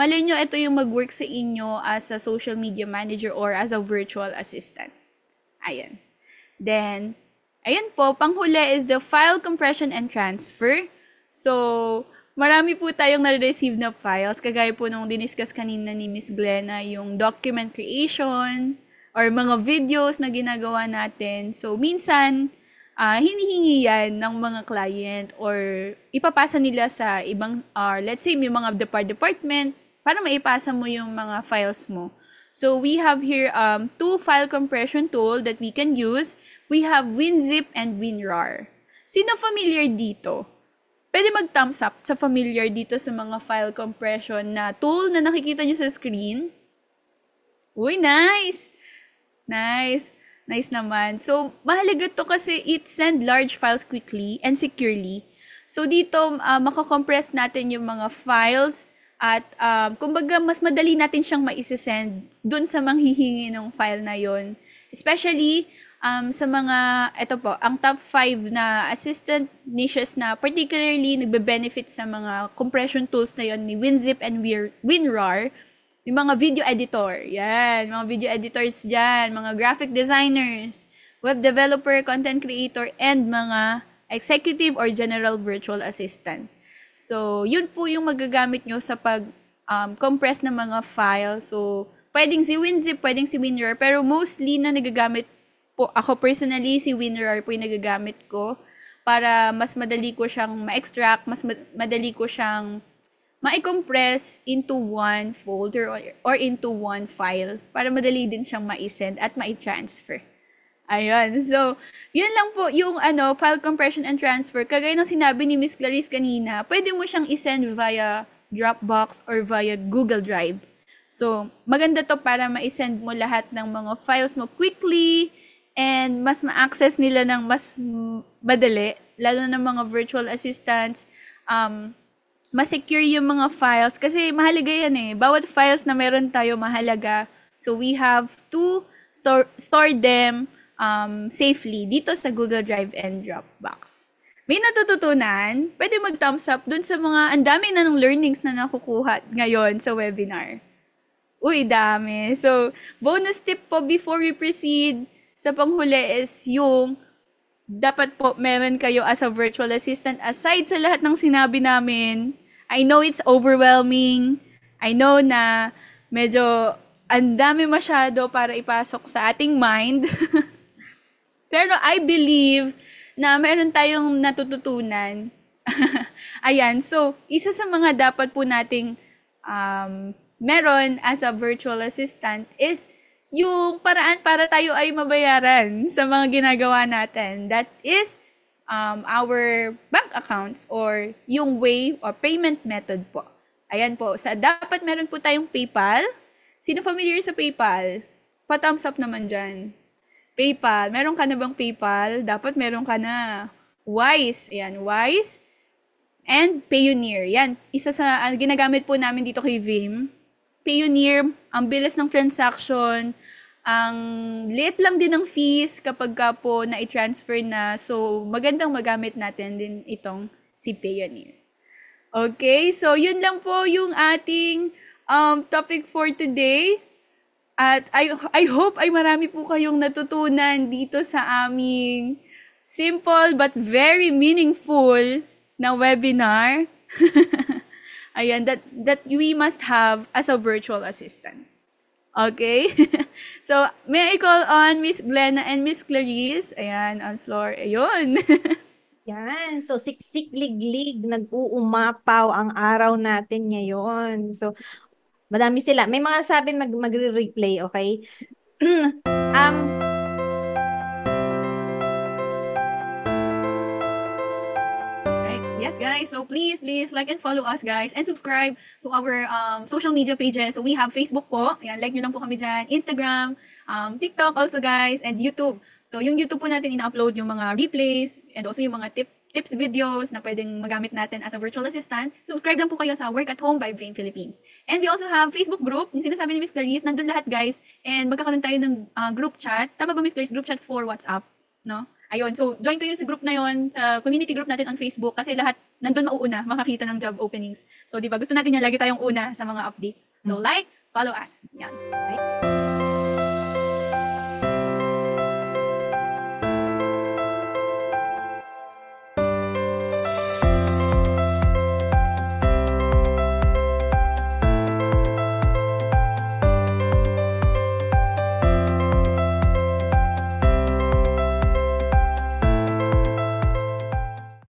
Malay nyo, ito yung mag-work sa inyo as a social media manager or as a virtual assistant. Ayan. Then, ayan po, panghuli is the file compression and transfer. So, marami po tayong na receive na files, kagaya po nung diniscuss kanina ni Miss Glenna, yung document creation, or mga videos na ginagawa natin. So, minsan, uh, hinihingi yan ng mga client or ipapasa nila sa ibang, or uh, ah, let's say, may mga depart department para maipasa mo yung mga files mo. So, we have here um, two file compression tool that we can use. We have WinZip and WinRAR. Sino familiar dito? pwede mag-thumbs up sa familiar dito sa mga file compression na tool na nakikita nyo sa screen. Uy, nice! Nice. Nice naman. So, mahalaga to kasi it send large files quickly and securely. So, dito uh, ah, makakompress natin yung mga files at um, kumbaga mas madali natin siyang maisisend dun sa manghihingi ng file na yon. Especially, um, sa mga, ito po, ang top 5 na assistant niches na particularly nagbe-benefit sa mga compression tools na yon ni WinZip and WinRAR, yung mga video editor, yan, mga video editors dyan, mga graphic designers, web developer, content creator, and mga executive or general virtual assistant. So, yun po yung magagamit nyo sa pag um, compress ng mga file. So, pwedeng si WinZip, pwedeng si WinRAR, pero mostly na nagagamit ako personally, si WinRAR po yung nagagamit ko para mas madali ko siyang ma-extract, mas madali ko siyang ma-compress into one folder or, or into one file para madali din siyang ma-send at ma-transfer. Ayun. So, yun lang po yung ano, file compression and transfer. Kagaya ng sinabi ni Miss Clarice kanina, pwede mo siyang i-send via Dropbox or via Google Drive. So, maganda to para ma-send mo lahat ng mga files mo quickly, and mas ma-access nila ng mas madali, lalo ng mga virtual assistants, um, ma-secure yung mga files. Kasi mahalaga yan eh. Bawat files na meron tayo, mahalaga. So, we have to so- store them um, safely dito sa Google Drive and Dropbox. May natututunan, pwede mag-thumbs up dun sa mga, ang dami na ng learnings na nakukuha ngayon sa webinar. Uy, dami. So, bonus tip po before we proceed, sa panghuli is yung dapat po meron kayo as a virtual assistant aside sa lahat ng sinabi namin. I know it's overwhelming. I know na medyo ang dami masyado para ipasok sa ating mind. Pero I believe na meron tayong natututunan. Ayan, so isa sa mga dapat po nating um, meron as a virtual assistant is yung paraan para tayo ay mabayaran sa mga ginagawa natin. That is um, our bank accounts or yung way or payment method po. Ayan po. Sa, dapat meron po tayong PayPal. Sino familiar sa PayPal? Pa-thumbs up naman dyan. PayPal. Meron ka na bang PayPal? Dapat meron ka na. Wise. Ayan, Wise. And Payoneer. Yan, isa sa uh, ginagamit po namin dito kay Vim. Payoneer, ang bilis ng transaction, ang late lang din ng fees kapag ka po na-transfer na. So, magandang magamit natin din itong si Payoneer. Okay, so yun lang po yung ating um, topic for today. At I, I hope ay marami po kayong natutunan dito sa aming simple but very meaningful na webinar. Ayan, that, that we must have as a virtual assistant. Okay? so, may I call on Miss Glenna and Miss Clarice? Ayan, on floor. Ayun. Yan. So, siksik-liglig, nag-uumapaw ang araw natin ngayon. So, madami sila. May mga sabi mag- magre-replay, okay? um, Yes, guys. So please, please like and follow us, guys. And subscribe to our um, social media pages. So we have Facebook po. Ayan, like nyo lang po kami dyan. Instagram, um, TikTok also, guys. And YouTube. So yung YouTube po natin, ina-upload yung mga replays and also yung mga tip tips videos na pwedeng magamit natin as a virtual assistant, subscribe lang po kayo sa Work at Home by Vane Philippines. And we also have Facebook group, yung sinasabi ni Miss Clarice, nandun lahat guys, and magkakaroon tayo ng uh, group chat. Tama ba Miss Clarice, group chat for WhatsApp? No? Ayun, so join to yung sa group na yon sa community group natin on Facebook kasi lahat nandun mauuna, makakita ng job openings. So, di ba, gusto natin yan, lagi tayong una sa mga updates. So, hmm. like, follow us. Yan. Bye.